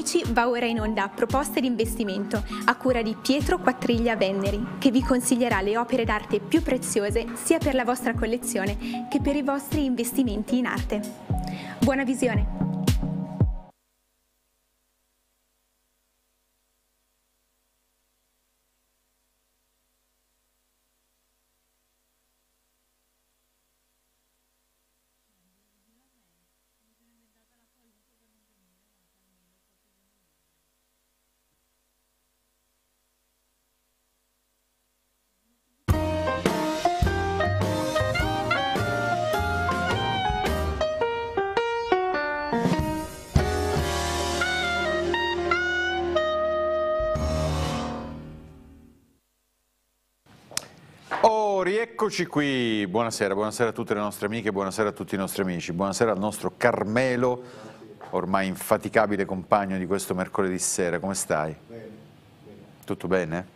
amici va ora in onda Proposte di investimento a cura di Pietro Quattriglia Venneri, che vi consiglierà le opere d'arte più preziose sia per la vostra collezione che per i vostri investimenti in arte. Buona visione! rieccoci qui. Buonasera, buonasera a tutte le nostre amiche, buonasera a tutti i nostri amici, buonasera al nostro Carmelo, ormai infaticabile compagno di questo mercoledì sera. Come stai? Bene. Tutto bene?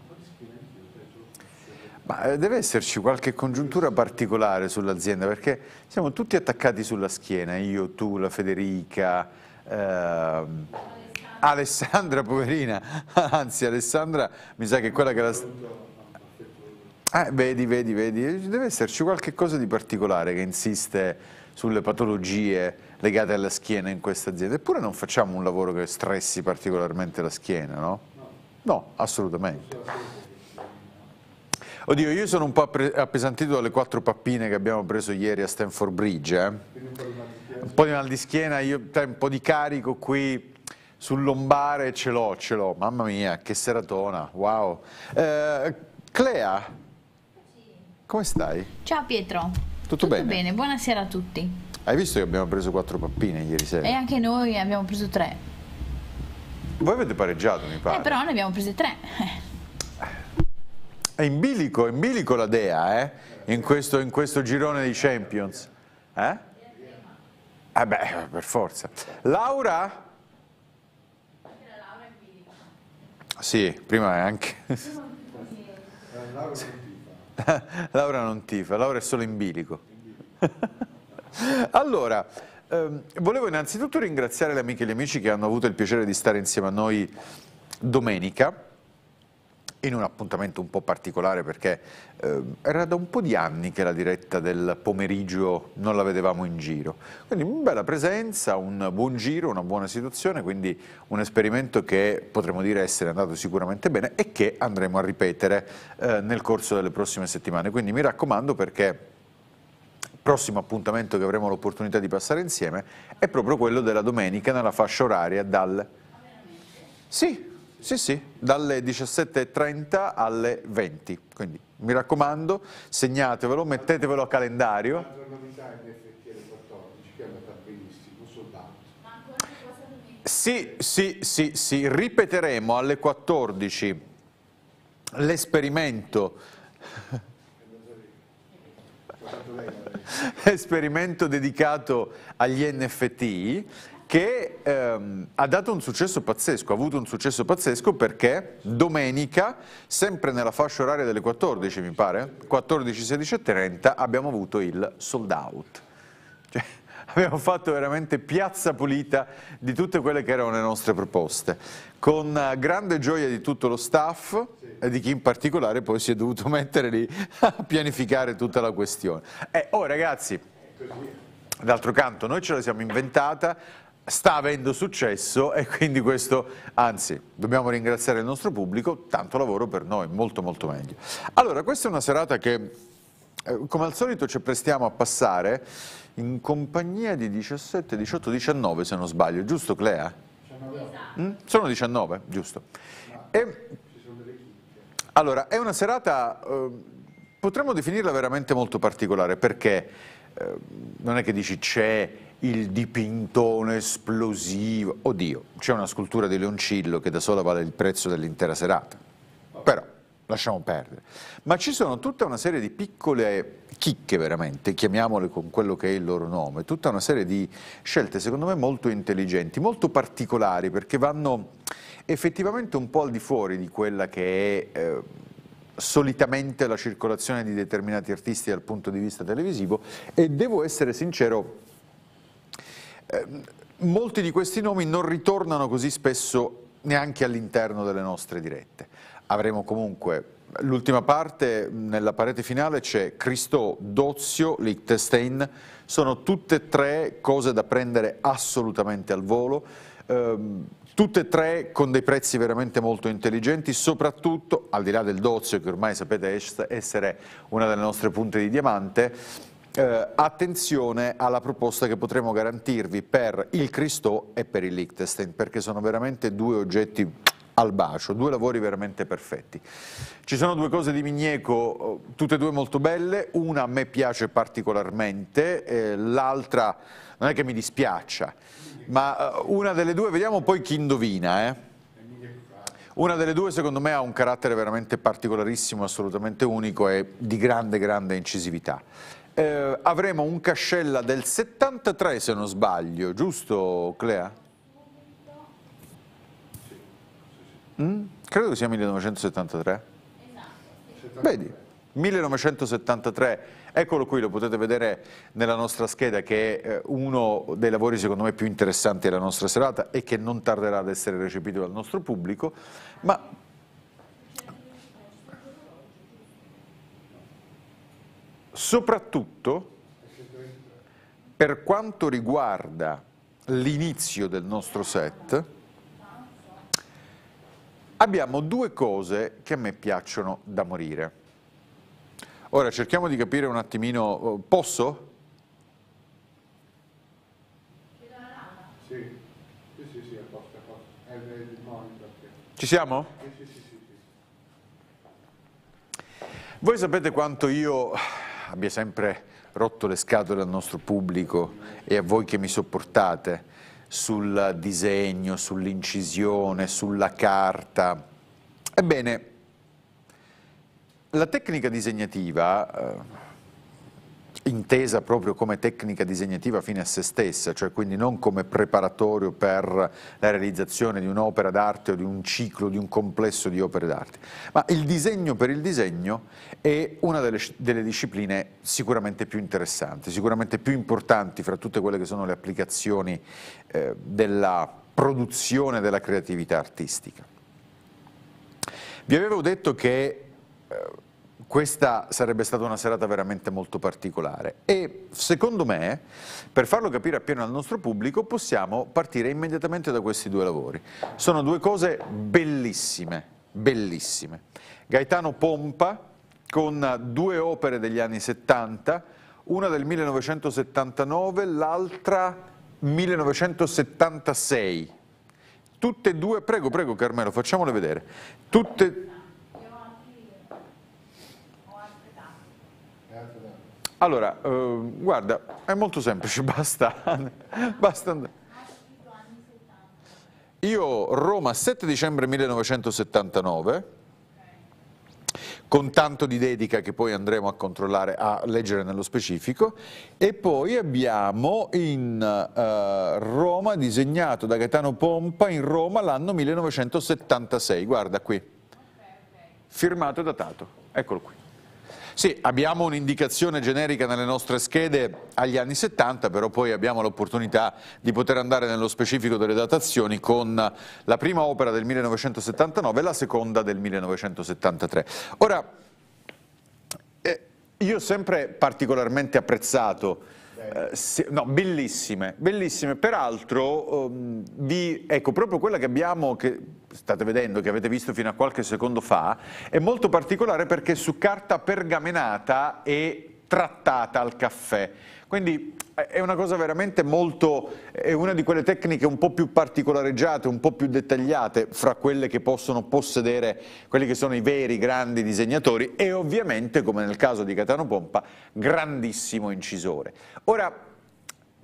Ma eh, deve esserci qualche congiuntura particolare sull'azienda perché siamo tutti attaccati sulla schiena, io, tu, la Federica, ehm, Alessandra poverina, anzi Alessandra mi sa che è quella che la... Eh, vedi, vedi, vedi, deve esserci qualche cosa di particolare che insiste sulle patologie legate alla schiena in questa azienda, eppure non facciamo un lavoro che stressi particolarmente la schiena, no? No, assolutamente. Oddio, io sono un po' appesantito dalle quattro pappine che abbiamo preso ieri a Stanford Bridge, eh? un po' di mal di schiena, io, un po' di carico qui sul lombare ce l'ho, ce l'ho, mamma mia, che seratona, wow. Eh, Clea, come stai? Ciao Pietro. Tutto, Tutto bene? bene? buonasera a tutti. Hai visto che abbiamo preso quattro pappine ieri sera? E anche noi abbiamo preso tre. Voi avete pareggiato, mi pare. Eh, però ne abbiamo prese tre. È in bilico, è in bilico la Dea, eh? In questo, in questo girone di Champions. Eh? Eh beh, per forza. Laura? Sì, prima è anche. Laura Laura non tifa, Laura è solo in bilico. allora, ehm, volevo innanzitutto ringraziare le amiche e gli amici che hanno avuto il piacere di stare insieme a noi domenica in un appuntamento un po' particolare perché eh, era da un po' di anni che la diretta del pomeriggio non la vedevamo in giro. Quindi una bella presenza, un buon giro, una buona situazione, quindi un esperimento che potremmo dire essere andato sicuramente bene e che andremo a ripetere eh, nel corso delle prossime settimane. Quindi mi raccomando perché prossimo appuntamento che avremo l'opportunità di passare insieme è proprio quello della domenica nella fascia oraria dal... Sì, sì, sì, dalle 17.30 alle 20. Quindi mi raccomando, segnatevelo, mettetevelo a calendario. Sì, sì, sì, sì, ripeteremo alle 14 l'esperimento esperimento dedicato agli NFT che ehm, ha dato un successo pazzesco, ha avuto un successo pazzesco perché domenica, sempre nella fascia oraria delle 14 mi pare, 14, 16 abbiamo avuto il sold out. Cioè, abbiamo fatto veramente piazza pulita di tutte quelle che erano le nostre proposte, con eh, grande gioia di tutto lo staff e di chi in particolare poi si è dovuto mettere lì a pianificare tutta la questione. eh, oh ragazzi, d'altro canto noi ce la siamo inventata, sta avendo successo e quindi questo, anzi, dobbiamo ringraziare il nostro pubblico, tanto lavoro per noi, molto molto meglio. Allora, questa è una serata che, eh, come al solito, ci prestiamo a passare in compagnia di 17, 18, 19 se non sbaglio, giusto Clea? 19. Mm? Sono 19, giusto. E, allora, è una serata, eh, potremmo definirla veramente molto particolare, perché eh, non è che dici c'è il dipintone esplosivo. Oddio, c'è una scultura di Leoncillo che da sola vale il prezzo dell'intera serata. Però lasciamo perdere. Ma ci sono tutta una serie di piccole chicche veramente, chiamiamole con quello che è il loro nome, tutta una serie di scelte secondo me molto intelligenti, molto particolari perché vanno effettivamente un po' al di fuori di quella che è... Eh, solitamente la circolazione di determinati artisti dal punto di vista televisivo e devo essere sincero Ehm, molti di questi nomi non ritornano così spesso neanche all'interno delle nostre dirette. Avremo comunque L'ultima parte, nella parete finale, c'è Cristo, Dozio, Liechtenstein. Sono tutte e tre cose da prendere assolutamente al volo. Ehm, tutte e tre con dei prezzi veramente molto intelligenti, soprattutto al di là del Dozio, che ormai sapete essere una delle nostre punte di diamante, eh, attenzione alla proposta che potremo garantirvi per il Cristo e per il Liechtenstein, perché sono veramente due oggetti al bacio, due lavori veramente perfetti. Ci sono due cose di Migneco, eh, tutte e due molto belle, una a me piace particolarmente, eh, l'altra non è che mi dispiaccia, ma eh, una delle due, vediamo poi chi indovina. Eh. Una delle due secondo me ha un carattere veramente particolarissimo, assolutamente unico e di grande, grande incisività eh, avremo un Cascella del 73 se non sbaglio, giusto Clea? Mm? Credo che sia 1973. Esatto. Vedi, 1973, eccolo qui, lo potete vedere nella nostra scheda che è eh, uno dei lavori secondo me più interessanti della nostra serata e che non tarderà ad essere recepito dal nostro pubblico, ma soprattutto per quanto riguarda l'inizio del nostro set, abbiamo due cose che a me piacciono da morire. Ora cerchiamo di capire un attimino, posso? Ci siamo? Sì, sì, sì, Voi sapete quanto io abbia sempre rotto le scatole al nostro pubblico e a voi che mi sopportate sul disegno, sull'incisione, sulla carta. Ebbene, la tecnica disegnativa... Eh, intesa proprio come tecnica disegnativa fine a se stessa, cioè quindi non come preparatorio per la realizzazione di un'opera d'arte o di un ciclo, di un complesso di opere d'arte, ma il disegno per il disegno è una delle, delle discipline sicuramente più interessanti, sicuramente più importanti fra tutte quelle che sono le applicazioni eh, della produzione della creatività artistica. Vi avevo detto che... Eh, questa sarebbe stata una serata veramente molto particolare e secondo me per farlo capire appieno al nostro pubblico possiamo partire immediatamente da questi due lavori. Sono due cose bellissime, bellissime. Gaetano Pompa con due opere degli anni 70, una del 1979, l'altra 1976. Tutte e due, prego, prego Carmelo, facciamole vedere. Tutte e Allora, eh, guarda, è molto semplice, basta, basta andare. Io Roma 7 dicembre 1979, con tanto di dedica che poi andremo a controllare, a leggere nello specifico, e poi abbiamo in eh, Roma, disegnato da Gaetano Pompa, in Roma l'anno 1976, guarda qui, firmato e datato, eccolo qui. Sì, abbiamo un'indicazione generica nelle nostre schede agli anni 70, però poi abbiamo l'opportunità di poter andare nello specifico delle datazioni con la prima opera del 1979 e la seconda del 1973. Ora, eh, io ho sempre particolarmente apprezzato eh, sì, no, bellissime, bellissime. Peraltro, um, ehm, di, ecco, proprio quella che abbiamo, che state vedendo, che avete visto fino a qualche secondo fa, è molto particolare perché su carta pergamenata e trattata al caffè. Quindi eh, è una cosa veramente molto, è una di quelle tecniche un po' più particolareggiate, un po' più dettagliate fra quelle che possono possedere quelli che sono i veri grandi disegnatori e ovviamente, come nel caso di Catano Pompa, grandissimo incisore. Ora,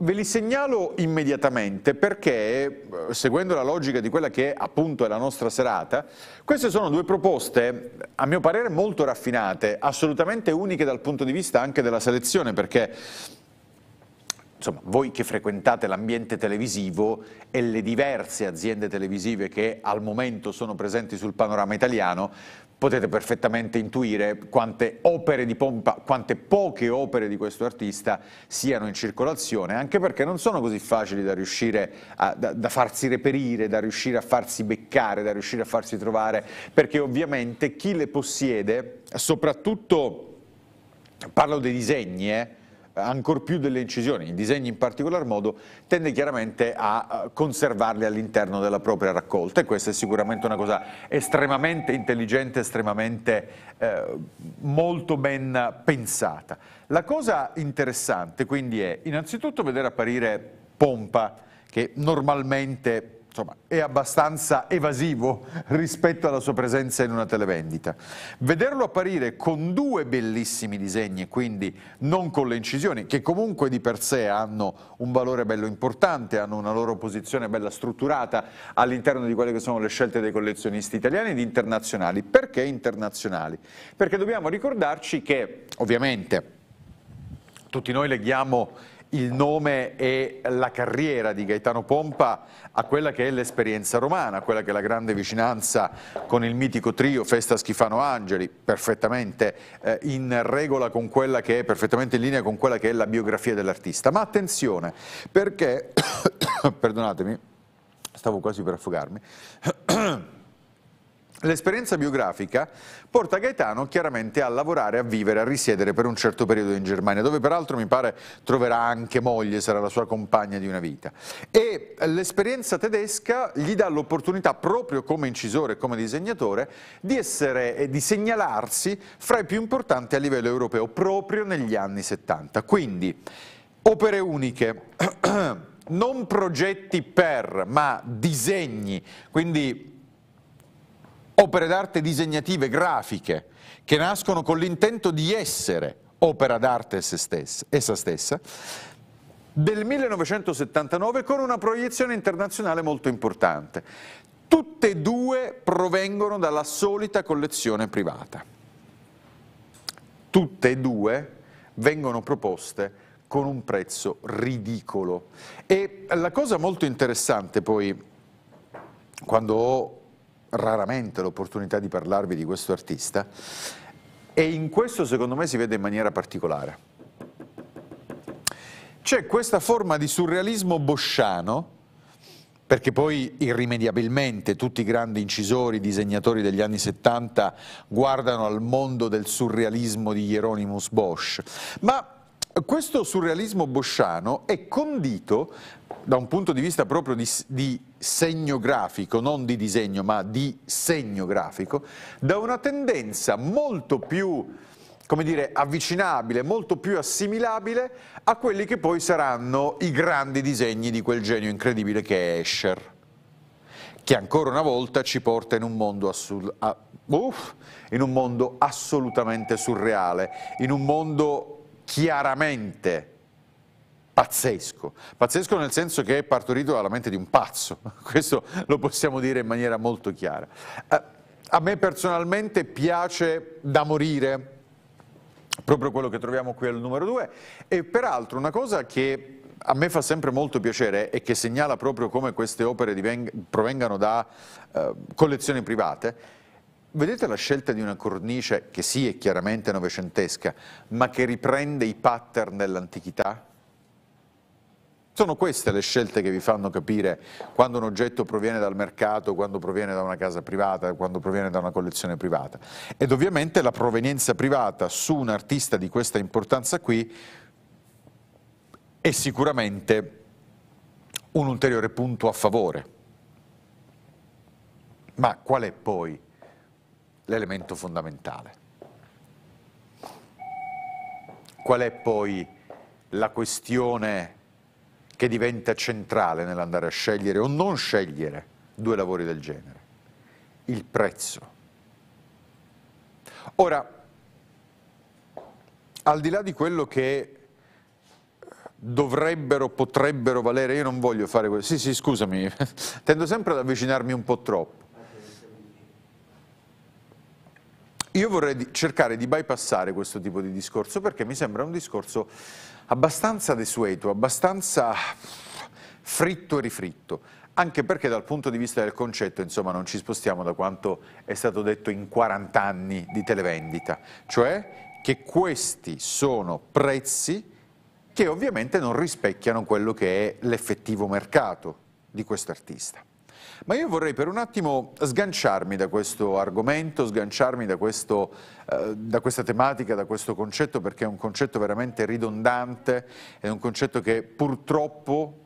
Ve li segnalo immediatamente perché, eh, seguendo la logica di quella che appunto è la nostra serata, queste sono due proposte, a mio parere, molto raffinate, assolutamente uniche dal punto di vista anche della selezione, perché insomma, voi che frequentate l'ambiente televisivo e le diverse aziende televisive che al momento sono presenti sul panorama italiano, potete perfettamente intuire quante opere di pompa, quante poche opere di questo artista siano in circolazione, anche perché non sono così facili da riuscire a da, da farsi reperire, da riuscire a farsi beccare, da riuscire a farsi trovare, perché ovviamente chi le possiede, soprattutto parlo dei disegni, eh, ancor più delle incisioni, i disegni in particolar modo, tende chiaramente a conservarli all'interno della propria raccolta e questa è sicuramente una cosa estremamente intelligente, estremamente eh, molto ben pensata. La cosa interessante quindi è innanzitutto vedere apparire pompa che normalmente insomma, è abbastanza evasivo rispetto alla sua presenza in una televendita. Vederlo apparire con due bellissimi disegni, quindi non con le incisioni, che comunque di per sé hanno un valore bello importante, hanno una loro posizione bella strutturata all'interno di quelle che sono le scelte dei collezionisti italiani ed internazionali. Perché internazionali? Perché dobbiamo ricordarci che, ovviamente, tutti noi leghiamo il nome e la carriera di Gaetano Pompa a quella che è l'esperienza romana, quella che è la grande vicinanza con il mitico trio Festa Schifano Angeli, perfettamente eh, in regola con quella che è, perfettamente in linea con quella che è la biografia dell'artista. Ma attenzione, perché, perdonatemi, stavo quasi per affogarmi, L'esperienza biografica porta Gaetano chiaramente a lavorare, a vivere, a risiedere per un certo periodo in Germania, dove peraltro mi pare troverà anche moglie, sarà la sua compagna di una vita. E l'esperienza tedesca gli dà l'opportunità, proprio come incisore e come disegnatore, di, essere, di segnalarsi fra i più importanti a livello europeo, proprio negli anni 70. Quindi, opere uniche. non progetti per, ma disegni, quindi opere d'arte disegnative, grafiche, che nascono con l'intento di essere opera d'arte essa stessa, del 1979 con una proiezione internazionale molto importante. Tutte e due provengono dalla solita collezione privata. Tutte e due vengono proposte con un prezzo ridicolo. E la cosa molto interessante poi, quando ho raramente l'opportunità di parlarvi di questo artista e in questo secondo me si vede in maniera particolare. C'è questa forma di surrealismo bosciano, perché poi irrimediabilmente tutti i grandi incisori, disegnatori degli anni 70 guardano al mondo del surrealismo di Hieronymus Bosch, ma questo surrealismo bosciano è condito da un punto di vista proprio di, di segno grafico, non di disegno ma di segno grafico, da una tendenza molto più come dire, avvicinabile, molto più assimilabile a quelli che poi saranno i grandi disegni di quel genio incredibile che è Escher, che ancora una volta ci porta in un mondo, a, uh, in un mondo assolutamente surreale, in un mondo chiaramente pazzesco. Pazzesco nel senso che è partorito dalla mente di un pazzo, questo lo possiamo dire in maniera molto chiara. Eh, a me personalmente piace da morire proprio quello che troviamo qui al numero 2 e peraltro una cosa che a me fa sempre molto piacere e che segnala proprio come queste opere provengano da eh, collezioni private Vedete la scelta di una cornice che sì è chiaramente novecentesca, ma che riprende i pattern dell'antichità? Sono queste le scelte che vi fanno capire quando un oggetto proviene dal mercato, quando proviene da una casa privata, quando proviene da una collezione privata. Ed ovviamente la provenienza privata su un artista di questa importanza qui è sicuramente un ulteriore punto a favore. Ma qual è poi l'elemento fondamentale. Qual è poi la questione che diventa centrale nell'andare a scegliere o non scegliere due lavori del genere? Il prezzo. Ora, al di là di quello che dovrebbero, potrebbero valere, io non voglio fare questo, sì sì scusami, tendo sempre ad avvicinarmi un po' troppo, Io vorrei cercare di bypassare questo tipo di discorso perché mi sembra un discorso abbastanza desueto, abbastanza fritto e rifritto, anche perché dal punto di vista del concetto insomma, non ci spostiamo da quanto è stato detto in 40 anni di televendita, cioè che questi sono prezzi che ovviamente non rispecchiano quello che è l'effettivo mercato di questo artista. Ma io vorrei per un attimo sganciarmi da questo argomento, sganciarmi da, questo, eh, da questa tematica, da questo concetto, perché è un concetto veramente ridondante, è un concetto che purtroppo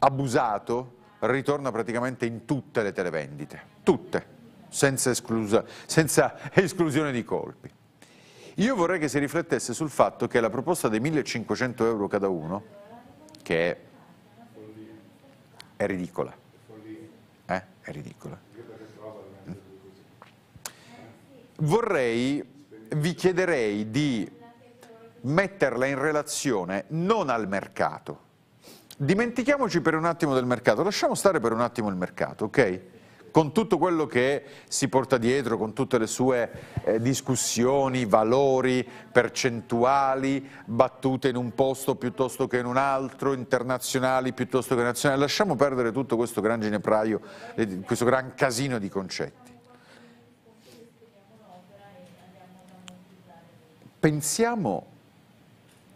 abusato ritorna praticamente in tutte le televendite, tutte, senza, esclusa, senza esclusione di colpi. Io vorrei che si riflettesse sul fatto che la proposta dei 1500 euro cada uno, che è, è ridicola, eh? È ridicolo. Vorrei, vi chiederei di metterla in relazione non al mercato. Dimentichiamoci per un attimo del mercato, lasciamo stare per un attimo il mercato, ok? con tutto quello che si porta dietro, con tutte le sue eh, discussioni, valori, percentuali, battute in un posto piuttosto che in un altro, internazionali piuttosto che nazionali. Lasciamo perdere tutto questo gran ginepraio, eh, questo gran casino di concetti. Pensiamo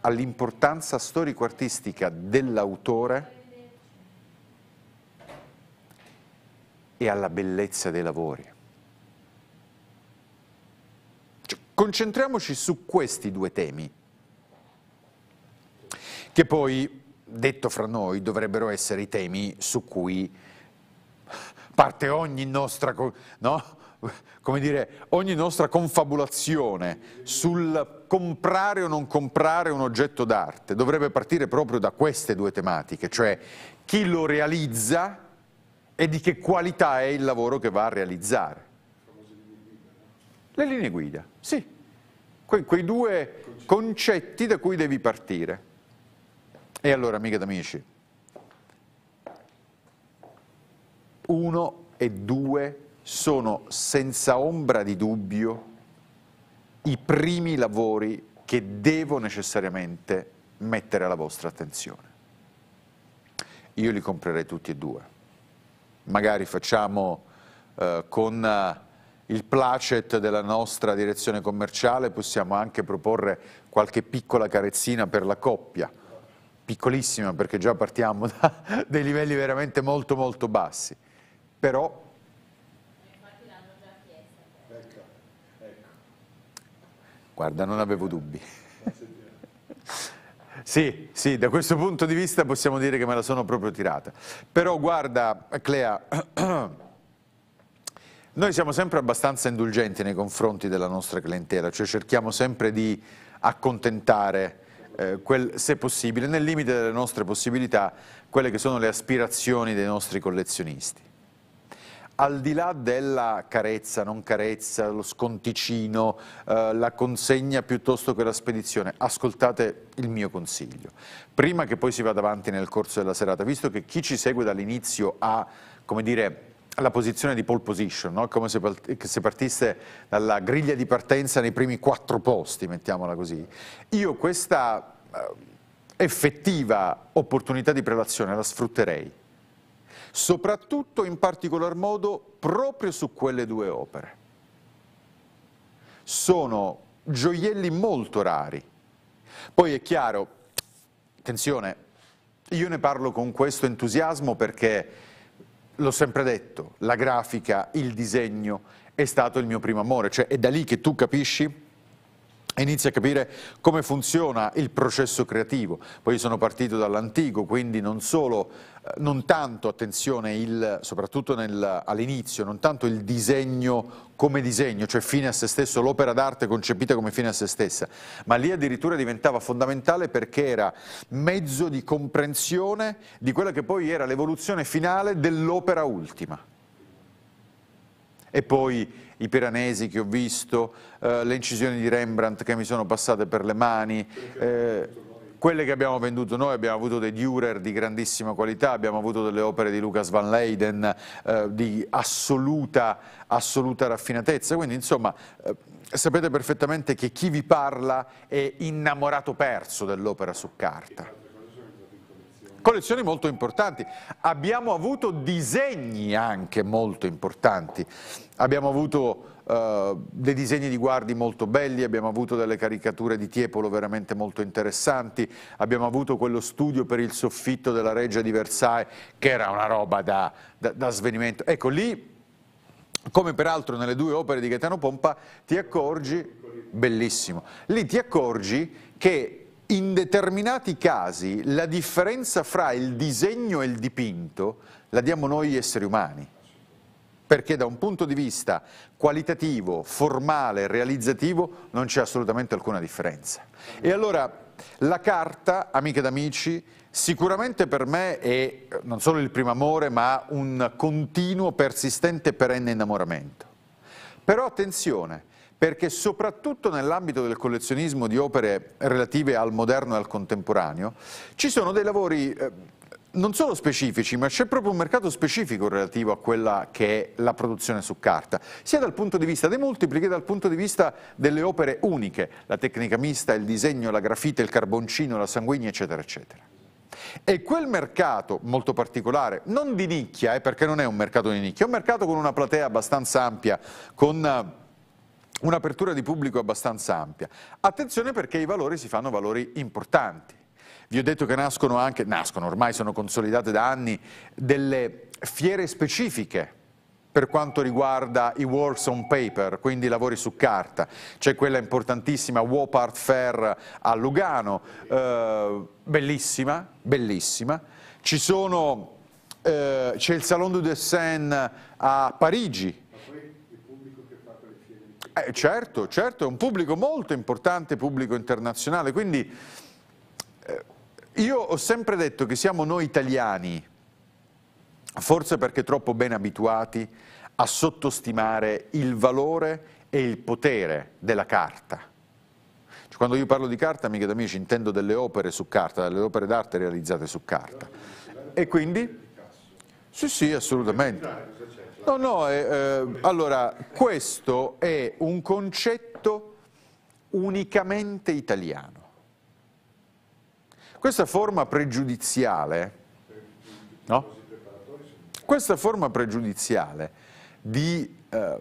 all'importanza storico-artistica dell'autore e alla bellezza dei lavori. Cioè, concentriamoci su questi due temi, che poi, detto fra noi, dovrebbero essere i temi su cui parte ogni nostra, no? come dire, ogni nostra confabulazione sul comprare o non comprare un oggetto d'arte dovrebbe partire proprio da queste due tematiche, cioè chi lo realizza e di che qualità è il lavoro che va a realizzare. Le linee guida, sì, que quei due concetti da cui devi partire. E allora, amiche ed amici, uno e due sono senza ombra di dubbio i primi lavori che devo necessariamente mettere alla vostra attenzione. Io li comprerei tutti e due magari facciamo eh, con eh, il placet della nostra direzione commerciale, possiamo anche proporre qualche piccola carezzina per la coppia, piccolissima perché già partiamo da dei livelli veramente molto molto bassi, però... Guarda, non avevo dubbi. Sì, sì, da questo punto di vista possiamo dire che me la sono proprio tirata. Però guarda, Clea, noi siamo sempre abbastanza indulgenti nei confronti della nostra clientela, cioè cerchiamo sempre di accontentare, eh, quel, se possibile, nel limite delle nostre possibilità, quelle che sono le aspirazioni dei nostri collezionisti al di là della carezza, non carezza, lo sconticino, eh, la consegna piuttosto che la spedizione, ascoltate il mio consiglio. Prima che poi si vada avanti nel corso della serata, visto che chi ci segue dall'inizio ha, come dire, la posizione di pole position, no? come se, partisse dalla griglia di partenza nei primi quattro posti, mettiamola così. Io questa... Eh, effettiva opportunità di prelazione la sfrutterei soprattutto in particolar modo proprio su quelle due opere. Sono gioielli molto rari. Poi è chiaro, attenzione, io ne parlo con questo entusiasmo perché, l'ho sempre detto, la grafica, il disegno è stato il mio primo amore, cioè è da lì che tu capisci inizia a capire come funziona il processo creativo. Poi sono partito dall'antico, quindi non solo, eh, non tanto, attenzione, il, soprattutto all'inizio, non tanto il disegno come disegno, cioè fine a se stesso, l'opera d'arte concepita come fine a se stessa, ma lì addirittura diventava fondamentale perché era mezzo di comprensione di quella che poi era l'evoluzione finale dell'opera ultima. E poi i Piranesi che ho visto, eh, le incisioni di Rembrandt che mi sono passate per le mani, eh, quelle che abbiamo venduto noi, abbiamo avuto dei Durer di grandissima qualità, abbiamo avuto delle opere di Lucas Van Leyden eh, di assoluta, assoluta, raffinatezza, quindi insomma eh, sapete perfettamente che chi vi parla è innamorato perso dell'opera su carta collezioni molto importanti. Abbiamo avuto disegni anche molto importanti, abbiamo avuto eh, dei disegni di guardi molto belli, abbiamo avuto delle caricature di Tiepolo veramente molto interessanti, abbiamo avuto quello studio per il soffitto della Reggia di Versailles che era una roba da, da, da svenimento. Ecco, lì come peraltro nelle due opere di Gaetano Pompa, ti accorgi, bellissimo, lì ti accorgi che in determinati casi la differenza fra il disegno e il dipinto la diamo noi esseri umani, perché da un punto di vista qualitativo, formale, realizzativo non c'è assolutamente alcuna differenza. E allora la carta, amiche ed amici, sicuramente per me è non solo il primo amore, ma un continuo, persistente, perenne innamoramento. Però attenzione, perché soprattutto nell'ambito del collezionismo di opere relative al moderno e al contemporaneo ci sono dei lavori eh, non solo specifici, ma c'è proprio un mercato specifico relativo a quella che è la produzione su carta, sia dal punto di vista dei multipli che dal punto di vista delle opere uniche, la tecnica mista, il disegno, la grafite, il carboncino, la sanguigna, eccetera, eccetera. E quel mercato molto particolare, non di nicchia, eh, perché non è un mercato di nicchia, è un mercato con una platea abbastanza ampia, con eh, un'apertura di pubblico abbastanza ampia. Attenzione perché i valori si fanno valori importanti. Vi ho detto che nascono anche, nascono ormai sono consolidate da anni, delle fiere specifiche per quanto riguarda i works on paper, quindi i lavori su carta. C'è quella importantissima Wopart Fair a Lugano, eh, bellissima, bellissima. Ci sono, eh, c'è il Salon du Dessin a Parigi, eh, certo, certo, è un pubblico molto importante, pubblico internazionale, quindi eh, io ho sempre detto che siamo noi italiani, forse perché troppo ben abituati a sottostimare il valore e il potere della carta. Cioè, quando io parlo di carta, amiche ed amici, intendo delle opere su carta, delle opere d'arte realizzate su carta. E quindi? Sì, sì, assolutamente. No, no, eh, eh, allora, questo è un concetto unicamente italiano. Questa forma pregiudiziale, no? Questa forma pregiudiziale di eh,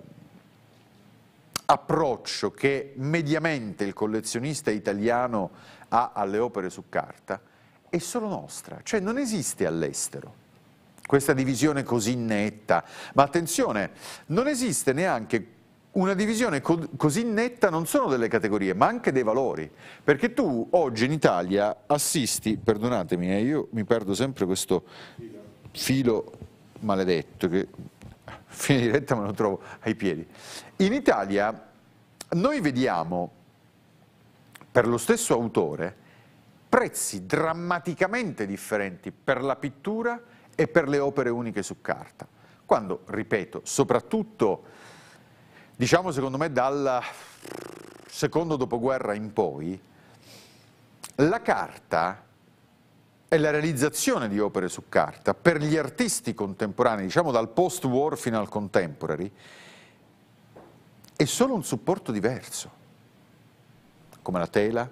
approccio che mediamente il collezionista italiano ha alle opere su carta è solo nostra, cioè non esiste all'estero questa divisione così netta. Ma attenzione, non esiste neanche una divisione co così netta non solo delle categorie, ma anche dei valori. Perché tu oggi in Italia assisti, perdonatemi, eh, io mi perdo sempre questo filo maledetto che a fine diretta me lo trovo ai piedi. In Italia noi vediamo per lo stesso autore prezzi drammaticamente differenti per la pittura e per le opere uniche su carta. Quando, ripeto, soprattutto, diciamo secondo me dal secondo dopoguerra in poi, la carta e la realizzazione di opere su carta per gli artisti contemporanei, diciamo dal post-war fino al contemporary, è solo un supporto diverso, come la tela,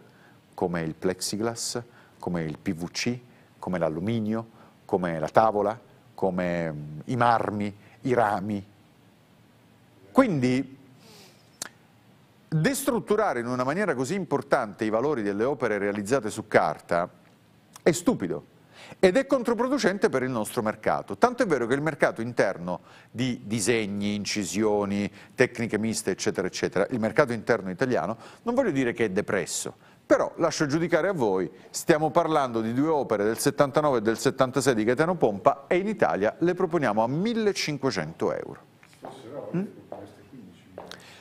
come il plexiglass, come il PVC, come l'alluminio, come la tavola, come mm, i marmi, i rami. Quindi destrutturare in una maniera così importante i valori delle opere realizzate su carta è stupido ed è controproducente per il nostro mercato. Tanto è vero che il mercato interno di disegni, incisioni, tecniche miste, eccetera, eccetera, il mercato interno italiano, non voglio dire che è depresso, però lascio giudicare a voi, stiamo parlando di due opere del 79 e del 76 di Gaetano Pompa e in Italia le proponiamo a 1500 euro. Mm?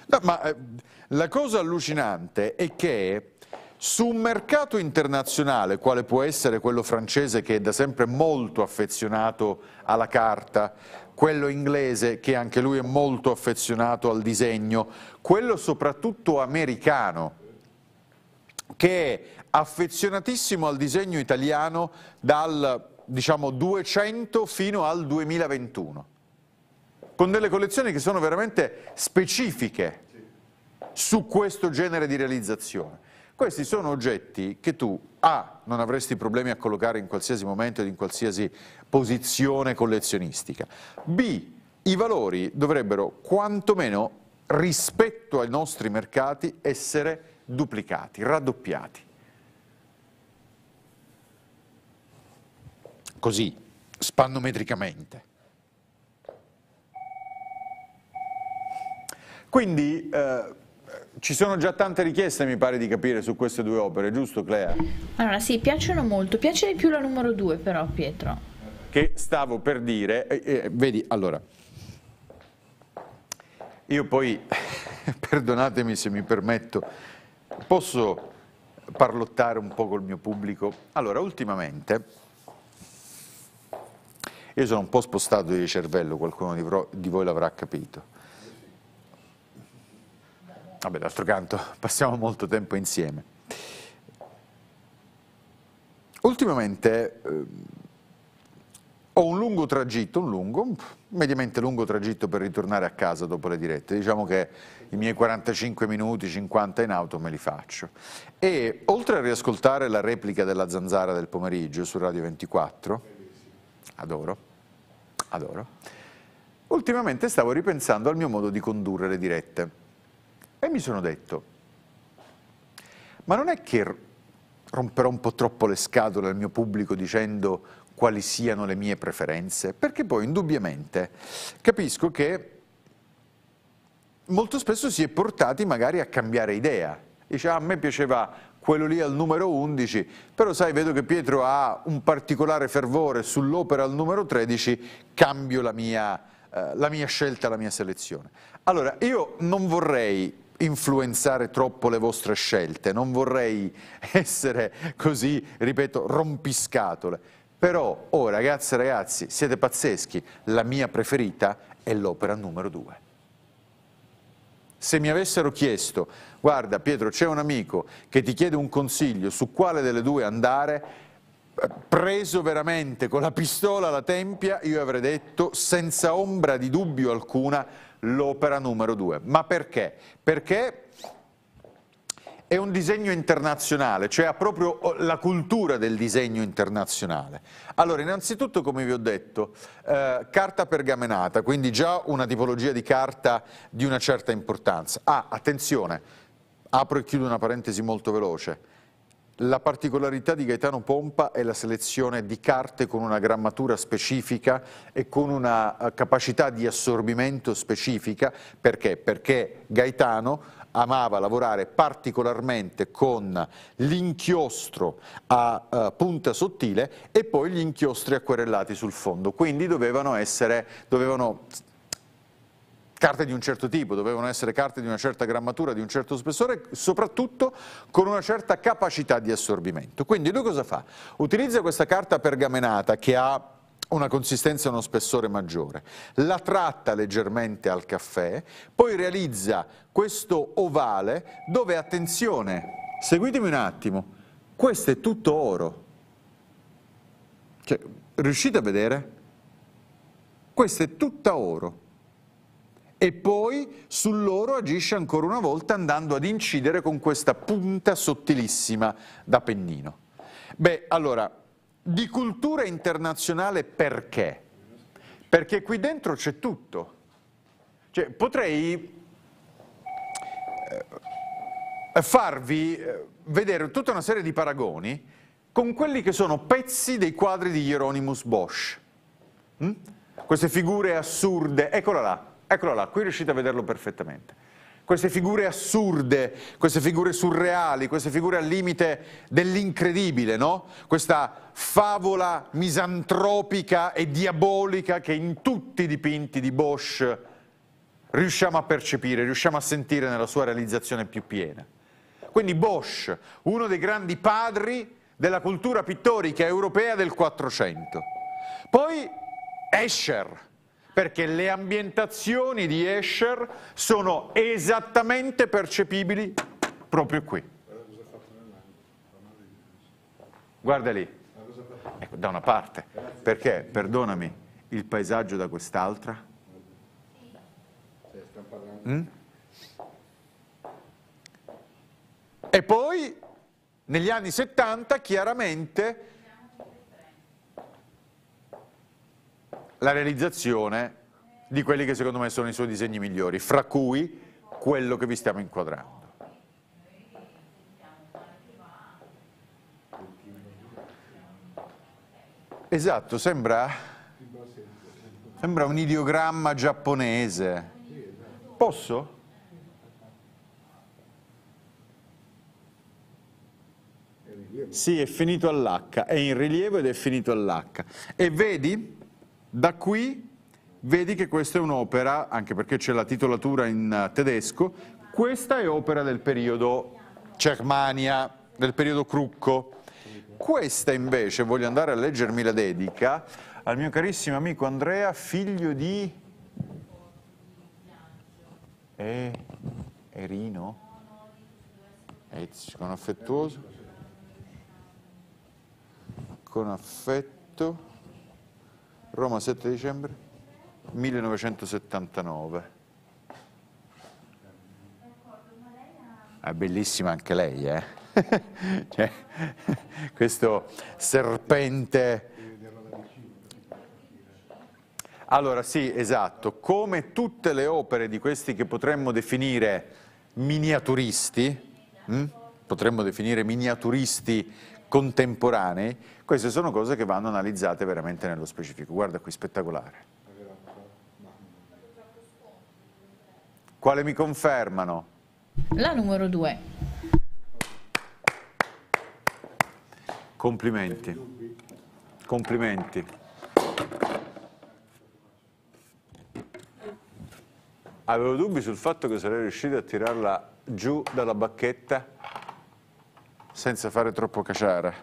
No, ma eh, la cosa allucinante è che su un mercato internazionale, quale può essere quello francese che è da sempre molto affezionato alla carta, quello inglese che anche lui è molto affezionato al disegno, quello soprattutto americano, che è affezionatissimo al disegno italiano dal diciamo 200 fino al 2021 con delle collezioni che sono veramente specifiche su questo genere di realizzazione. Questi sono oggetti che tu A, non avresti problemi a collocare in qualsiasi momento ed in qualsiasi posizione collezionistica. B, i valori dovrebbero quantomeno rispetto ai nostri mercati essere duplicati, raddoppiati. Così, spannometricamente. Quindi eh, ci sono già tante richieste, mi pare di capire, su queste due opere, giusto Clea? Allora sì, piacciono molto, piace di più la numero due però Pietro. Che stavo per dire, eh, eh, vedi, allora, io poi, perdonatemi se mi permetto, Posso parlottare un po' col mio pubblico? Allora, ultimamente io sono un po' spostato di cervello, qualcuno di, voi l'avrà capito. Vabbè, d'altro canto, passiamo molto tempo insieme. Ultimamente eh, ho un lungo tragitto, un lungo, mediamente lungo tragitto per ritornare a casa dopo le dirette, diciamo che i miei 45 minuti, 50 in auto me li faccio. E oltre a riascoltare la replica della Zanzara del pomeriggio su Radio 24, adoro, adoro, ultimamente stavo ripensando al mio modo di condurre le dirette e mi sono detto, ma non è che romperò un po' troppo le scatole al mio pubblico dicendo quali siano le mie preferenze, perché poi indubbiamente capisco che molto spesso si è portati magari a cambiare idea. Dice, ah, a me piaceva quello lì al numero 11, però sai, vedo che Pietro ha un particolare fervore sull'opera al numero 13, cambio la mia, eh, la mia scelta, la mia selezione. Allora, io non vorrei influenzare troppo le vostre scelte, non vorrei essere così, ripeto, rompiscatole però, oh ragazze e ragazzi, siete pazzeschi, la mia preferita è l'opera numero due. Se mi avessero chiesto, guarda Pietro c'è un amico che ti chiede un consiglio su quale delle due andare, eh, preso veramente con la pistola alla tempia, io avrei detto senza ombra di dubbio alcuna l'opera numero due. Ma perché? Perché è un disegno internazionale, cioè ha proprio oh, la cultura del disegno internazionale. Allora, innanzitutto, come vi ho detto, eh, carta pergamenata, quindi già una tipologia di carta di una certa importanza. Ah, attenzione, apro e chiudo una parentesi molto veloce. La particolarità di Gaetano Pompa è la selezione di carte con una grammatura specifica e con una eh, capacità di assorbimento specifica. Perché? Perché Gaetano amava lavorare particolarmente con l'inchiostro a eh, punta sottile e poi gli inchiostri acquerellati sul fondo, quindi dovevano essere, dovevano carte di un certo tipo, dovevano essere carte di una certa grammatura, di un certo spessore, soprattutto con una certa capacità di assorbimento. Quindi lui cosa fa? Utilizza questa carta pergamenata che ha una consistenza e uno spessore maggiore, la tratta leggermente al caffè, poi realizza questo ovale dove, attenzione, seguitemi un attimo, questo è tutto oro. Cioè, riuscite a vedere? Questa è tutta oro. E poi sull'oro agisce ancora una volta andando ad incidere con questa punta sottilissima da pennino. Beh, allora, di cultura internazionale perché? Perché qui dentro c'è tutto. Cioè, potrei eh, farvi eh, vedere tutta una serie di paragoni con quelli che sono pezzi dei quadri di Hieronymus Bosch. Mm? Queste figure assurde, eccola là, eccola là, qui riuscite a vederlo perfettamente queste figure assurde, queste figure surreali, queste figure al limite dell'incredibile, no? Questa favola misantropica e diabolica che in tutti i dipinti di Bosch riusciamo a percepire, riusciamo a sentire nella sua realizzazione più piena. Quindi Bosch, uno dei grandi padri della cultura pittorica europea del Quattrocento. Poi Escher, perché le ambientazioni di Escher sono esattamente percepibili proprio qui. Guarda lì. Ecco, da una parte, perché, perdonami, il paesaggio da quest'altra? Mm? E poi, negli anni 70, chiaramente, la realizzazione di quelli che secondo me sono i suoi disegni migliori, fra cui quello che vi stiamo inquadrando. Esatto, sembra, sembra un ideogramma giapponese. Posso? Sì, è finito all'H, è in rilievo ed è finito all'H. E vedi? Da qui vedi che questa è un'opera, anche perché c'è la titolatura in eh, tedesco, questa è opera del periodo Germania, del periodo Crucco. Questa invece, voglio andare a leggermi la dedica, al mio carissimo amico Andrea, figlio di... E... Erino? Ezio, con affettuoso? Con affetto... Roma 7 dicembre 1979. È bellissima anche lei, eh? cioè, questo serpente... Allora sì, esatto, come tutte le opere di questi che potremmo definire miniaturisti, mh? Hm? potremmo definire miniaturisti contemporanei, queste sono cose che vanno analizzate veramente nello specifico. Guarda qui, spettacolare. Quale mi confermano? La numero due. Complimenti. Complimenti. Avevo dubbi sul fatto che sarei riuscito a tirarla giù dalla bacchetta senza fare troppo caciara.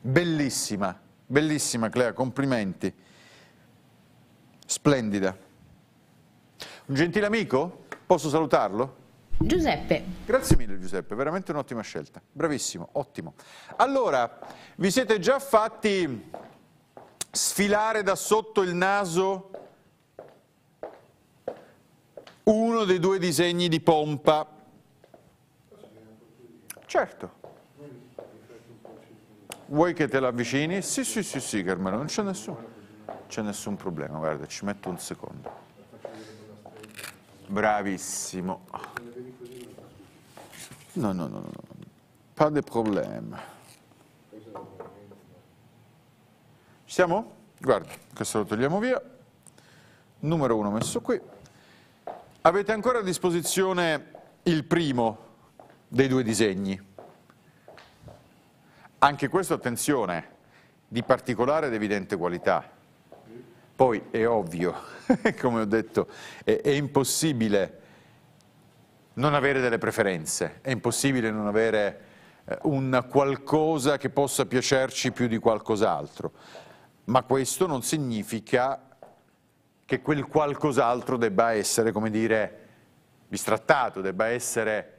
Bellissima, bellissima Clea, complimenti. Splendida. Un gentile amico? Posso salutarlo? Giuseppe. Grazie mille Giuseppe, veramente un'ottima scelta. Bravissimo, ottimo. Allora, vi siete già fatti sfilare da sotto il naso uno dei due disegni di pompa? Certo. Vuoi che te l'avvicini? Sì, sì, sì, sì, Carmelo, non c'è nessuno. nessun problema, guarda, ci metto un secondo. Bravissimo. No, no, no, no. no. Pas de problème. Ci siamo? Guarda, questo lo togliamo via. Numero 1 messo qui. Avete ancora a disposizione il primo dei due disegni. Anche questo, attenzione, di particolare ed evidente qualità. Poi è ovvio, come ho detto, è, è impossibile non avere delle preferenze, è impossibile non avere eh, un qualcosa che possa piacerci più di qualcos'altro, ma questo non significa che quel qualcos'altro debba essere, come dire, bistrattato, debba essere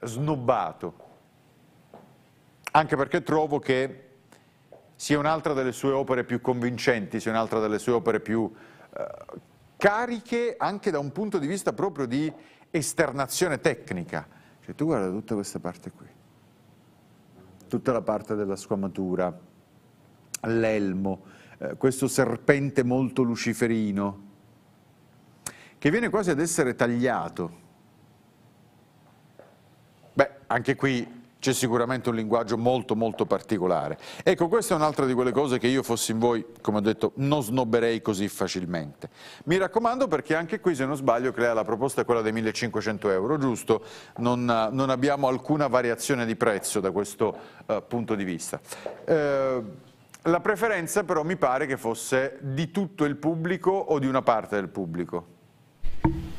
snobbato anche perché trovo che sia un'altra delle sue opere più convincenti, sia un'altra delle sue opere più eh, cariche anche da un punto di vista proprio di esternazione tecnica. Cioè, tu guarda tutta questa parte qui, tutta la parte della squamatura, l'elmo, eh, questo serpente molto luciferino, che viene quasi ad essere tagliato. Beh, anche qui c'è sicuramente un linguaggio molto molto particolare. Ecco, questa è un'altra di quelle cose che io fossi in voi, come ho detto, non snobberei così facilmente. Mi raccomando perché anche qui, se non sbaglio, crea la proposta quella dei 1500 euro, giusto? Non, non abbiamo alcuna variazione di prezzo da questo uh, punto di vista. Uh, la preferenza però mi pare che fosse di tutto il pubblico o di una parte del pubblico.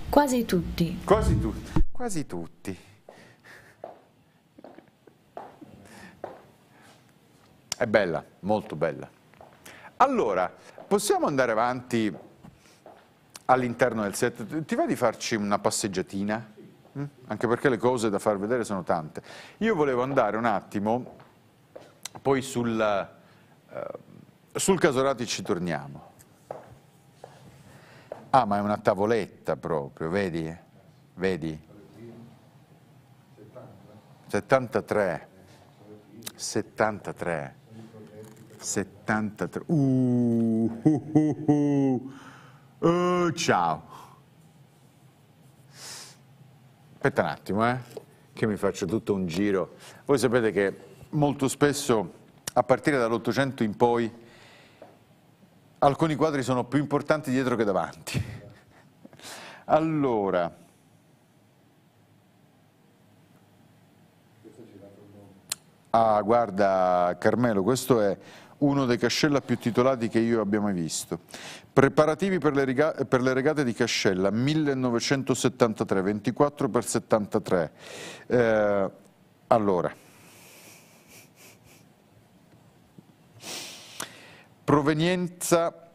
Quasi tutti. Quasi tutti. Quasi tutti. È bella, molto bella. Allora, possiamo andare avanti all'interno del set? Ti va di farci una passeggiatina? Mm? Anche perché le cose da far vedere sono tante. Io volevo andare un attimo, poi sul, uh, sul Casorati ci torniamo. Ah, ma è una tavoletta proprio, vedi? Vedi? 73. 73. 73. Uh, uh, uh, uh, ciao. Aspetta un attimo, eh, che mi faccio tutto un giro. Voi sapete che molto spesso, a partire dall'Ottocento in poi, alcuni quadri sono più importanti dietro che davanti. Allora, ah guarda Carmelo, questo è uno dei Cascella più titolati che io abbia mai visto. Preparativi per le, per le regate di Cascella, 1973, 24 per 73. Eh, allora, provenienza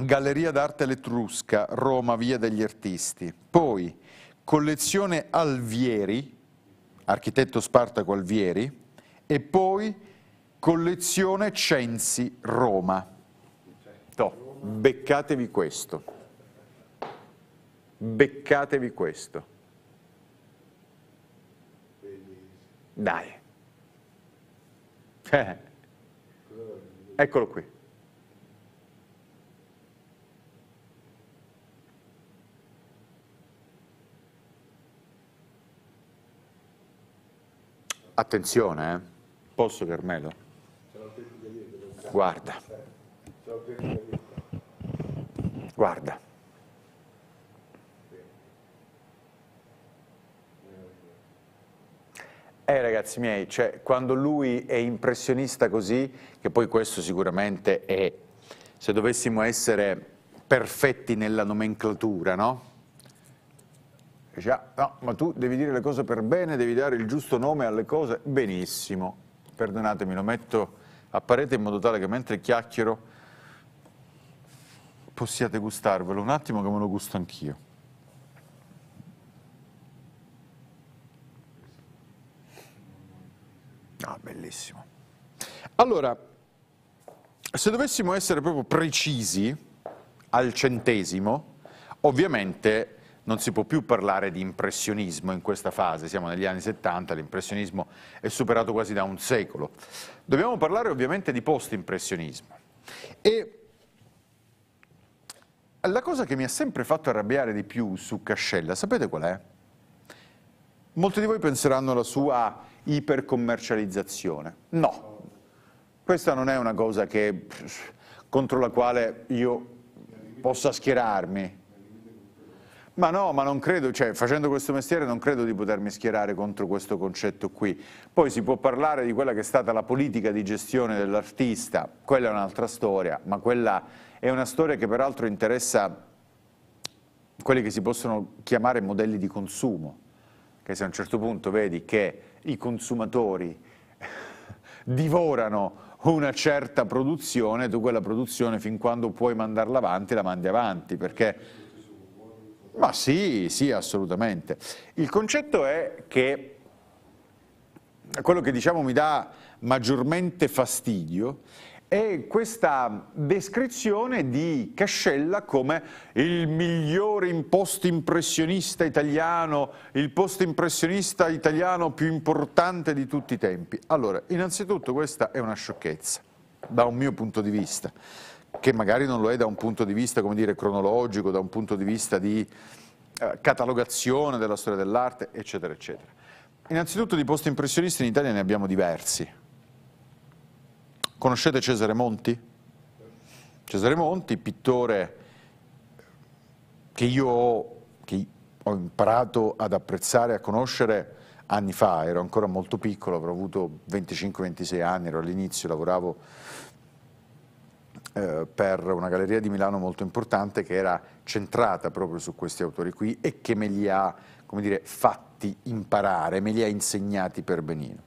Galleria d'arte elettrusca, Roma, Via degli Artisti. Poi, collezione Alvieri, architetto Spartaco Alvieri, e poi Collezione Censi Roma. To, beccatevi questo. Beccatevi questo. Dai. Eh. Eccolo qui. Attenzione, eh. Posso Carmelo? Guarda. Guarda. Eh ragazzi miei, cioè, quando lui è impressionista così, che poi questo sicuramente è, se dovessimo essere perfetti nella nomenclatura, no? Dice, no, ma tu devi dire le cose per bene, devi dare il giusto nome alle cose, benissimo, perdonatemi, lo metto a parete in modo tale che mentre chiacchiero possiate gustarvelo un attimo come lo gusto anch'io. Ah, bellissimo. Allora, se dovessimo essere proprio precisi al centesimo, ovviamente non si può più parlare di impressionismo in questa fase, siamo negli anni 70, l'impressionismo è superato quasi da un secolo. Dobbiamo parlare ovviamente di post-impressionismo. E la cosa che mi ha sempre fatto arrabbiare di più su Cascella, sapete qual è? Molti di voi penseranno alla sua ipercommercializzazione. No, questa non è una cosa che, contro la quale io possa schierarmi, ma no, ma non credo, cioè facendo questo mestiere non credo di potermi schierare contro questo concetto qui. Poi si può parlare di quella che è stata la politica di gestione dell'artista, quella è un'altra storia, ma quella è una storia che peraltro interessa quelli che si possono chiamare modelli di consumo, che se a un certo punto vedi che i consumatori divorano una certa produzione, tu quella produzione fin quando puoi mandarla avanti la mandi avanti, perché ma sì, sì, assolutamente. Il concetto è che quello che diciamo mi dà maggiormente fastidio è questa descrizione di Cascella come il migliore post impressionista italiano, il post impressionista italiano più importante di tutti i tempi. Allora, innanzitutto questa è una sciocchezza, da un mio punto di vista che magari non lo è da un punto di vista dire, cronologico, da un punto di vista di eh, catalogazione della storia dell'arte, eccetera, eccetera. Innanzitutto di post impressionisti in Italia ne abbiamo diversi. Conoscete Cesare Monti? Cesare Monti, pittore che io ho, che ho imparato ad apprezzare, e a conoscere anni fa, ero ancora molto piccolo, avrò avuto 25-26 anni, ero all'inizio, lavoravo eh, per una galleria di Milano molto importante che era centrata proprio su questi autori qui e che me li ha dire, fatti imparare, me li ha insegnati per benino.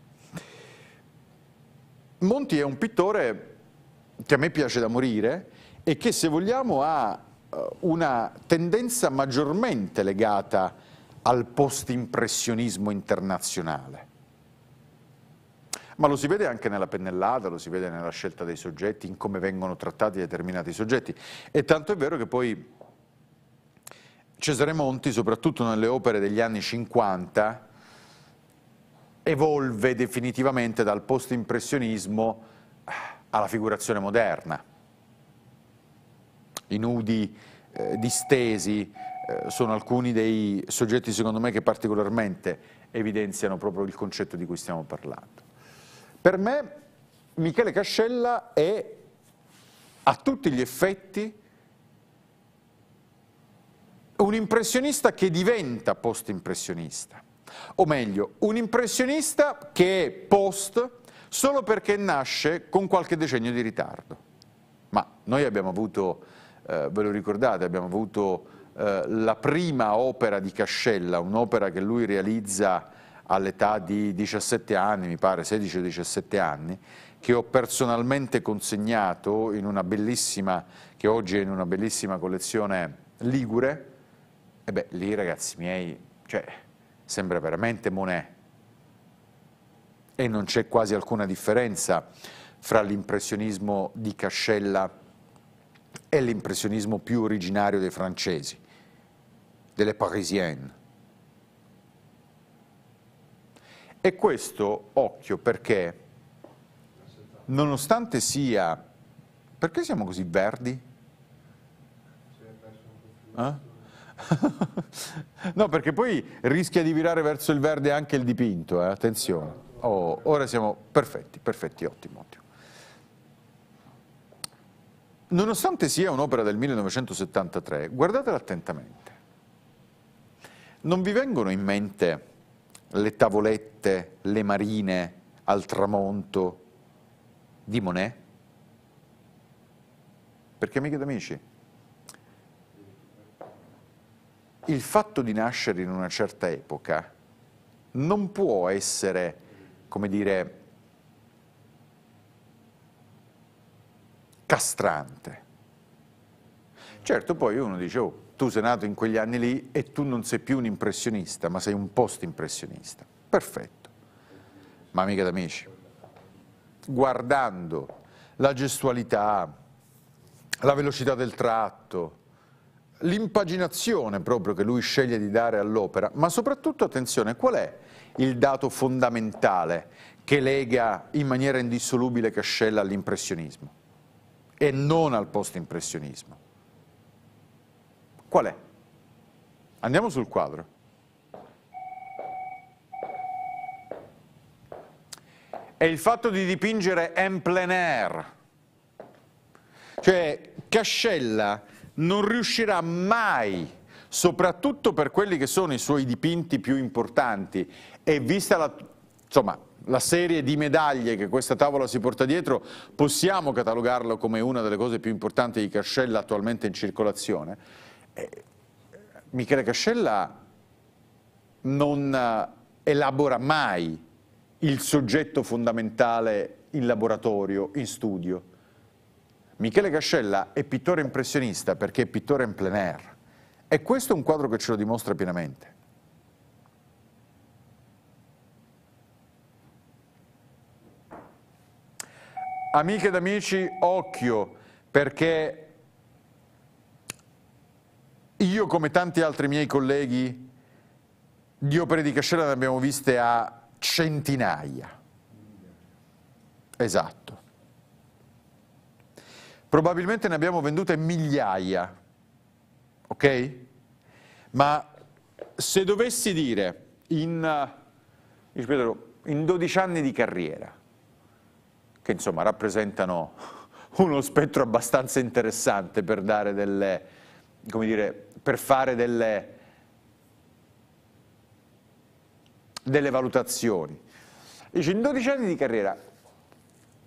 Monti è un pittore che a me piace da morire e che se vogliamo ha eh, una tendenza maggiormente legata al post-impressionismo internazionale ma lo si vede anche nella pennellata, lo si vede nella scelta dei soggetti, in come vengono trattati determinati soggetti. E tanto è vero che poi Cesare Monti, soprattutto nelle opere degli anni 50, evolve definitivamente dal post-impressionismo alla figurazione moderna. I nudi eh, distesi eh, sono alcuni dei soggetti, secondo me, che particolarmente evidenziano proprio il concetto di cui stiamo parlando. Per me Michele Cascella è a tutti gli effetti un impressionista che diventa post-impressionista, o meglio, un impressionista che è post solo perché nasce con qualche decennio di ritardo. Ma noi abbiamo avuto, eh, ve lo ricordate, abbiamo avuto eh, la prima opera di Cascella, un'opera che lui realizza all'età di 17 anni, mi pare 16-17 anni, che ho personalmente consegnato in una bellissima, che oggi è in una bellissima collezione Ligure, e beh, lì ragazzi miei, cioè, sembra veramente Monet. E non c'è quasi alcuna differenza fra l'impressionismo di Cascella e l'impressionismo più originario dei francesi, delle Parisiennes, E questo, occhio, perché nonostante sia... Perché siamo così verdi? Eh? no, perché poi rischia di virare verso il verde anche il dipinto, eh? attenzione. Oh, ora siamo perfetti, perfetti, ottimo, ottimo. Nonostante sia un'opera del 1973, guardatela attentamente. Non vi vengono in mente le tavolette, le marine al tramonto di Monet? Perché amiche ed amici, il fatto di nascere in una certa epoca non può essere, come dire, castrante. Certo poi uno dice, oh, tu sei nato in quegli anni lì e tu non sei più un impressionista, ma sei un post-impressionista. Perfetto. Ma amiche ed amici, guardando la gestualità, la velocità del tratto, l'impaginazione proprio che lui sceglie di dare all'opera, ma soprattutto, attenzione, qual è il dato fondamentale che lega in maniera indissolubile Cascella all'impressionismo e non al post-impressionismo? Qual è? Andiamo sul quadro. È il fatto di dipingere en plein air. Cioè, Cascella non riuscirà mai soprattutto per quelli che sono i suoi dipinti più importanti e vista la, insomma, la, serie di medaglie che questa tavola si porta dietro, possiamo catalogarlo come una delle cose più importanti di Cascella attualmente in circolazione, eh, Michele Cascella non eh, elabora mai il soggetto fondamentale in laboratorio, in studio. Michele Cascella è pittore impressionista perché è pittore in plein air e questo è un quadro che ce lo dimostra pienamente. Amiche ed amici, occhio, perché io, come tanti altri miei colleghi, di opere di Cascella ne abbiamo viste a centinaia. Esatto. Probabilmente ne abbiamo vendute migliaia, ok? Ma se dovessi dire in, eh, in 12 anni di carriera, che insomma rappresentano uno spettro abbastanza interessante per dare delle come dire, per fare delle, delle valutazioni. Dice, in 12 anni di carriera,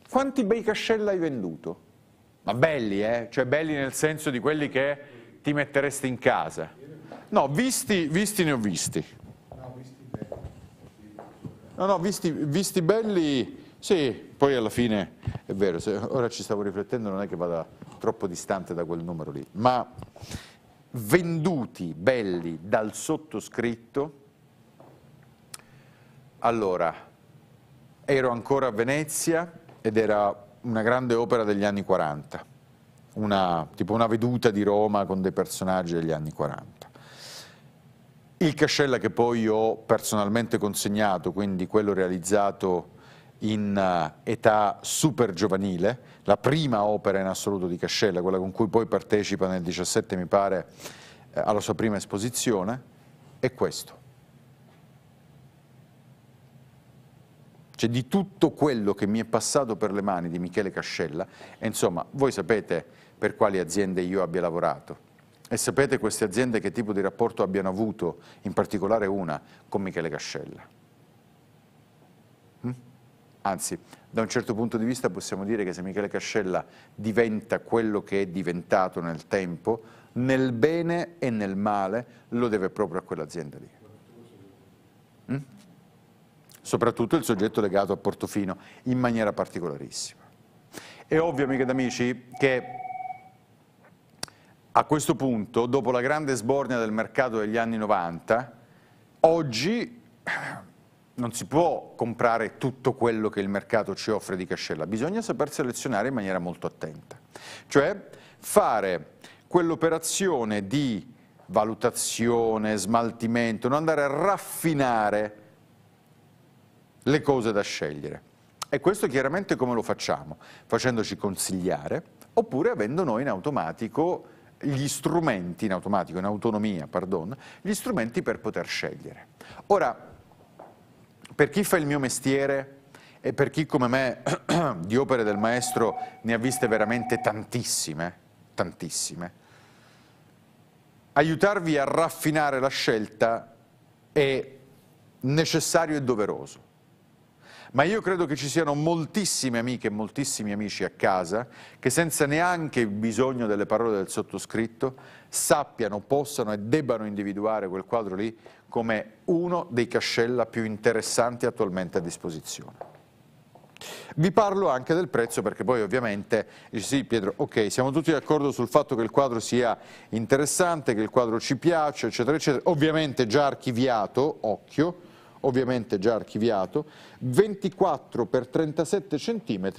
quanti bei cascella hai venduto? Ma belli, eh? Cioè belli nel senso di quelli che ti metteresti in casa. No, visti, visti ne ho visti. No, no, visti, visti belli, sì, poi alla fine è vero, ora ci stavo riflettendo, non è che vada troppo distante da quel numero lì, ma venduti belli dal sottoscritto, allora, ero ancora a Venezia ed era una grande opera degli anni 40, una, tipo una veduta di Roma con dei personaggi degli anni 40. Il Cascella che poi ho personalmente consegnato, quindi quello realizzato in eh, età super giovanile, la prima opera in assoluto di Cascella, quella con cui poi partecipa nel 17 mi pare eh, alla sua prima esposizione, è questo. Cioè di tutto quello che mi è passato per le mani di Michele Cascella, e insomma voi sapete per quali aziende io abbia lavorato e sapete queste aziende che tipo di rapporto abbiano avuto, in particolare una, con Michele Cascella. Anzi, da un certo punto di vista possiamo dire che se Michele Cascella diventa quello che è diventato nel tempo, nel bene e nel male lo deve proprio a quell'azienda lì. Mm? Soprattutto il soggetto legato a Portofino in maniera particolarissima. È ovvio, amiche ed amici, che a questo punto, dopo la grande sbornia del mercato degli anni 90, oggi non si può comprare tutto quello che il mercato ci offre di cascella, bisogna saper selezionare in maniera molto attenta. Cioè fare quell'operazione di valutazione, smaltimento, non andare a raffinare le cose da scegliere. E questo chiaramente come lo facciamo? Facendoci consigliare oppure avendo noi in automatico gli strumenti, in automatico, in autonomia, pardon, gli strumenti per poter scegliere. Ora, per chi fa il mio mestiere e per chi come me di opere del maestro ne ha viste veramente tantissime, tantissime, aiutarvi a raffinare la scelta è necessario e doveroso. Ma io credo che ci siano moltissime amiche e moltissimi amici a casa che senza neanche il bisogno delle parole del sottoscritto sappiano, possano e debbano individuare quel quadro lì come uno dei cascella più interessanti attualmente a disposizione. Vi parlo anche del prezzo perché poi ovviamente dice sì Pietro, ok, siamo tutti d'accordo sul fatto che il quadro sia interessante, che il quadro ci piace, eccetera, eccetera. Ovviamente già archiviato, occhio, ovviamente già archiviato, 24 x 37 cm,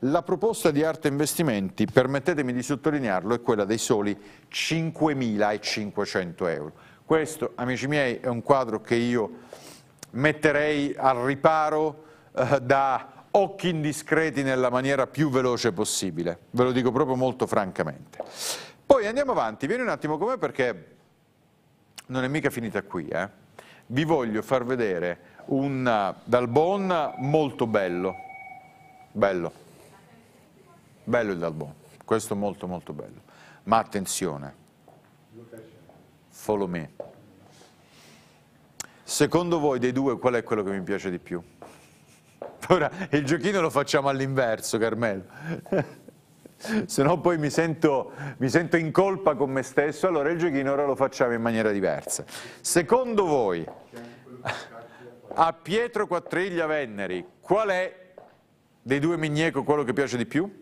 la proposta di Arte Investimenti, permettetemi di sottolinearlo, è quella dei soli 5.500 euro. Questo, amici miei, è un quadro che io metterei al riparo eh, da occhi indiscreti nella maniera più veloce possibile. Ve lo dico proprio molto francamente. Poi andiamo avanti, vieni un attimo con me perché non è mica finita qui. Eh. Vi voglio far vedere un eh, Dalbon molto bello. Bello. Bello il Dalbon. Questo molto molto bello. Ma attenzione follow me. Secondo voi dei due qual è quello che mi piace di più? Ora il giochino lo facciamo all'inverso, Carmelo. Se no poi mi sento, mi sento in colpa con me stesso, allora il giochino ora lo facciamo in maniera diversa. Secondo voi, a Pietro Quattriglia Venneri, qual è dei due migneco quello che piace di più?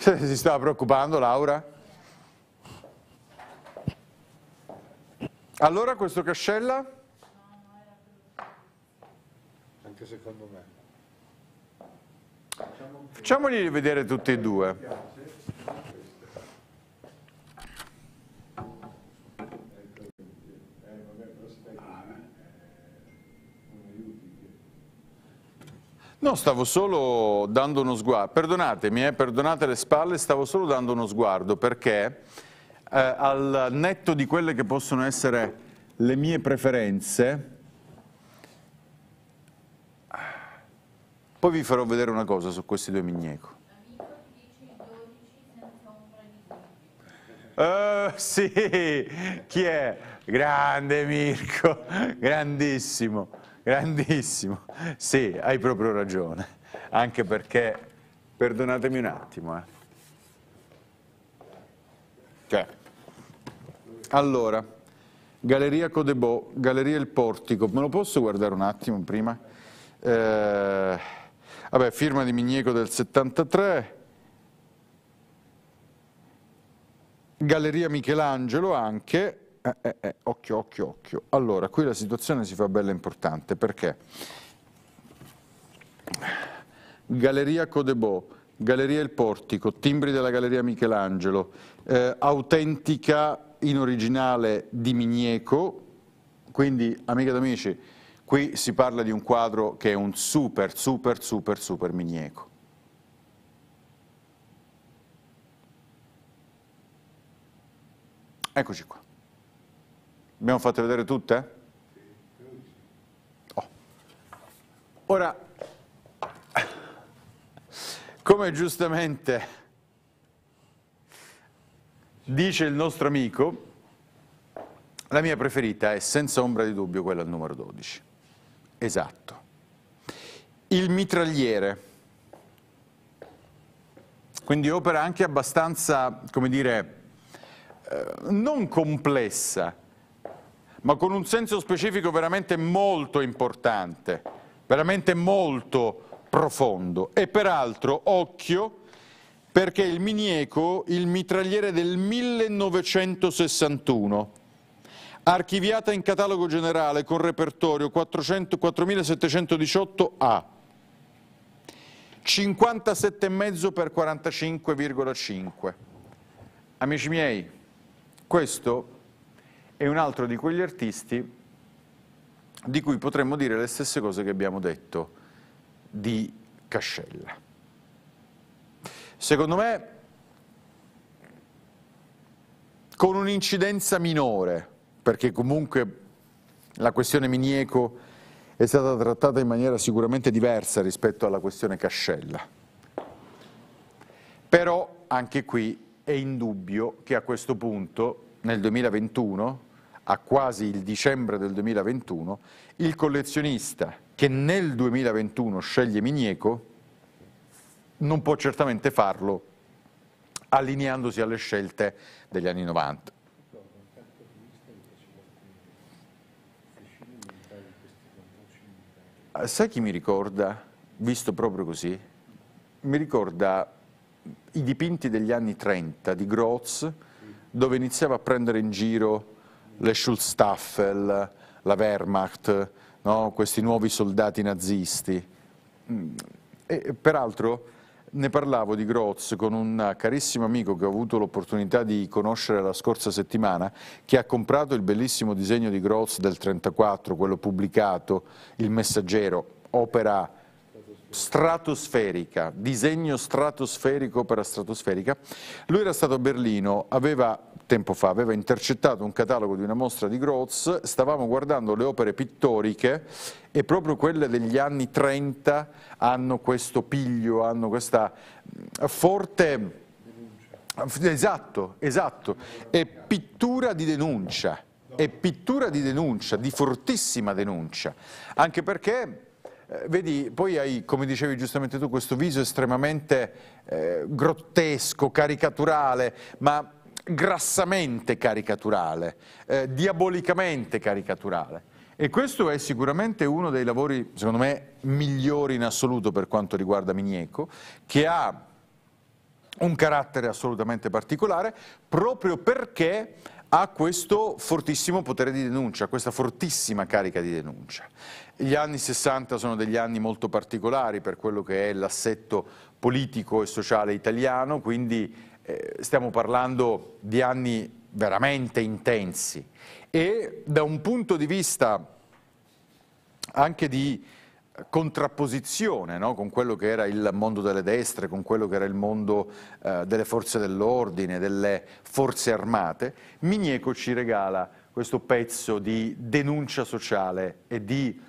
Si stava preoccupando Laura? Allora questo Cascella? Anche secondo me. Facciamoli vedere tutti e due. No, stavo solo dando uno sguardo, perdonatemi, eh, perdonate le spalle, stavo solo dando uno sguardo perché eh, al netto di quelle che possono essere le mie preferenze, poi vi farò vedere una cosa su questi due migneco. Oh, sì, chi è? Grande Mirko, grandissimo. Grandissimo, sì, hai proprio ragione, anche perché, perdonatemi un attimo, eh. Cioè. Allora, Galleria Codebò, Galleria Il Portico, me lo posso guardare un attimo prima? Eh, vabbè, firma di Migneco del 73, Galleria Michelangelo anche, eh, eh, eh, occhio, occhio, occhio. Allora, qui la situazione si fa bella importante perché Galleria Codebò, Galleria Il Portico, timbri della Galleria Michelangelo, eh, autentica in originale di Migneco, quindi amiche ed amici, qui si parla di un quadro che è un super, super, super, super Migneco. Eccoci qua. Abbiamo fatto vedere tutte? Oh. Ora, come giustamente dice il nostro amico, la mia preferita è senza ombra di dubbio quella al numero 12. Esatto. Il mitragliere. Quindi opera anche abbastanza, come dire, eh, non complessa, ma con un senso specifico veramente molto importante, veramente molto profondo. E peraltro, occhio, perché il Minieco, il mitragliere del 1961, archiviata in catalogo generale con repertorio 400, 4718A, 57,5 x 45,5. Amici miei, questo è un altro di quegli artisti di cui potremmo dire le stesse cose che abbiamo detto di Cascella. Secondo me, con un'incidenza minore, perché comunque la questione Minieco è stata trattata in maniera sicuramente diversa rispetto alla questione Cascella. Però anche qui è indubbio che a questo punto, nel 2021, a quasi il dicembre del 2021, il collezionista che nel 2021 sceglie Minieco non può certamente farlo allineandosi alle scelte degli anni 90. Sai chi mi ricorda, visto proprio così? Mi ricorda i dipinti degli anni 30 di Groz, dove iniziava a prendere in giro le Schulstaffel, la Wehrmacht, no? questi nuovi soldati nazisti. Mm. E, peraltro ne parlavo di Groz con un carissimo amico che ho avuto l'opportunità di conoscere la scorsa settimana, che ha comprato il bellissimo disegno di Groz del 1934, quello pubblicato, Il Messaggero, opera stratosferica, disegno stratosferico per la stratosferica. Lui era stato a Berlino, aveva tempo fa, aveva intercettato un catalogo di una mostra di Groz, stavamo guardando le opere pittoriche e proprio quelle degli anni 30 hanno questo piglio, hanno questa mm, forte... Esatto, esatto, è pittura di denuncia, è pittura di denuncia, di fortissima denuncia, anche perché eh, vedi, poi hai, come dicevi giustamente tu, questo viso estremamente eh, grottesco, caricaturale, ma grassamente caricaturale, eh, diabolicamente caricaturale. E questo è sicuramente uno dei lavori, secondo me, migliori in assoluto per quanto riguarda Minieco, che ha un carattere assolutamente particolare proprio perché ha questo fortissimo potere di denuncia, questa fortissima carica di denuncia. Gli anni 60 sono degli anni molto particolari per quello che è l'assetto politico e sociale italiano, quindi eh, stiamo parlando di anni veramente intensi e da un punto di vista anche di contrapposizione no? con quello che era il mondo delle destre, con quello che era il mondo eh, delle forze dell'ordine, delle forze armate, Migneco ci regala questo pezzo di denuncia sociale e di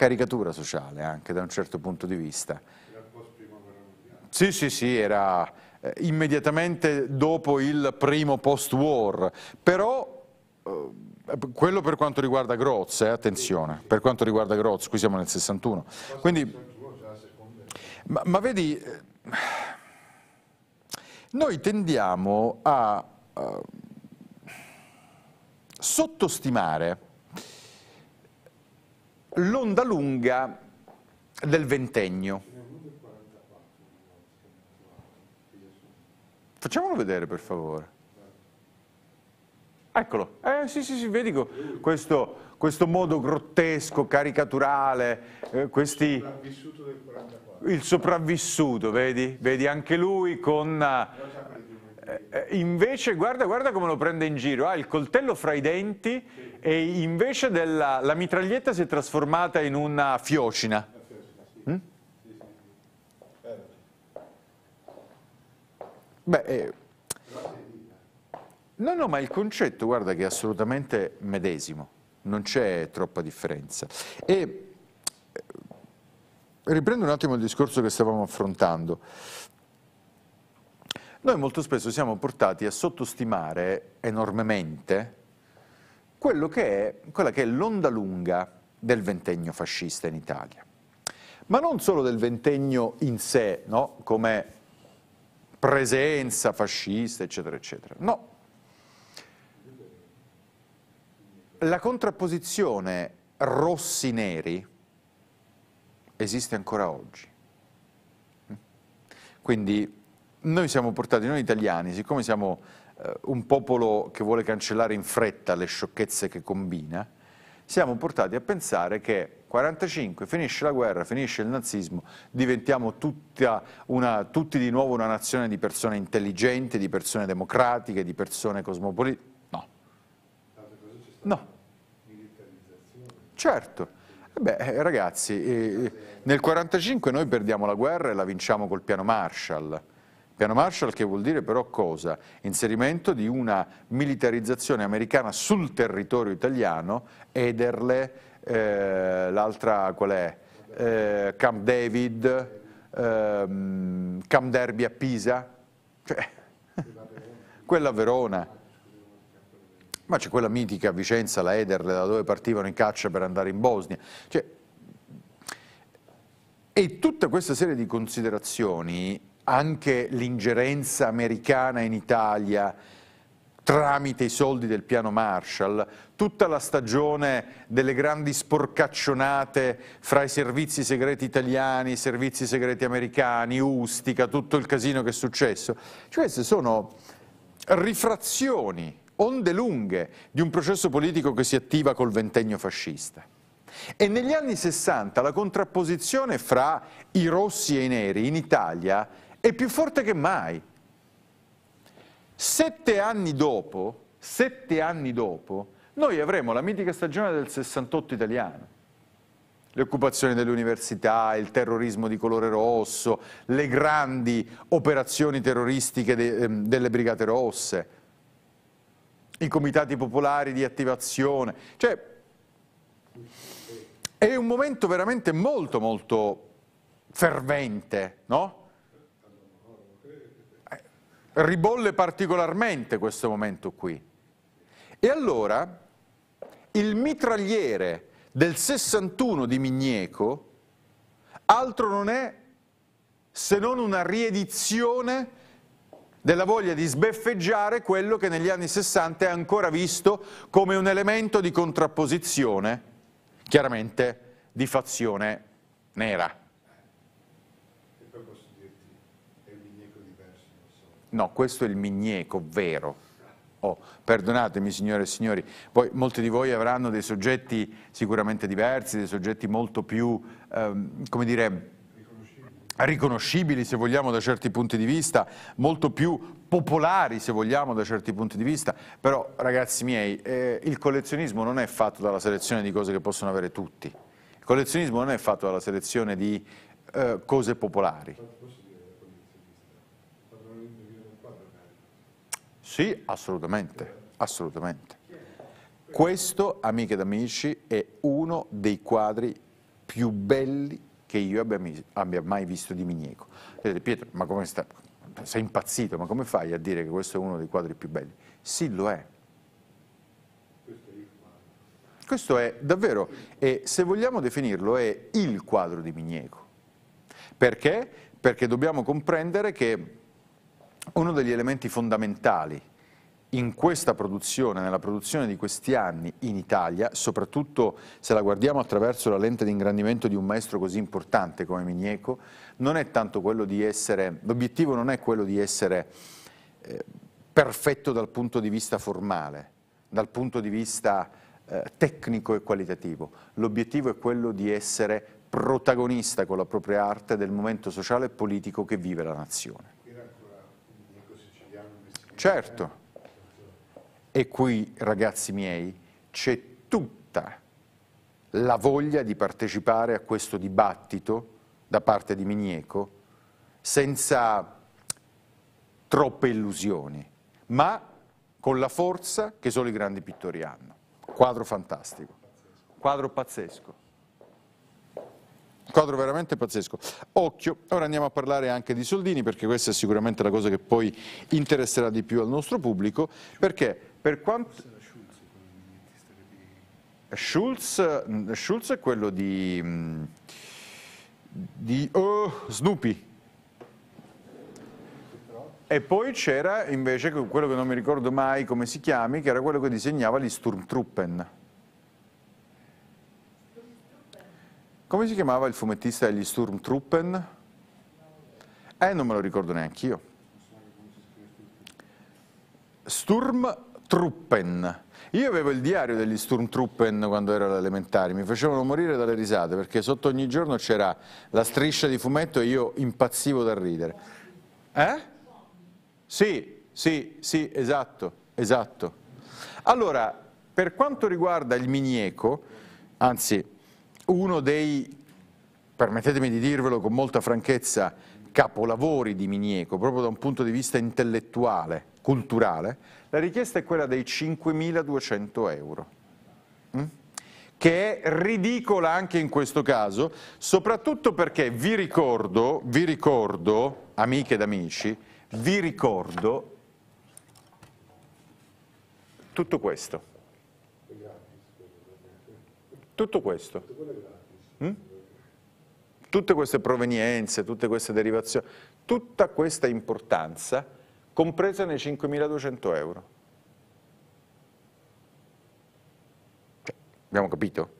caricatura sociale anche da un certo punto di vista. Sì, sì, sì, era eh, immediatamente dopo il primo post-war, però eh, eh quello per quanto riguarda Groz, eh, attenzione, per quanto riguarda Groz, qui siamo nel 61. Quindi, ma, ma vedi, eh, noi tendiamo a eh, sottostimare l'onda lunga del ventennio. Facciamolo vedere per favore. Eccolo, eh sì sì sì, vedi questo, questo modo grottesco, caricaturale, eh, questi... Il sopravvissuto, vedi? Vedi anche lui con... Eh, invece guarda, guarda, come lo prende in giro, ha il coltello fra i denti e invece della, la mitraglietta si è trasformata in una fiocina. Sì. Mm? Beh, eh, no, no, ma il concetto, guarda, che è assolutamente medesimo, non c'è troppa differenza. E eh, riprendo un attimo il discorso che stavamo affrontando. Noi molto spesso siamo portati a sottostimare enormemente quello che è, quella che è l'onda lunga del ventennio fascista in Italia. Ma non solo del ventennio in sé, no? come presenza fascista, eccetera, eccetera. No. La contrapposizione rossi-neri esiste ancora oggi. Quindi noi siamo portati, noi italiani, siccome siamo eh, un popolo che vuole cancellare in fretta le sciocchezze che combina, siamo portati a pensare che 45 finisce la guerra, finisce il nazismo, diventiamo una, tutti di nuovo una nazione di persone intelligenti, di persone democratiche, di persone cosmopolite. No. No. Certo. Eh beh, eh, ragazzi, eh, eh nel 1945 noi perdiamo la guerra e la vinciamo col piano Marshall. Piano Marshall che vuol dire però cosa? Inserimento di una militarizzazione americana sul territorio italiano, Ederle, eh, l'altra qual è? Eh, Camp David, ehm, Camp Derby a Pisa, cioè, quella a Verona. Ma c'è quella mitica a Vicenza, la Ederle, da dove partivano in caccia per andare in Bosnia. Cioè, e tutta questa serie di considerazioni anche l'ingerenza americana in Italia tramite i soldi del piano Marshall, tutta la stagione delle grandi sporcaccionate fra i servizi segreti italiani, i servizi segreti americani, Ustica, tutto il casino che è successo. Cioè, queste sono rifrazioni, onde lunghe di un processo politico che si attiva col ventennio fascista. E negli anni 60 la contrapposizione fra i rossi e i neri in Italia è più forte che mai. Sette anni dopo, sette anni dopo, noi avremo la mitica stagione del 68 italiano. Le occupazioni delle università, il terrorismo di colore rosso, le grandi operazioni terroristiche de, ehm, delle brigate rosse, i comitati popolari di attivazione. Cioè, è un momento veramente molto, molto fervente, no? ribolle particolarmente questo momento qui. E allora il mitragliere del 61 di Migneco altro non è se non una riedizione della voglia di sbeffeggiare quello che negli anni 60 è ancora visto come un elemento di contrapposizione, chiaramente di fazione nera. No, questo è il migneco vero. Oh, perdonatemi signore e signori, poi molti di voi avranno dei soggetti sicuramente diversi, dei soggetti molto più, ehm, come dire, riconoscibili se vogliamo da certi punti di vista, molto più popolari se vogliamo da certi punti di vista, però ragazzi miei eh, il collezionismo non è fatto dalla selezione di cose che possono avere tutti, il collezionismo non è fatto dalla selezione di eh, cose popolari. Sì, assolutamente, assolutamente. Questo, amiche ed amici, è uno dei quadri più belli che io abbia, abbia mai visto di Minieco. Vedete, Pietro, ma come sta, sei impazzito, ma come fai a dire che questo è uno dei quadri più belli? Sì, lo è. Questo è davvero, e se vogliamo definirlo, è il quadro di Minieco. Perché? Perché dobbiamo comprendere che uno degli elementi fondamentali in questa produzione, nella produzione di questi anni in Italia, soprattutto se la guardiamo attraverso la lente di ingrandimento di un maestro così importante come Migneco, non è tanto quello di essere, l'obiettivo non è quello di essere eh, perfetto dal punto di vista formale, dal punto di vista eh, tecnico e qualitativo, l'obiettivo è quello di essere protagonista con la propria arte del momento sociale e politico che vive la nazione. Certo. E qui, ragazzi miei, c'è tutta la voglia di partecipare a questo dibattito da parte di Minieco senza troppe illusioni, ma con la forza che solo i grandi pittori hanno. Quadro fantastico, quadro pazzesco. Quadro veramente pazzesco. Occhio, ora andiamo a parlare anche di soldini perché questa è sicuramente la cosa che poi interesserà di più al nostro pubblico perché per quanto... Schulz, eh, Schulz è quello di, mm, di oh, Snoopy. E poi c'era invece quello che non mi ricordo mai come si chiami, che era quello che disegnava gli Sturmtruppen. Come si chiamava il fumettista degli Sturmtruppen? Eh, non me lo ricordo neanche io. Sturm Truppen. Io avevo il diario degli Sturmtruppen quando ero all'elementare, mi facevano morire dalle risate perché sotto ogni giorno c'era la striscia di fumetto e io impazzivo dal ridere. Eh? Sì, sì, sì, esatto, esatto. Allora, per quanto riguarda il Minieco, anzi, uno dei, permettetemi di dirvelo con molta franchezza, capolavori di Minieco, proprio da un punto di vista intellettuale, culturale, la richiesta è quella dei 5.200 euro, mm? che è ridicola anche in questo caso, soprattutto perché vi ricordo, vi ricordo, amiche ed amici, vi ricordo tutto questo. Tutto questo. Mm? Tutte queste provenienze, tutte queste derivazioni, tutta questa importanza compresa nei 5.200 euro. Cioè, abbiamo capito?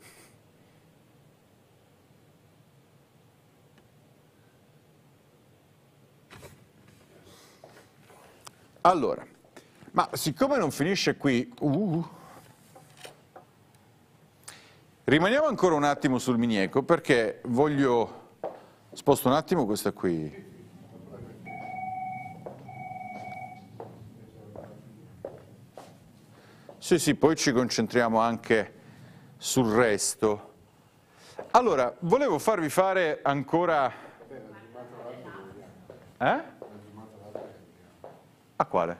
Allora, ma siccome non finisce qui, uh, rimaniamo ancora un attimo sul Minieco perché voglio, sposto un attimo questa qui, Sì, sì, poi ci concentriamo anche sul resto. Allora, volevo farvi fare ancora... Eh? A quale?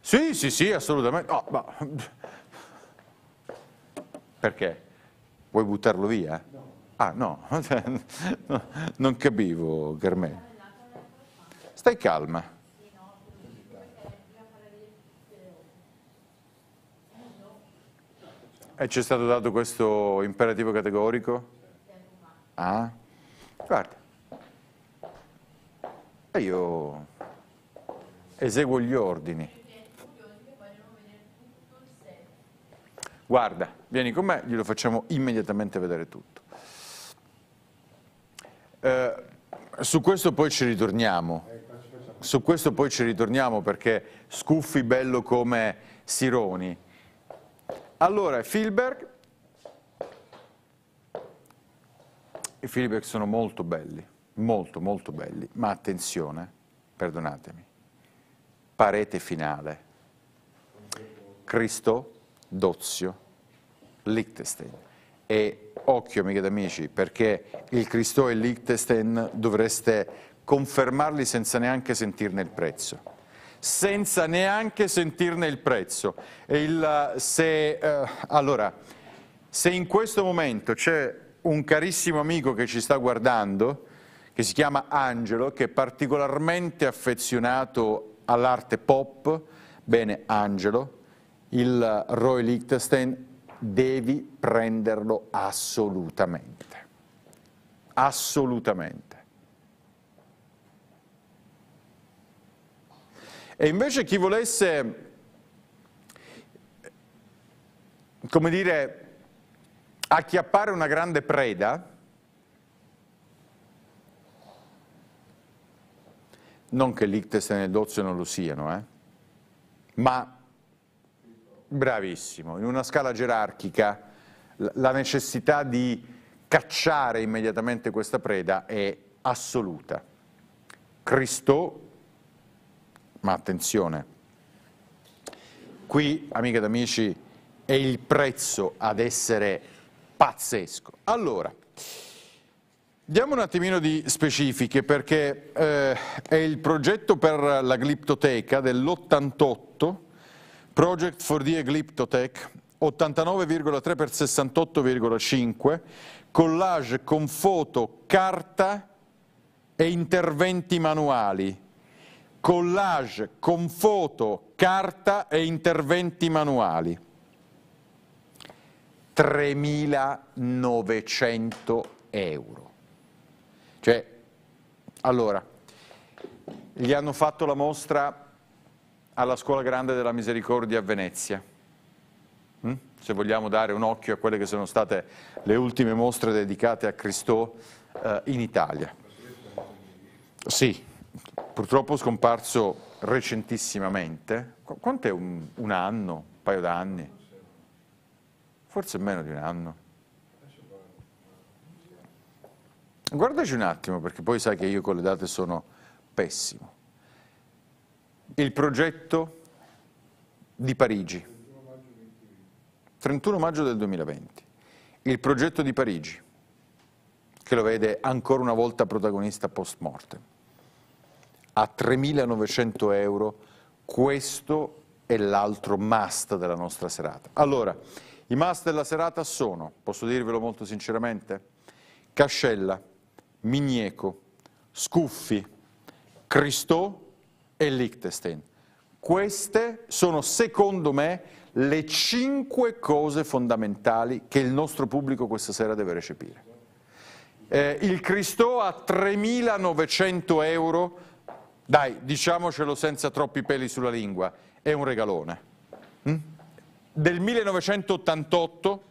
Sì, sì, sì, assolutamente. Oh, ma... Perché? Vuoi buttarlo via? Ah, no, non capivo, Carmelo. Stai calma. E ci è stato dato questo imperativo categorico? Ah, guarda, io eseguo gli ordini. Guarda, vieni con me, glielo facciamo immediatamente vedere tutto. Eh, su questo poi ci ritorniamo. Su questo poi ci ritorniamo perché Scuffi bello come Sironi allora, Filberg, i Filberg sono molto belli, molto molto belli, ma attenzione, perdonatemi, parete finale, Cristo, Dozio, Liechtenstein. E occhio amiche ed amici, perché il Cristo e il Liechtenstein dovreste confermarli senza neanche sentirne il prezzo senza neanche sentirne il prezzo. Il, eh, se, eh, allora, se in questo momento c'è un carissimo amico che ci sta guardando, che si chiama Angelo, che è particolarmente affezionato all'arte pop, bene Angelo, il Roy Lichtenstein devi prenderlo assolutamente, assolutamente. E invece chi volesse, come dire, acchiappare una grande preda, non che l'Ictesen e il Dozio non lo siano, eh? ma bravissimo, in una scala gerarchica la necessità di cacciare immediatamente questa preda è assoluta. Cristo ma attenzione, qui amiche ed amici è il prezzo ad essere pazzesco. Allora, diamo un attimino di specifiche perché eh, è il progetto per la gliptoteca dell'88, Project for the Gliptotech, 89,3 x 68,5, collage con foto, carta e interventi manuali collage con foto, carta e interventi manuali. 3.900 euro. Cioè, allora, gli hanno fatto la mostra alla Scuola Grande della Misericordia a Venezia. Mm? Se vogliamo dare un occhio a quelle che sono state le ultime mostre dedicate a Cristo eh, in Italia. Sì, purtroppo scomparso recentissimamente, Qu quanto è un, un anno, un paio d'anni? Forse meno di un anno. Guardaci un attimo, perché poi sai che io con le date sono pessimo. Il progetto di Parigi, 31 maggio del 2020. Il progetto di Parigi, che lo vede ancora una volta protagonista post mortem a 3.900 euro, questo è l'altro must della nostra serata. Allora, i must della serata sono, posso dirvelo molto sinceramente, Cascella, Migneco, Scuffi, Cristò e Liechtenstein. Queste sono, secondo me, le cinque cose fondamentali che il nostro pubblico questa sera deve recepire. Eh, il Cristò a 3.900 euro dai, diciamocelo senza troppi peli sulla lingua, è un regalone. Mm? Del 1988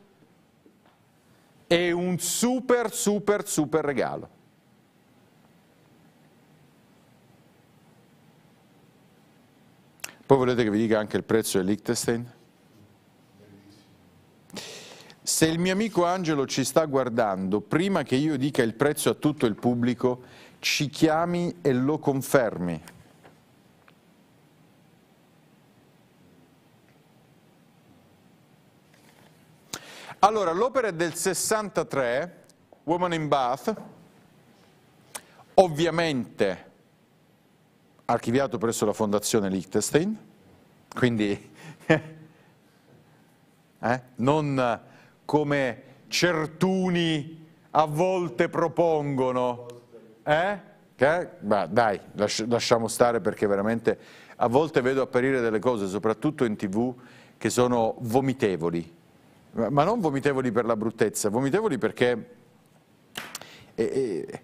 è un super, super, super regalo. Poi volete che vi dica anche il prezzo del Liechtenstein? Se il mio amico Angelo ci sta guardando, prima che io dica il prezzo a tutto il pubblico, ci chiami e lo confermi. Allora, l'opera è del 63, Woman in Bath, ovviamente archiviato presso la fondazione Liechtenstein, quindi eh, non come certuni a volte propongono eh? Che? Bah, dai, lasci lasciamo stare perché veramente a volte vedo apparire delle cose, soprattutto in tv, che sono vomitevoli. Ma non vomitevoli per la bruttezza, vomitevoli perché è, è,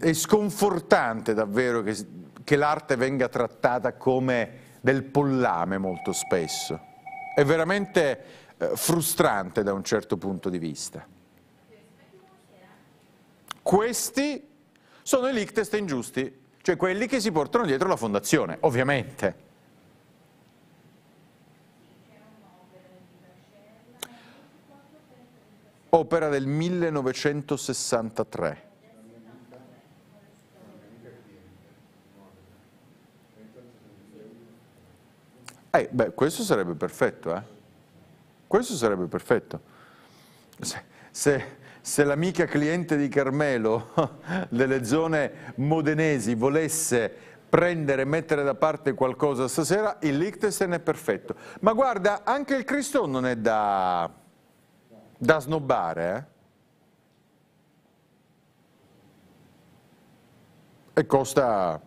è sconfortante davvero che, che l'arte venga trattata come del pollame molto spesso. È veramente eh, frustrante da un certo punto di vista. Questi sono i Lichtest ingiusti, cioè quelli che si portano dietro la fondazione, ovviamente. Opera del 1963. Eh, beh, questo sarebbe perfetto, eh? Questo sarebbe perfetto. se, se se l'amica cliente di Carmelo delle zone modenesi volesse prendere e mettere da parte qualcosa stasera, il Liechtenstein è perfetto. Ma guarda, anche il Cristo non è da, da snobbare. Eh? E costa,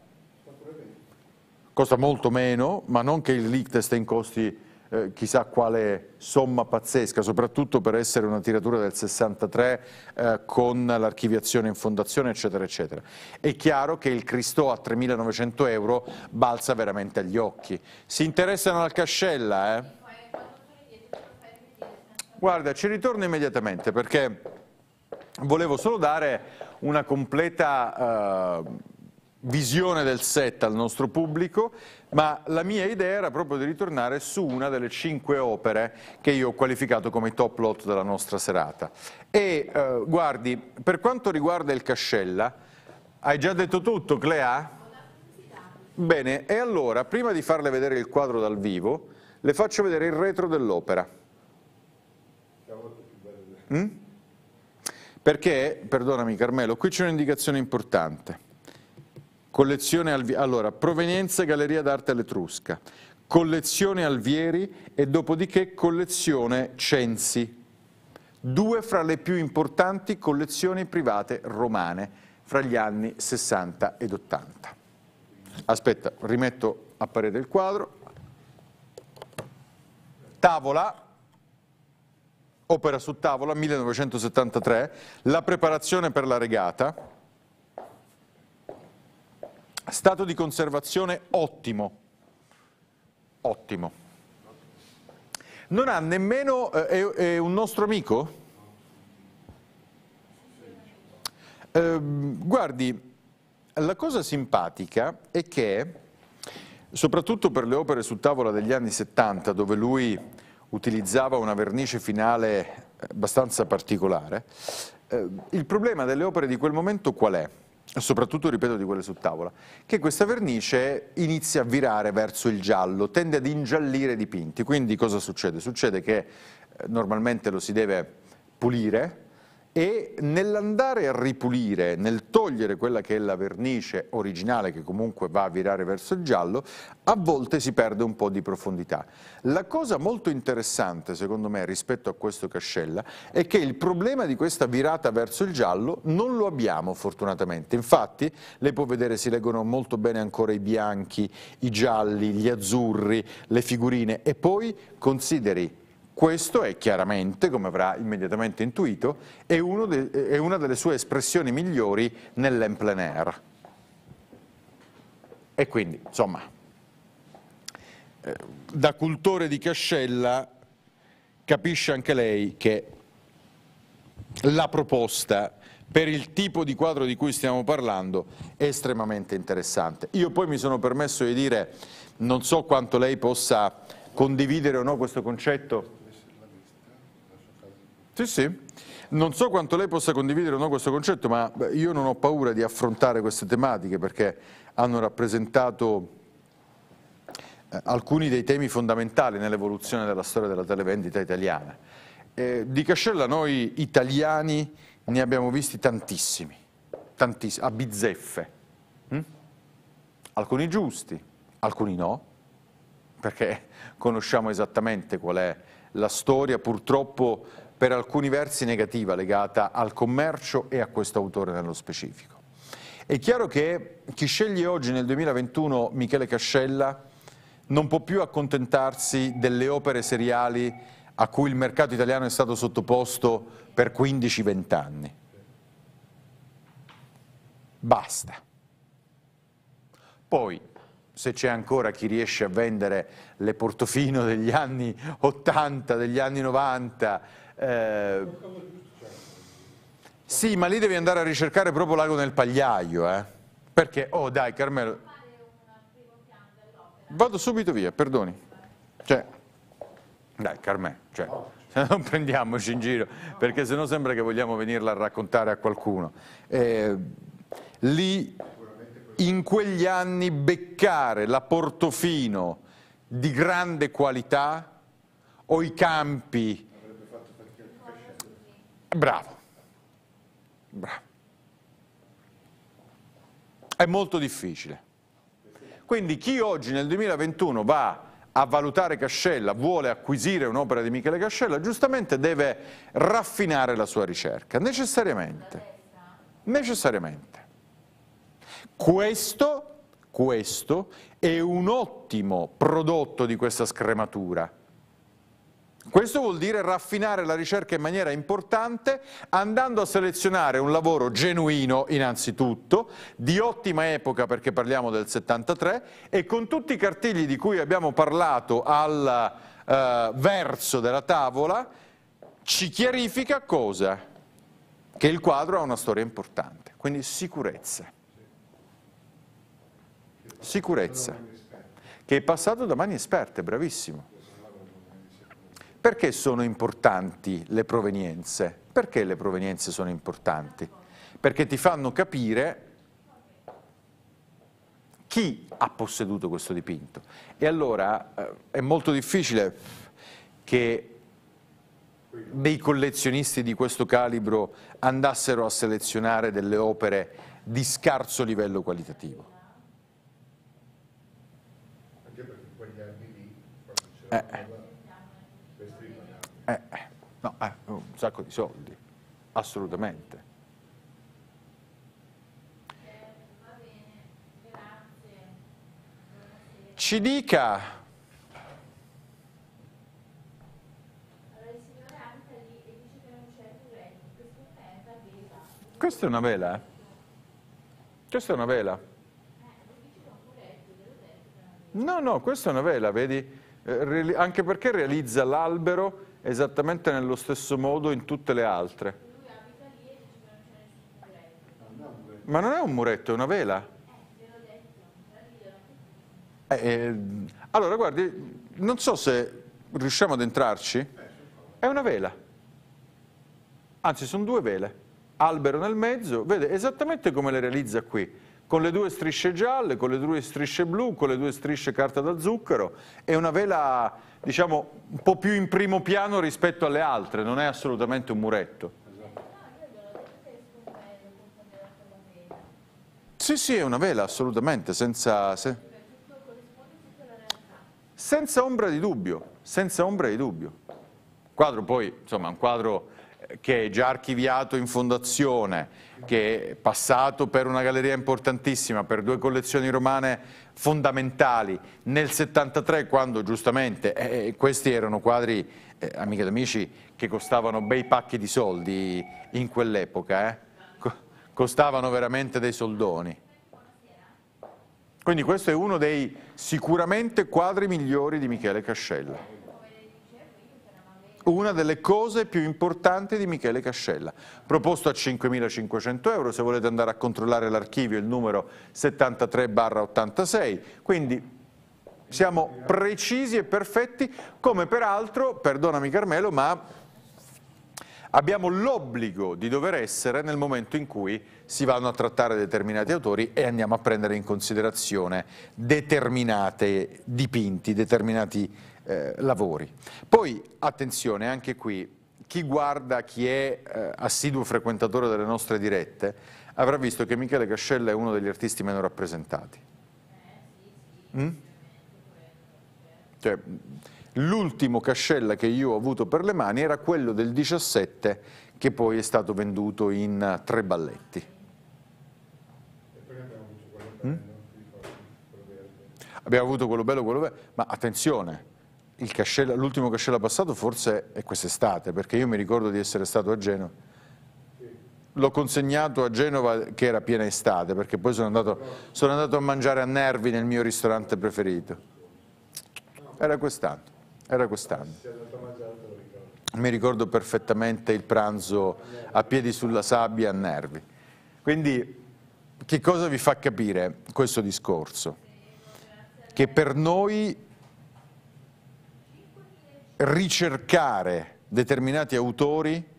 costa molto meno, ma non che il Liechtenstein costi eh, chissà quale somma pazzesca, soprattutto per essere una tiratura del 63 eh, con l'archiviazione in fondazione, eccetera, eccetera. È chiaro che il Cristò a 3.900 euro balza veramente agli occhi. Si interessano al Cascella, eh? Guarda, ci ritorno immediatamente perché volevo solo dare una completa... Eh, visione del set al nostro pubblico, ma la mia idea era proprio di ritornare su una delle cinque opere che io ho qualificato come top lot della nostra serata. E eh, guardi, per quanto riguarda il Cascella, hai già detto tutto, Clea? Bene, e allora, prima di farle vedere il quadro dal vivo, le faccio vedere il retro dell'opera. Mm? Perché, perdonami Carmelo, qui c'è un'indicazione importante collezione Alvieri, allora, provenienza Galleria d'Arte Letrusca, collezione Alvieri e dopodiché collezione Censi, due fra le più importanti collezioni private romane fra gli anni 60 ed 80. Aspetta, rimetto a parete il quadro. Tavola, opera su tavola, 1973, la preparazione per la regata, Stato di conservazione ottimo, ottimo. Non ha nemmeno, eh, è, un nostro amico? Eh, guardi, la cosa simpatica è che, soprattutto per le opere su tavola degli anni 70, dove lui utilizzava una vernice finale eh, abbastanza particolare, eh, il problema delle opere di quel momento qual è? soprattutto ripeto di quelle su tavola, che questa vernice inizia a virare verso il giallo, tende ad ingiallire i dipinti, quindi cosa succede? Succede che eh, normalmente lo si deve pulire, e nell'andare a ripulire, nel togliere quella che è la vernice originale che comunque va a virare verso il giallo, a volte si perde un po' di profondità. La cosa molto interessante secondo me rispetto a questo cascella è che il problema di questa virata verso il giallo non lo abbiamo fortunatamente, infatti lei può vedere si leggono molto bene ancora i bianchi, i gialli, gli azzurri, le figurine e poi consideri questo è chiaramente, come avrà immediatamente intuito, è, de, è una delle sue espressioni migliori nell'en plein air. E quindi, insomma, eh, da cultore di Cascella capisce anche lei che la proposta per il tipo di quadro di cui stiamo parlando è estremamente interessante. Io poi mi sono permesso di dire, non so quanto lei possa condividere o no questo concetto, sì, sì. Non so quanto lei possa condividere o no questo concetto, ma io non ho paura di affrontare queste tematiche perché hanno rappresentato eh, alcuni dei temi fondamentali nell'evoluzione della storia della televendita italiana. Eh, di Cascella noi italiani ne abbiamo visti tantissimi, tantissimi a bizzeffe, mm? alcuni giusti, alcuni no, perché conosciamo esattamente qual è la storia purtroppo per alcuni versi negativa legata al commercio e a questo autore nello specifico. È chiaro che chi sceglie oggi nel 2021 Michele Cascella non può più accontentarsi delle opere seriali a cui il mercato italiano è stato sottoposto per 15-20 anni. Basta. Poi, se c'è ancora chi riesce a vendere le portofino degli anni 80, degli anni 90, eh, sì, ma lì devi andare a ricercare proprio l'ago nel pagliaio, eh? Perché, oh dai Carmelo, vado subito via, perdoni. Cioè, dai Carmelo, cioè, non prendiamoci in giro, perché sennò sembra che vogliamo venirla a raccontare a qualcuno. Eh, lì, in quegli anni, beccare la Portofino di grande qualità o i campi Bravo, bravo. È molto difficile. Quindi chi oggi nel 2021 va a valutare Cascella, vuole acquisire un'opera di Michele Cascella, giustamente deve raffinare la sua ricerca, necessariamente. Necessariamente. Questo, questo è un ottimo prodotto di questa scrematura questo vuol dire raffinare la ricerca in maniera importante andando a selezionare un lavoro genuino innanzitutto, di ottima epoca perché parliamo del 73 e con tutti i cartigli di cui abbiamo parlato al eh, verso della tavola ci chiarifica cosa? Che il quadro ha una storia importante, quindi sicurezza. Sicurezza. Che è passato da mani esperte, bravissimo. Perché sono importanti le provenienze? Perché le provenienze sono importanti? Perché ti fanno capire chi ha posseduto questo dipinto. E allora eh, è molto difficile che dei collezionisti di questo calibro andassero a selezionare delle opere di scarso livello qualitativo. Anche perché in quegli anni lì eh. Eh, eh, no, eh, un sacco di soldi, assolutamente. Ci dica... Questa è una vela, eh? Questa è una vela. No, no, questa è una vela, vedi? Eh, anche perché realizza l'albero esattamente nello stesso modo in tutte le altre. Ma non è un muretto, è una vela. Eh, eh, allora, guardi, non so se riusciamo ad entrarci. È una vela. Anzi, sono due vele. Albero nel mezzo, vede, esattamente come le realizza qui. Con le due strisce gialle, con le due strisce blu, con le due strisce carta da zucchero. È una vela diciamo, un po' più in primo piano rispetto alle altre, non è assolutamente un muretto. Sì, sì, è una vela, assolutamente, senza, se... senza ombra di dubbio, senza ombra di dubbio. Il quadro poi, insomma, è un quadro eh, che è già archiviato in fondazione, che è passato per una galleria importantissima, per due collezioni romane fondamentali, nel 73 quando giustamente eh, eh, questi erano quadri, eh, amiche ed amici, che costavano bei pacchi di soldi in quell'epoca, eh? costavano veramente dei soldoni. Quindi questo è uno dei sicuramente quadri migliori di Michele Cascella una delle cose più importanti di Michele Cascella, proposto a 5.500 euro, se volete andare a controllare l'archivio il numero 73 86, quindi siamo precisi e perfetti come peraltro, perdonami Carmelo, ma abbiamo l'obbligo di dover essere nel momento in cui si vanno a trattare determinati autori e andiamo a prendere in considerazione determinati dipinti, determinati eh, lavori. Poi, attenzione, anche qui, chi guarda, chi è eh, assiduo frequentatore delle nostre dirette, avrà visto che Michele Cascella è uno degli artisti meno rappresentati. Mm? Cioè, l'ultimo Cascella che io ho avuto per le mani era quello del 17 che poi è stato venduto in eh, tre balletti. Mm? Abbiamo avuto quello bello, quello bello, ma attenzione, l'ultimo Cascella passato forse è quest'estate, perché io mi ricordo di essere stato a Genova. L'ho consegnato a Genova che era piena estate, perché poi sono andato, sono andato a mangiare a Nervi nel mio ristorante preferito. Era quest'anno, era quest'anno. Mi ricordo perfettamente il pranzo a piedi sulla sabbia a Nervi. Quindi che cosa vi fa capire questo discorso? Che per noi ricercare determinati autori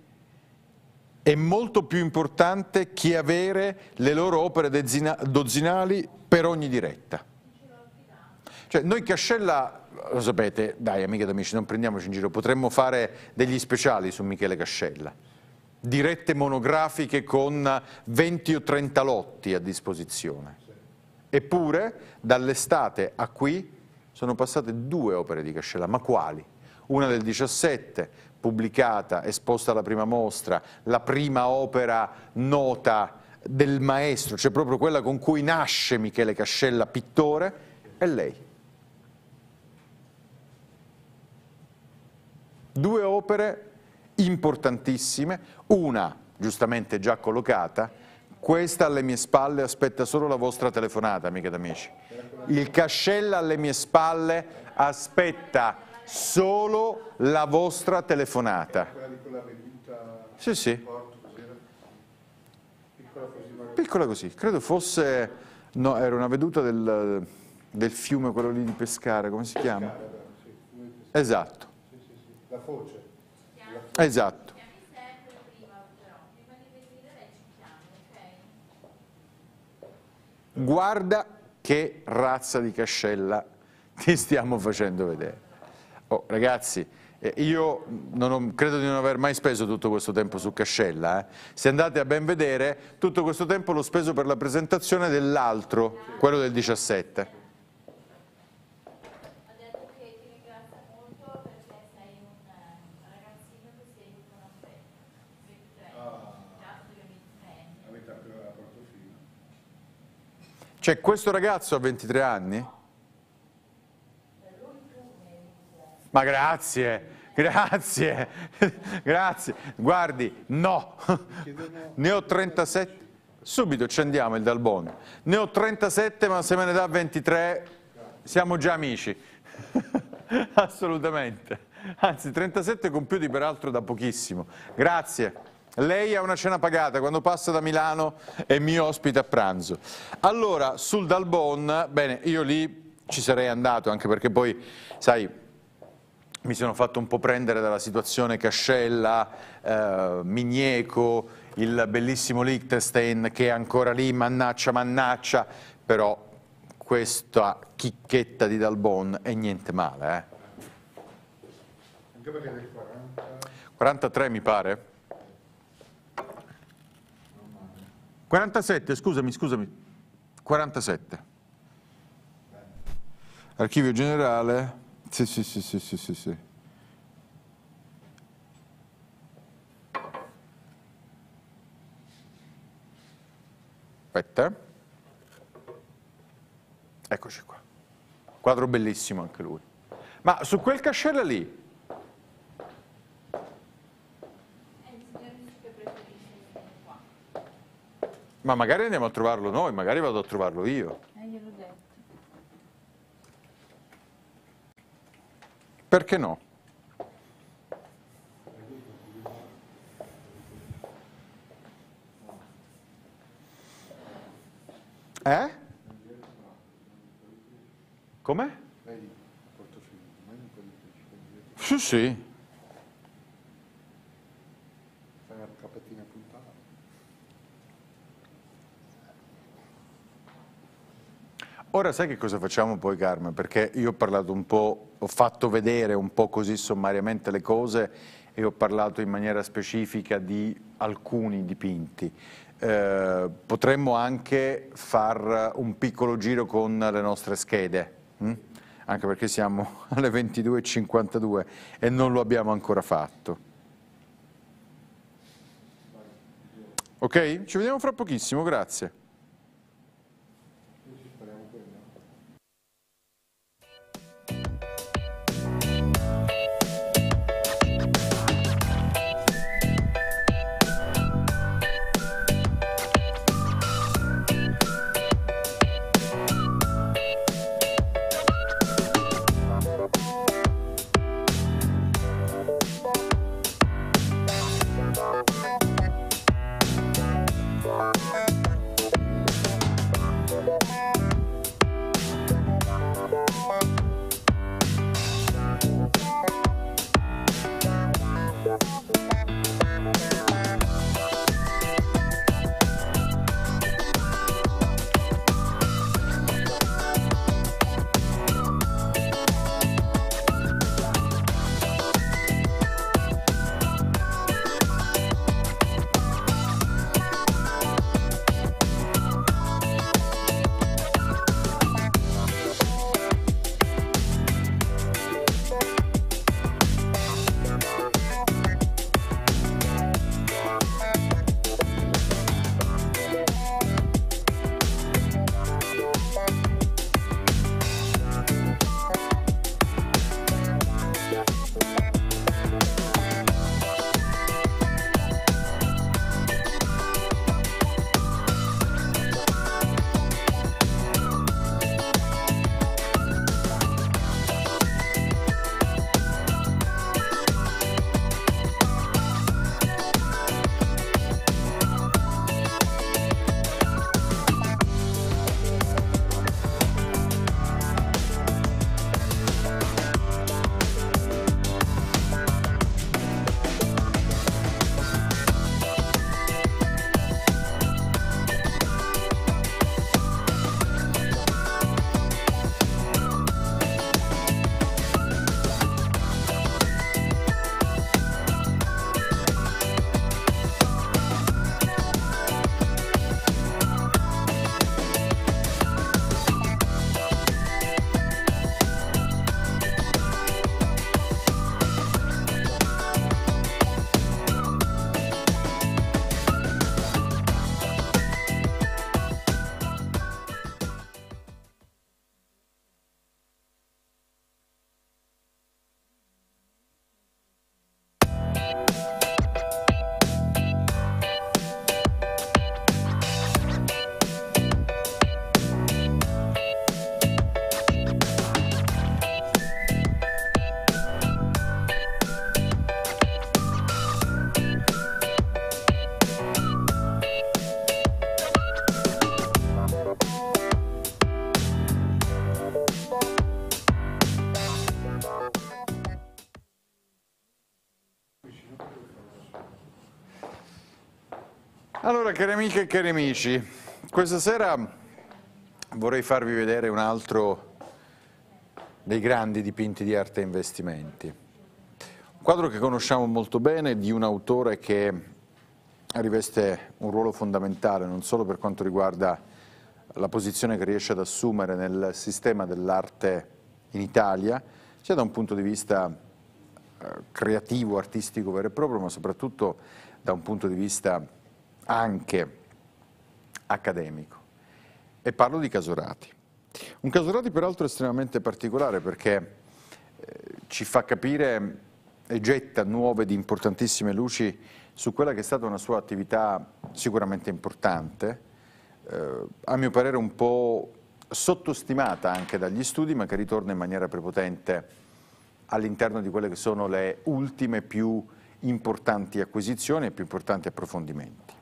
è molto più importante che avere le loro opere dozzinali per ogni diretta. Cioè, noi Cascella, lo sapete, dai amiche ed amici, non prendiamoci in giro, potremmo fare degli speciali su Michele Cascella, dirette monografiche con 20 o 30 lotti a disposizione. Eppure, dall'estate a qui sono passate due opere di Cascella, ma quali? una del 17 pubblicata, esposta alla prima mostra, la prima opera nota del maestro, cioè proprio quella con cui nasce Michele Cascella, pittore, è lei. Due opere importantissime, una giustamente già collocata, questa alle mie spalle aspetta solo la vostra telefonata, amiche ed amici. Il Cascella alle mie spalle aspetta solo la vostra telefonata. Sì, sì. Piccola così, credo fosse, no, era una veduta del, del fiume, quello lì di Pescara, come si chiama? Esatto. La foce. Esatto. Ecco Guarda che razza di cascella ti stiamo facendo vedere. Oh, ragazzi, eh, io ho, credo di non aver mai speso tutto questo tempo su Cascella. Eh. Se andate a ben vedere, tutto questo tempo l'ho speso per la presentazione dell'altro, quello del 17. Cioè, questo ragazzo ha 23 anni? Ma grazie, grazie, grazie. Guardi, no, ne ho 37. Subito ci andiamo il Dalbon. Ne ho 37, ma se me ne dà 23 siamo già amici. Assolutamente. Anzi, 37 compiuti peraltro da pochissimo. Grazie. Lei ha una cena pagata quando passa da Milano e mi ospita a pranzo. Allora, sul Dalbon, bene, io lì ci sarei andato anche perché poi, sai, mi sono fatto un po' prendere dalla situazione Cascella, eh, Migneco, il bellissimo Liechtenstein che è ancora lì, mannaccia, mannaccia, però questa chicchetta di Dalbon è niente male. Eh. 43 mi pare. 47, scusami, scusami. 47. Archivio generale. Sì, sì, sì, sì, sì, sì, sì. Aspetta. Eh. Eccoci qua. Quadro bellissimo anche lui. Ma su quel cascella lì... Ma magari andiamo a trovarlo noi, magari vado a trovarlo io. Eh, glielo ho detto. Perché no? Eh? Come? Sì, sì. Ora sai che cosa facciamo poi Carmen? Perché io ho parlato un po' ho fatto vedere un po' così sommariamente le cose e ho parlato in maniera specifica di alcuni dipinti. Eh, potremmo anche far un piccolo giro con le nostre schede, hm? anche perché siamo alle 22.52 e non lo abbiamo ancora fatto. Ok? Ci vediamo fra pochissimo, grazie. Allora, cari amiche e cari amici, questa sera vorrei farvi vedere un altro dei grandi dipinti di arte e investimenti. Un quadro che conosciamo molto bene di un autore che riveste un ruolo fondamentale non solo per quanto riguarda la posizione che riesce ad assumere nel sistema dell'arte in Italia, sia da un punto di vista eh, creativo, artistico vero e proprio, ma soprattutto da un punto di vista anche accademico. E parlo di Casorati. Un Casorati peraltro estremamente particolare perché eh, ci fa capire e getta nuove ed importantissime luci su quella che è stata una sua attività sicuramente importante, eh, a mio parere un po' sottostimata anche dagli studi, ma che ritorna in maniera prepotente all'interno di quelle che sono le ultime più importanti acquisizioni e più importanti approfondimenti.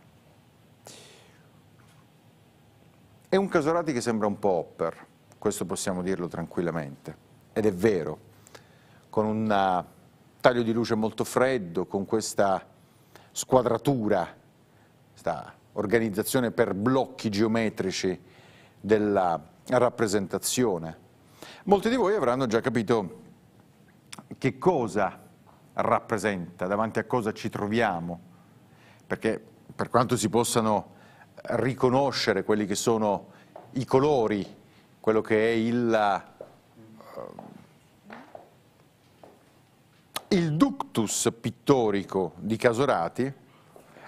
È un Casorati che sembra un po' Hopper, questo possiamo dirlo tranquillamente, ed è vero, con un eh, taglio di luce molto freddo, con questa squadratura, questa organizzazione per blocchi geometrici della rappresentazione. Molti di voi avranno già capito che cosa rappresenta, davanti a cosa ci troviamo, perché per quanto si possano riconoscere quelli che sono i colori, quello che è il, eh, il ductus pittorico di Casorati,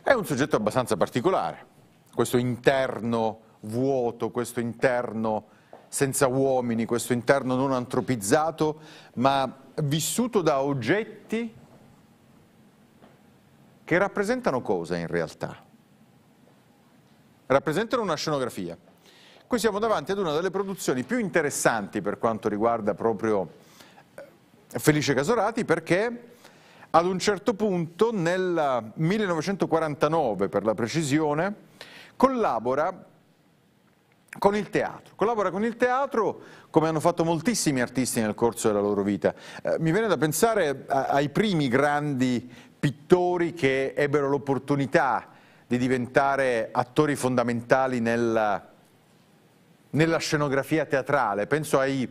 è un soggetto abbastanza particolare, questo interno vuoto, questo interno senza uomini, questo interno non antropizzato, ma vissuto da oggetti che rappresentano cosa in realtà? rappresentano una scenografia. Qui siamo davanti ad una delle produzioni più interessanti per quanto riguarda proprio eh, Felice Casorati perché ad un certo punto nel 1949 per la precisione collabora con il teatro. Collabora con il teatro come hanno fatto moltissimi artisti nel corso della loro vita. Eh, mi viene da pensare a, ai primi grandi pittori che ebbero l'opportunità di diventare attori fondamentali nel, nella scenografia teatrale. Penso ai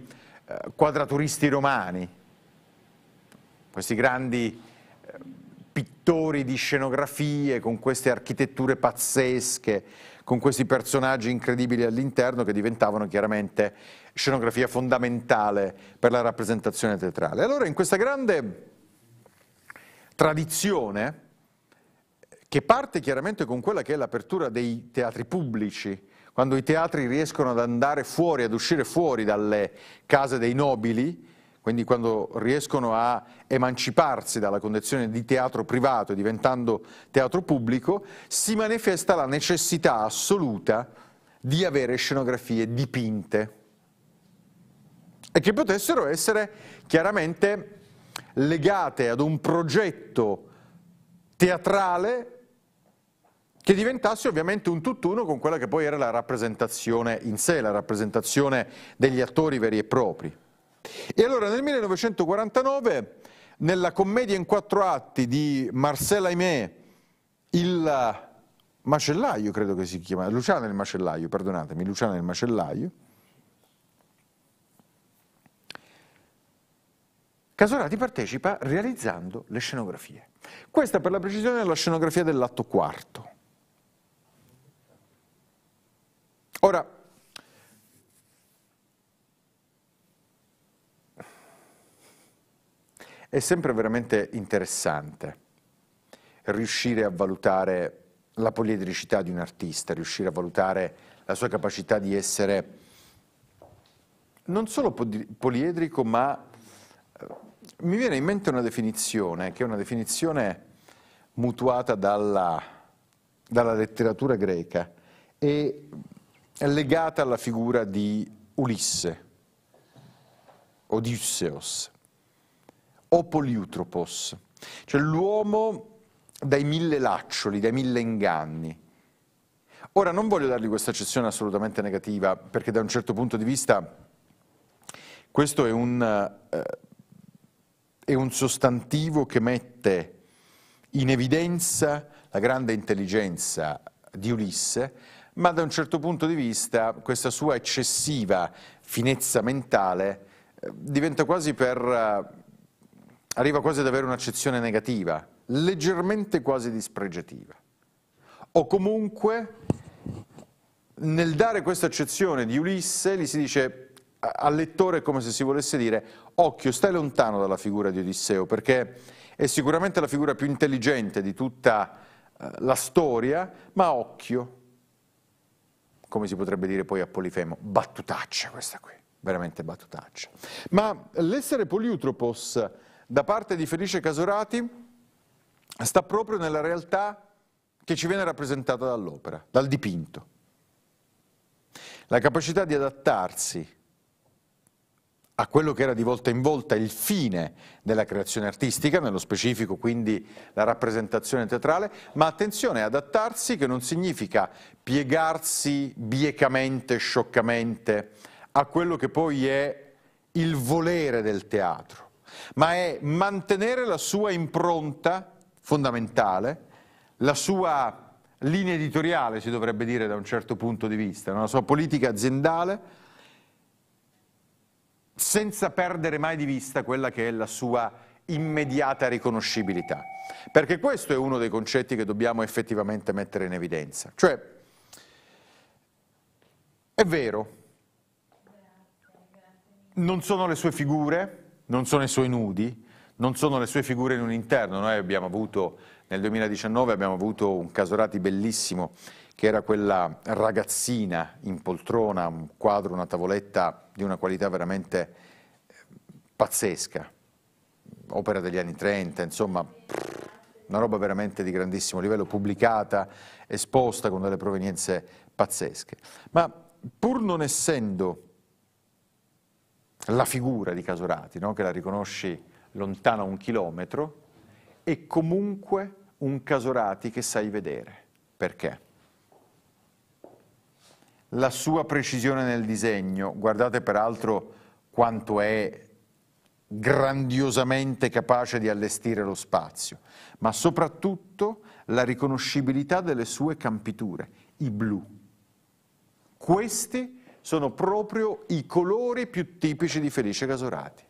eh, quadraturisti romani, questi grandi eh, pittori di scenografie con queste architetture pazzesche, con questi personaggi incredibili all'interno che diventavano chiaramente scenografia fondamentale per la rappresentazione teatrale. Allora in questa grande tradizione che parte chiaramente con quella che è l'apertura dei teatri pubblici, quando i teatri riescono ad andare fuori, ad uscire fuori dalle case dei nobili, quindi quando riescono a emanciparsi dalla condizione di teatro privato e diventando teatro pubblico, si manifesta la necessità assoluta di avere scenografie dipinte e che potessero essere chiaramente legate ad un progetto teatrale che diventasse ovviamente un tutt'uno con quella che poi era la rappresentazione in sé, la rappresentazione degli attori veri e propri. E allora nel 1949, nella commedia in quattro atti di Marcel Aimé, il macellaio, credo che si chiama, Luciano il macellaio, perdonatemi, Luciano il macellaio, Casorati partecipa realizzando le scenografie. Questa per la precisione è la scenografia dell'atto quarto. Ora, è sempre veramente interessante riuscire a valutare la poliedricità di un artista, riuscire a valutare la sua capacità di essere non solo poliedrico, ma eh, mi viene in mente una definizione, che è una definizione mutuata dalla, dalla letteratura greca e è legata alla figura di Ulisse, Odysseus, o Poliutropos, cioè l'uomo dai mille laccioli, dai mille inganni. Ora non voglio dargli questa cessione assolutamente negativa, perché da un certo punto di vista questo è un, eh, è un sostantivo che mette in evidenza la grande intelligenza di Ulisse, ma da un certo punto di vista questa sua eccessiva finezza mentale eh, diventa quasi per... Eh, arriva quasi ad avere un'accezione negativa, leggermente quasi dispregiativa. O comunque nel dare questa accezione di Ulisse gli si dice al lettore come se si volesse dire occhio, stai lontano dalla figura di Odisseo perché è sicuramente la figura più intelligente di tutta eh, la storia, ma occhio, come si potrebbe dire poi a Polifemo, battutaccia questa qui, veramente battutaccia. Ma l'essere poliutropos da parte di Felice Casorati sta proprio nella realtà che ci viene rappresentata dall'opera, dal dipinto. La capacità di adattarsi a quello che era di volta in volta il fine della creazione artistica, nello specifico quindi la rappresentazione teatrale, ma attenzione, adattarsi che non significa piegarsi biecamente, scioccamente a quello che poi è il volere del teatro, ma è mantenere la sua impronta fondamentale, la sua linea editoriale, si dovrebbe dire da un certo punto di vista, la sua politica aziendale, senza perdere mai di vista quella che è la sua immediata riconoscibilità. Perché questo è uno dei concetti che dobbiamo effettivamente mettere in evidenza. Cioè, è vero, non sono le sue figure, non sono i suoi nudi, non sono le sue figure in un interno. Noi abbiamo avuto, nel 2019 abbiamo avuto un Casorati bellissimo che era quella ragazzina in poltrona, un quadro, una tavoletta di una qualità veramente eh, pazzesca, opera degli anni 30, insomma una roba veramente di grandissimo livello, pubblicata, esposta con delle provenienze pazzesche. Ma pur non essendo la figura di Casorati, no? che la riconosci lontana un chilometro, è comunque un Casorati che sai vedere. Perché? la sua precisione nel disegno, guardate peraltro quanto è grandiosamente capace di allestire lo spazio, ma soprattutto la riconoscibilità delle sue campiture, i blu. Questi sono proprio i colori più tipici di Felice Casorati.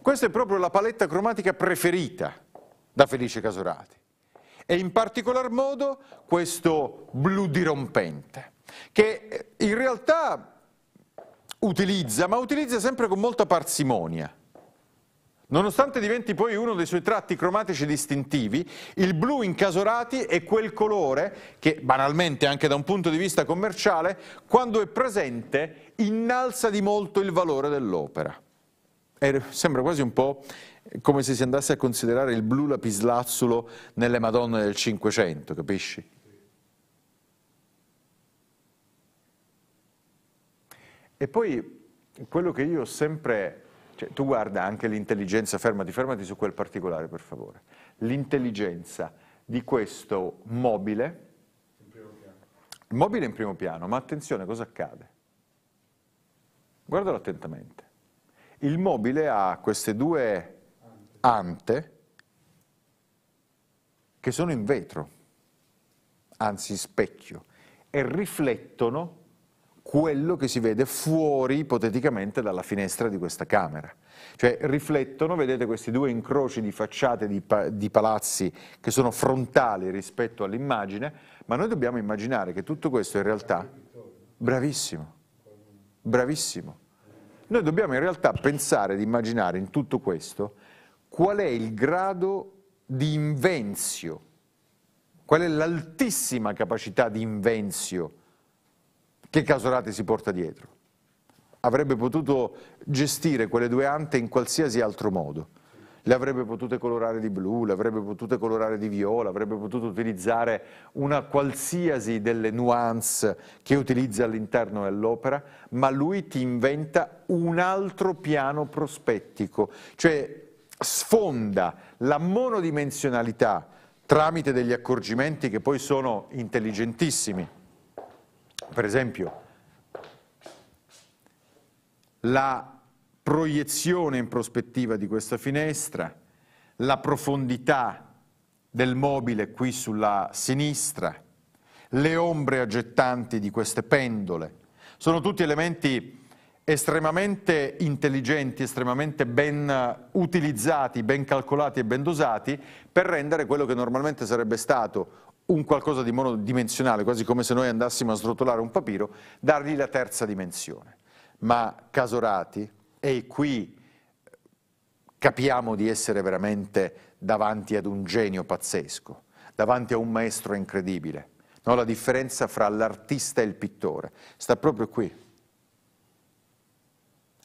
Questa è proprio la paletta cromatica preferita da Felice Casorati e in particolar modo questo blu dirompente che in realtà utilizza, ma utilizza sempre con molta parsimonia. Nonostante diventi poi uno dei suoi tratti cromatici distintivi, il blu in Casorati è quel colore che, banalmente anche da un punto di vista commerciale, quando è presente innalza di molto il valore dell'opera. Sembra quasi un po' come se si andasse a considerare il blu lapislazzulo nelle Madonne del Cinquecento, capisci? E poi quello che io sempre, cioè, tu guarda anche l'intelligenza, fermati, fermati su quel particolare per favore, l'intelligenza di questo mobile, il mobile in primo piano, ma attenzione cosa accade? Guardalo attentamente. Il mobile ha queste due ante che sono in vetro, anzi in specchio, e riflettono quello che si vede fuori ipoteticamente dalla finestra di questa camera. Cioè riflettono, vedete questi due incroci di facciate di, pa di palazzi che sono frontali rispetto all'immagine, ma noi dobbiamo immaginare che tutto questo in realtà... Bravissimo, bravissimo. Noi dobbiamo in realtà pensare ed immaginare in tutto questo qual è il grado di invenzio, qual è l'altissima capacità di invenzio che Casorati si porta dietro. Avrebbe potuto gestire quelle due ante in qualsiasi altro modo. Le avrebbe potute colorare di blu, le avrebbe potute colorare di viola, avrebbe potuto utilizzare una qualsiasi delle nuance che utilizza all'interno dell'opera, ma lui ti inventa un altro piano prospettico, cioè sfonda la monodimensionalità tramite degli accorgimenti che poi sono intelligentissimi per esempio, la proiezione in prospettiva di questa finestra, la profondità del mobile qui sulla sinistra, le ombre aggettanti di queste pendole. Sono tutti elementi estremamente intelligenti, estremamente ben utilizzati, ben calcolati e ben dosati per rendere quello che normalmente sarebbe stato un qualcosa di monodimensionale, quasi come se noi andassimo a srotolare un papiro, dargli la terza dimensione. Ma Casorati, e qui capiamo di essere veramente davanti ad un genio pazzesco, davanti a un maestro incredibile. No, la differenza fra l'artista e il pittore sta proprio qui.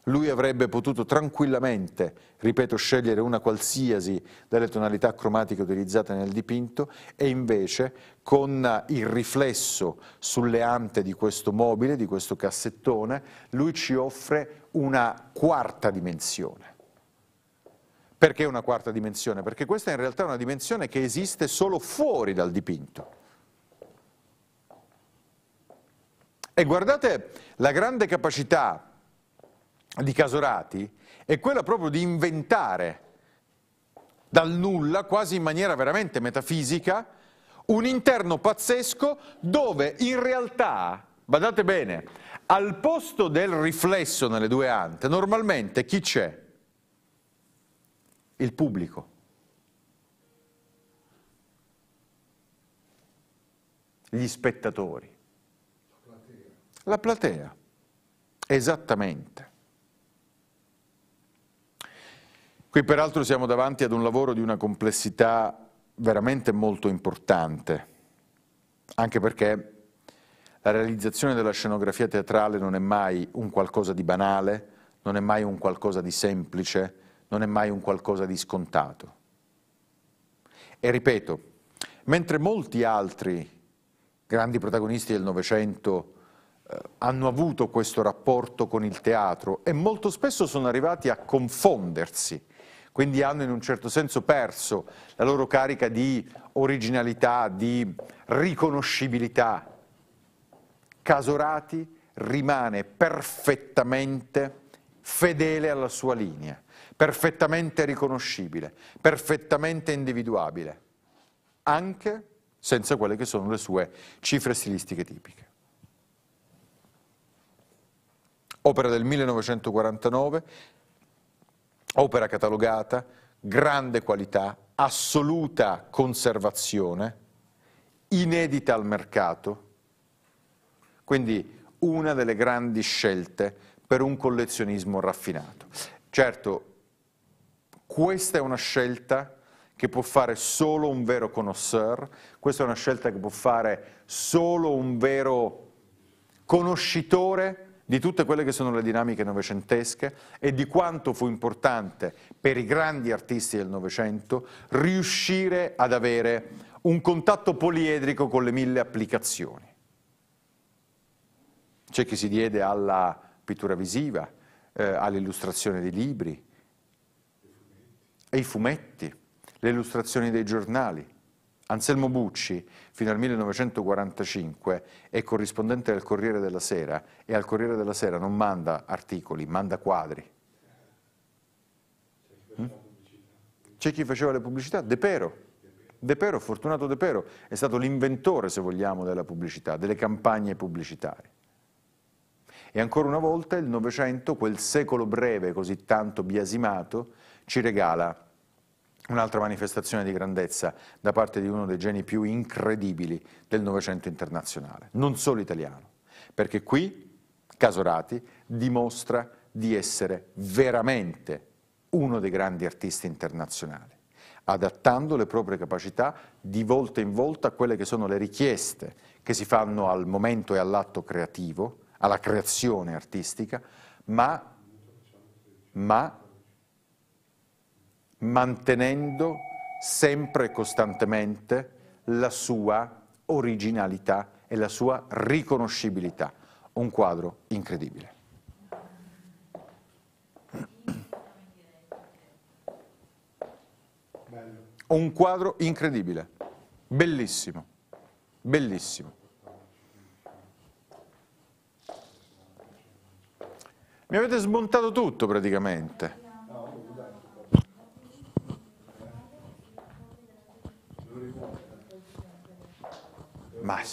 Lui avrebbe potuto tranquillamente, ripeto, scegliere una qualsiasi delle tonalità cromatiche utilizzate nel dipinto e invece con il riflesso sulle ante di questo mobile, di questo cassettone, lui ci offre una quarta dimensione. Perché una quarta dimensione? Perché questa è in realtà una dimensione che esiste solo fuori dal dipinto. E guardate la grande capacità di Casorati è quella proprio di inventare dal nulla, quasi in maniera veramente metafisica, un interno pazzesco dove in realtà, badate bene, al posto del riflesso nelle due ante, normalmente chi c'è? Il pubblico. Gli spettatori. La platea. La platea. Esattamente. Qui peraltro siamo davanti ad un lavoro di una complessità veramente molto importante, anche perché la realizzazione della scenografia teatrale non è mai un qualcosa di banale, non è mai un qualcosa di semplice, non è mai un qualcosa di scontato. E ripeto, mentre molti altri grandi protagonisti del Novecento eh, hanno avuto questo rapporto con il teatro e molto spesso sono arrivati a confondersi quindi hanno in un certo senso perso la loro carica di originalità, di riconoscibilità. Casorati rimane perfettamente fedele alla sua linea, perfettamente riconoscibile, perfettamente individuabile, anche senza quelle che sono le sue cifre stilistiche tipiche. Opera del 1949 opera catalogata, grande qualità, assoluta conservazione, inedita al mercato, quindi una delle grandi scelte per un collezionismo raffinato. Certo, questa è una scelta che può fare solo un vero connoisseur, questa è una scelta che può fare solo un vero conoscitore di tutte quelle che sono le dinamiche novecentesche e di quanto fu importante per i grandi artisti del Novecento riuscire ad avere un contatto poliedrico con le mille applicazioni. C'è chi si diede alla pittura visiva, eh, all'illustrazione dei libri, ai fumetti, le illustrazioni dei giornali. Anselmo Bucci, fino al 1945, è corrispondente del Corriere della Sera e al Corriere della Sera non manda articoli, manda quadri. C'è chi faceva hm? le pubblicità? De Pero. De Pero, Fortunato De Pero, è stato l'inventore, se vogliamo, della pubblicità, delle campagne pubblicitarie. E ancora una volta il Novecento, quel secolo breve così tanto biasimato, ci regala Un'altra manifestazione di grandezza da parte di uno dei geni più incredibili del Novecento internazionale, non solo italiano, perché qui Casorati dimostra di essere veramente uno dei grandi artisti internazionali, adattando le proprie capacità di volta in volta a quelle che sono le richieste che si fanno al momento e all'atto creativo, alla creazione artistica, ma, ma mantenendo sempre e costantemente la sua originalità e la sua riconoscibilità. Un quadro incredibile. Un quadro incredibile, bellissimo, bellissimo. Mi avete smontato tutto praticamente.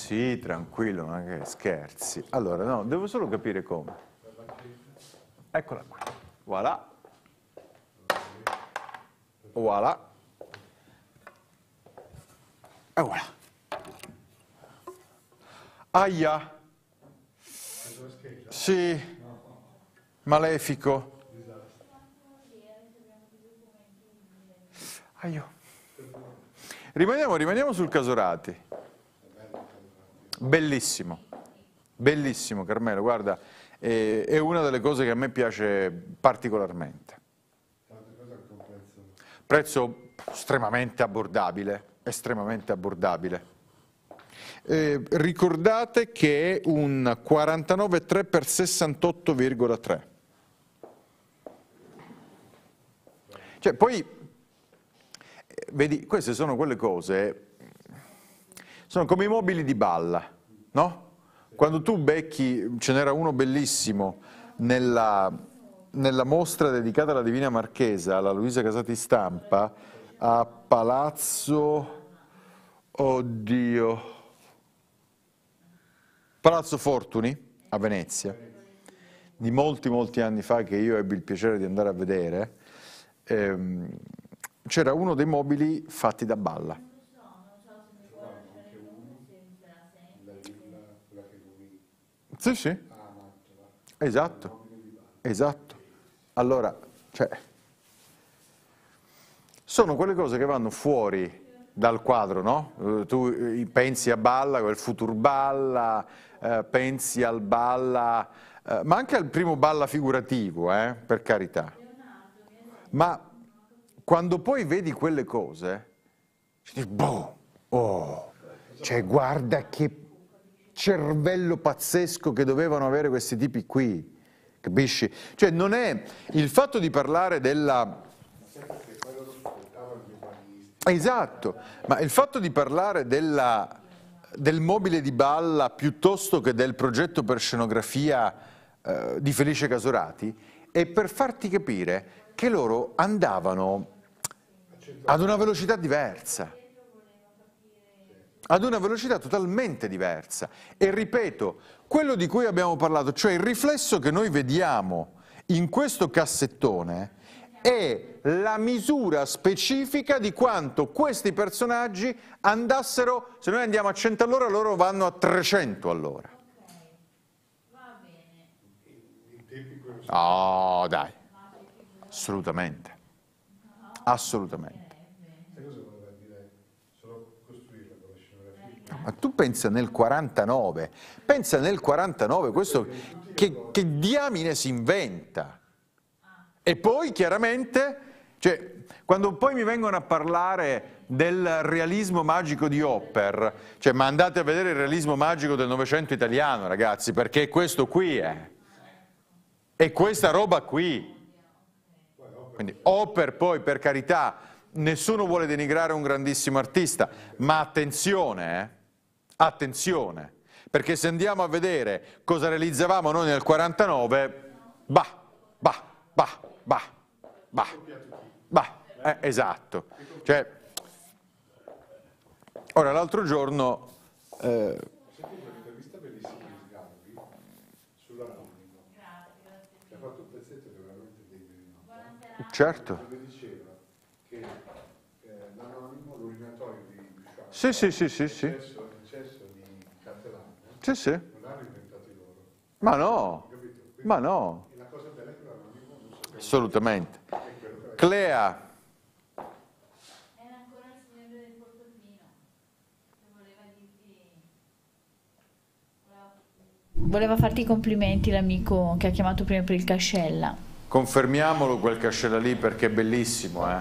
Sì, tranquillo, ma che scherzi. Allora, no, devo solo capire come. Eccola qui. Voilà. Voilà. E voilà. Aia. Sì. Malefico. Rimaniamo, rimaniamo sul Casorati. Bellissimo, bellissimo Carmelo, guarda, eh, è una delle cose che a me piace particolarmente. Prezzo estremamente abbordabile, estremamente abbordabile. Eh, ricordate che è un 49,3 x 68,3. Cioè, poi, eh, vedi, queste sono quelle cose, sono come i mobili di balla no? Quando tu becchi, ce n'era uno bellissimo nella, nella mostra dedicata alla Divina Marchesa, alla Luisa Casati Stampa, a Palazzo, oddio, Palazzo Fortuni a Venezia, di molti molti anni fa che io ebbi il piacere di andare a vedere, ehm, c'era uno dei mobili fatti da balla Sì, sì. Esatto, esatto. Allora, cioè, sono quelle cose che vanno fuori dal quadro, no? Eh, tu eh, pensi a Balla, quel futuro Balla, eh, pensi al Balla, eh, ma anche al primo Balla figurativo, eh, per carità. Ma quando poi vedi quelle cose, dici, boh, oh, cioè guarda che cervello pazzesco che dovevano avere questi tipi qui, capisci? Cioè non è il fatto di parlare della... Esatto, ma il fatto di parlare della, del mobile di balla piuttosto che del progetto per scenografia eh, di Felice Casorati è per farti capire che loro andavano ad una velocità diversa ad una velocità totalmente diversa. E ripeto, quello di cui abbiamo parlato, cioè il riflesso che noi vediamo in questo cassettone, è la misura specifica di quanto questi personaggi andassero, se noi andiamo a 100 all'ora, loro vanno a 300 all'ora. Ok, va bene. Oh, dai, assolutamente, assolutamente. Ma tu pensa nel 49, pensa nel 49 questo che, che diamine si inventa. E poi chiaramente, cioè, quando poi mi vengono a parlare del realismo magico di Hopper, cioè ma andate a vedere il realismo magico del Novecento italiano ragazzi, perché questo qui è, è questa roba qui. Quindi Hopper poi per carità, nessuno vuole denigrare un grandissimo artista, ma attenzione, eh. Attenzione, perché se andiamo a vedere cosa realizzavamo noi nel 49, bah, bah, bah, bah, bah, bah, eh, esatto. Cioè, ora l'altro giorno... Eh, Certo. Diceva che eh, l'anonimo, l'urinatorio di Bicciano, sì, sì, sì, sì. Sì, sì. Ma no, ma no. Assolutamente. Clea. Era ancora il signore del Voleva farti i complimenti l'amico che ha chiamato prima per il Cascella. Confermiamolo quel Cascella lì perché è bellissimo, eh?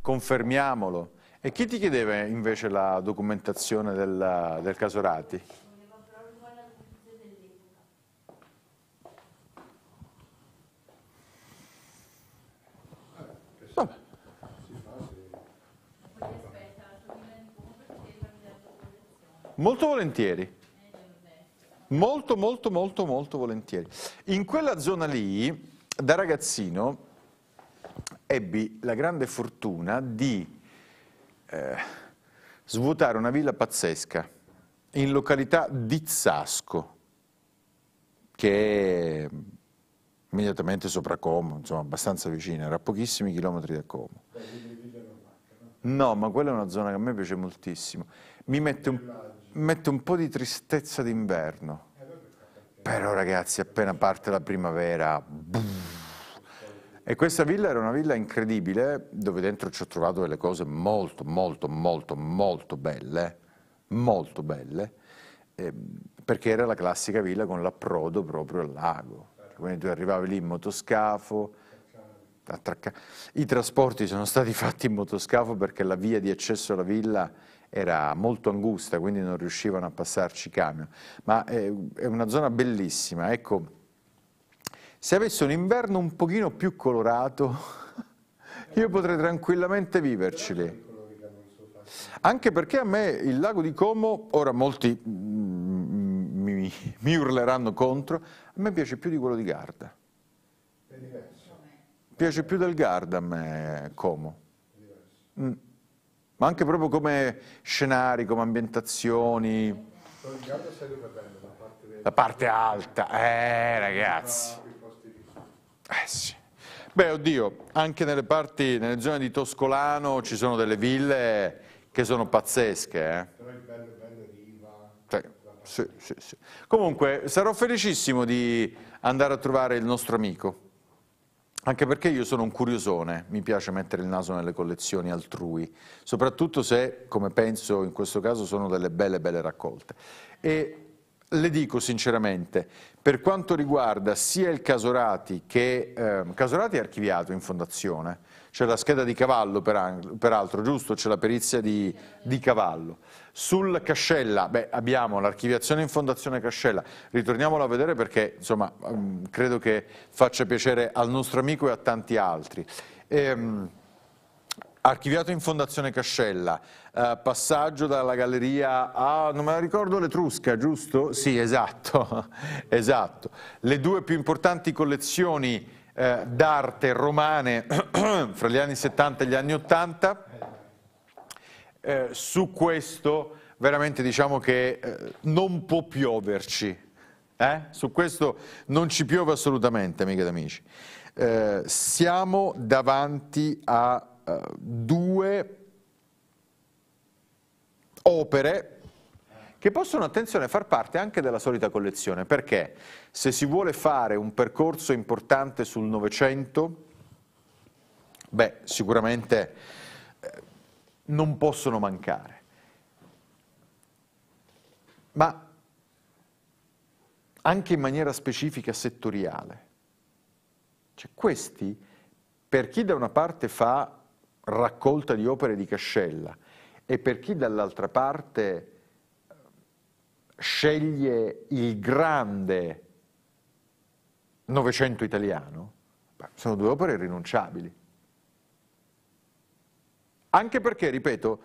Confermiamolo. E chi ti chiedeva invece la documentazione del, del caso volentieri. Molto, molto, molto, molto volentieri. In quella zona lì, da ragazzino, ebbi la grande fortuna di eh, svuotare una villa pazzesca in località Dizzasco, che è immediatamente sopra Como, insomma abbastanza vicina, era a pochissimi chilometri da Como. No, ma quella è una zona che a me piace moltissimo. Mi mette un mette un po' di tristezza d'inverno. Però ragazzi, appena parte la primavera... Boom. E questa villa era una villa incredibile, dove dentro ci ho trovato delle cose molto, molto, molto, molto belle, molto belle, eh, perché era la classica villa con l'approdo proprio al lago. Quindi tu arrivavi lì in motoscafo, attracca... i trasporti sono stati fatti in motoscafo perché la via di accesso alla villa era molto angusta, quindi non riuscivano a passarci camion, ma è, eh, è una zona bellissima, ecco, se avesse un inverno un pochino più colorato, io potrei tranquillamente viverci lì. Anche perché a me il lago di Como, ora molti mm, mm, mi, mi, urleranno contro, a me piace più di quello di Garda. È diverso. Piace più del Garda a me Como. È Mm ma anche proprio come scenari, come ambientazioni. La parte alta, eh ragazzi. Eh sì. Beh, oddio, anche nelle parti, nelle zone di Toscolano ci sono delle ville che sono pazzesche, Però eh. il bello è bello riva. sì, sì, sì. Comunque, sarò felicissimo di andare a trovare il nostro amico. Anche perché io sono un curiosone, mi piace mettere il naso nelle collezioni altrui, soprattutto se, come penso in questo caso, sono delle belle, belle raccolte. E le dico sinceramente, per quanto riguarda sia il Casorati che... Eh, Casorati è archiviato in fondazione, c'è la scheda di cavallo per, peraltro, giusto? C'è la perizia di, di cavallo. Sul Cascella, beh, abbiamo l'archiviazione in Fondazione Cascella, ritorniamolo a vedere perché insomma, mm, credo che faccia piacere al nostro amico e a tanti altri. Ehm, archiviato in Fondazione Cascella, eh, passaggio dalla galleria a, non me la ricordo, l'Etrusca, giusto? Sì, esatto, esatto. Le due più importanti collezioni eh, d'arte romane fra gli anni 70 e gli anni 80, eh, su questo veramente diciamo che eh, non può pioverci. Eh? Su questo non ci piove assolutamente, amiche ed amici. Eh, siamo davanti a eh, due opere che possono, attenzione, far parte anche della solita collezione, perché se si vuole fare un percorso importante sul Novecento, beh, sicuramente eh, non possono mancare. Ma anche in maniera specifica settoriale. Cioè questi, per chi da una parte fa raccolta di opere di Cascella e per chi dall'altra parte eh, sceglie il grande Novecento italiano, sono due opere irrinunciabili. Anche perché, ripeto,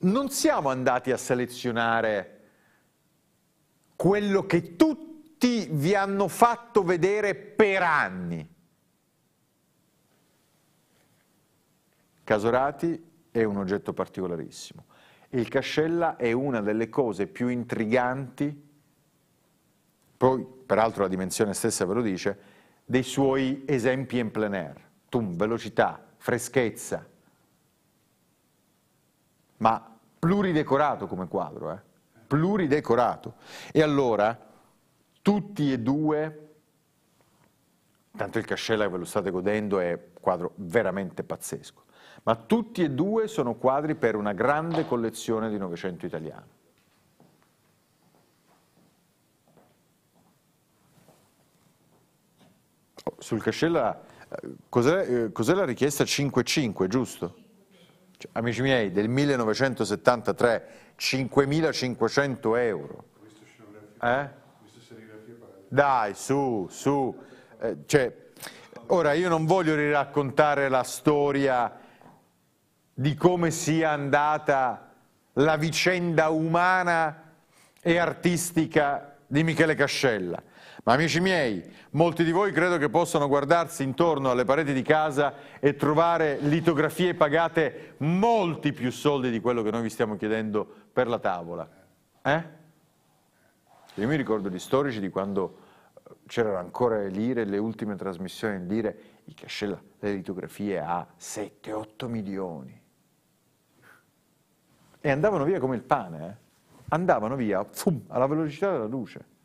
non siamo andati a selezionare quello che tutti vi hanno fatto vedere per anni. Casorati è un oggetto particolarissimo. Il Cascella è una delle cose più intriganti, poi peraltro la dimensione stessa ve lo dice, dei suoi esempi in plein air tum, velocità, freschezza, ma pluridecorato come quadro, eh? pluridecorato. E allora tutti e due, tanto il Cascella che ve lo state godendo è un quadro veramente pazzesco, ma tutti e due sono quadri per una grande collezione di Novecento italiano. Oh, sul Cascella Cos'è, eh, cos'è la richiesta 5-5, giusto? Cioè, amici miei, del 1973, 5.500 euro. Eh? Dai, su, su. Eh, cioè, ora, io non voglio riraccontare la storia di come sia andata la vicenda umana e artistica di Michele Cascella. Ma amici miei, molti di voi credo che possano guardarsi intorno alle pareti di casa e trovare litografie pagate molti più soldi di quello che noi vi stiamo chiedendo per la tavola. Eh? Io mi ricordo gli storici di quando eh, c'erano ancora le lire, le ultime trasmissioni in lire, i cascella le litografie a 7-8 milioni. E andavano via come il pane, eh? andavano via fum, alla velocità della luce.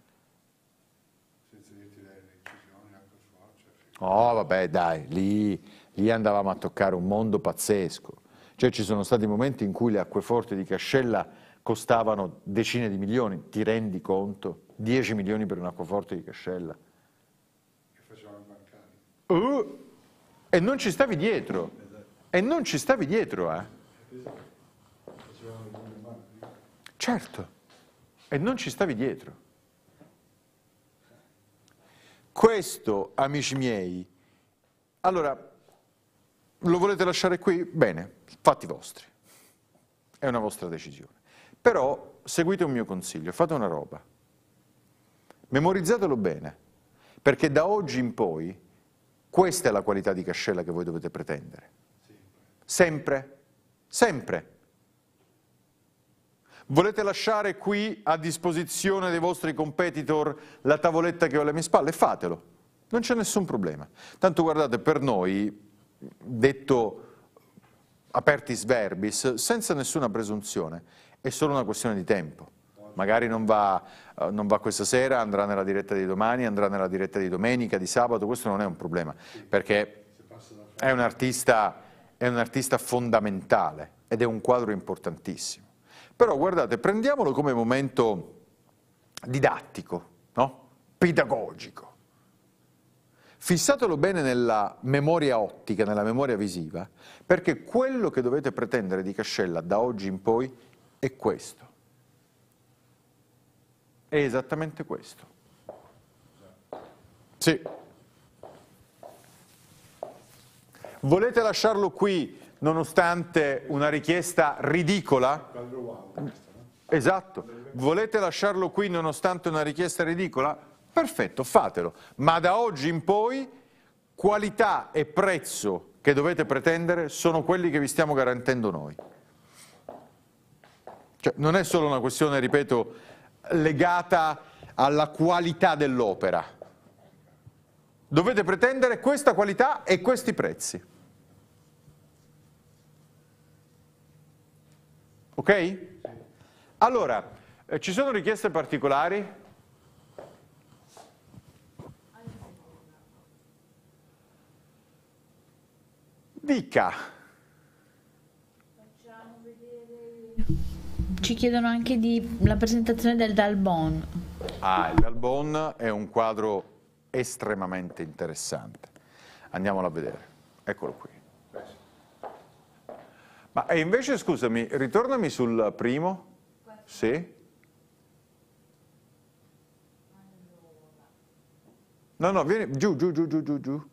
Oh, vabbè, dai, lì, lì andavamo a toccare un mondo pazzesco. Cioè ci sono stati momenti in cui le acqueforti di Cascella costavano decine di milioni, ti rendi conto? 10 milioni per un acquaforte di Cascella. Che facevano bancari. Uh, e non ci stavi dietro. Esatto. E non ci stavi dietro, eh? Esatto. Certo. E non ci stavi dietro. Questo, amici miei, allora, lo volete lasciare qui? Bene, fatti vostri, è una vostra decisione. Però seguite un mio consiglio, fate una roba, memorizzatelo bene, perché da oggi in poi questa è la qualità di Cascella che voi dovete pretendere. Sempre, sempre. Volete lasciare qui a disposizione dei vostri competitor la tavoletta che ho alle mie spalle? Fatelo, non c'è nessun problema. Tanto guardate, per noi, detto apertis verbis, senza nessuna presunzione, è solo una questione di tempo. Magari non va, eh, non va questa sera, andrà nella diretta di domani, andrà nella diretta di domenica, di sabato, questo non è un problema, perché è un artista, è un artista fondamentale ed è un quadro importantissimo. Però guardate, prendiamolo come momento didattico, no? pedagogico. Fissatelo bene nella memoria ottica, nella memoria visiva, perché quello che dovete pretendere di Cascella da oggi in poi è questo. È esattamente questo. Sì. Volete lasciarlo qui nonostante una richiesta ridicola? Esatto. Volete lasciarlo qui nonostante una richiesta ridicola? Perfetto, fatelo. Ma da oggi in poi qualità e prezzo che dovete pretendere sono quelli che vi stiamo garantendo noi. Cioè, non è solo una questione, ripeto, legata alla qualità dell'opera. Dovete pretendere questa qualità e questi prezzi. Ok? Allora, eh, ci sono richieste particolari? Dica. Ci chiedono anche di la presentazione del Dalbon. Ah, il Dalbon è un quadro estremamente interessante. Andiamolo a vedere. Eccolo qui. Ma invece, scusami, ritornami sul primo. Sì. No, no, vieni giù, giù, giù, giù, giù.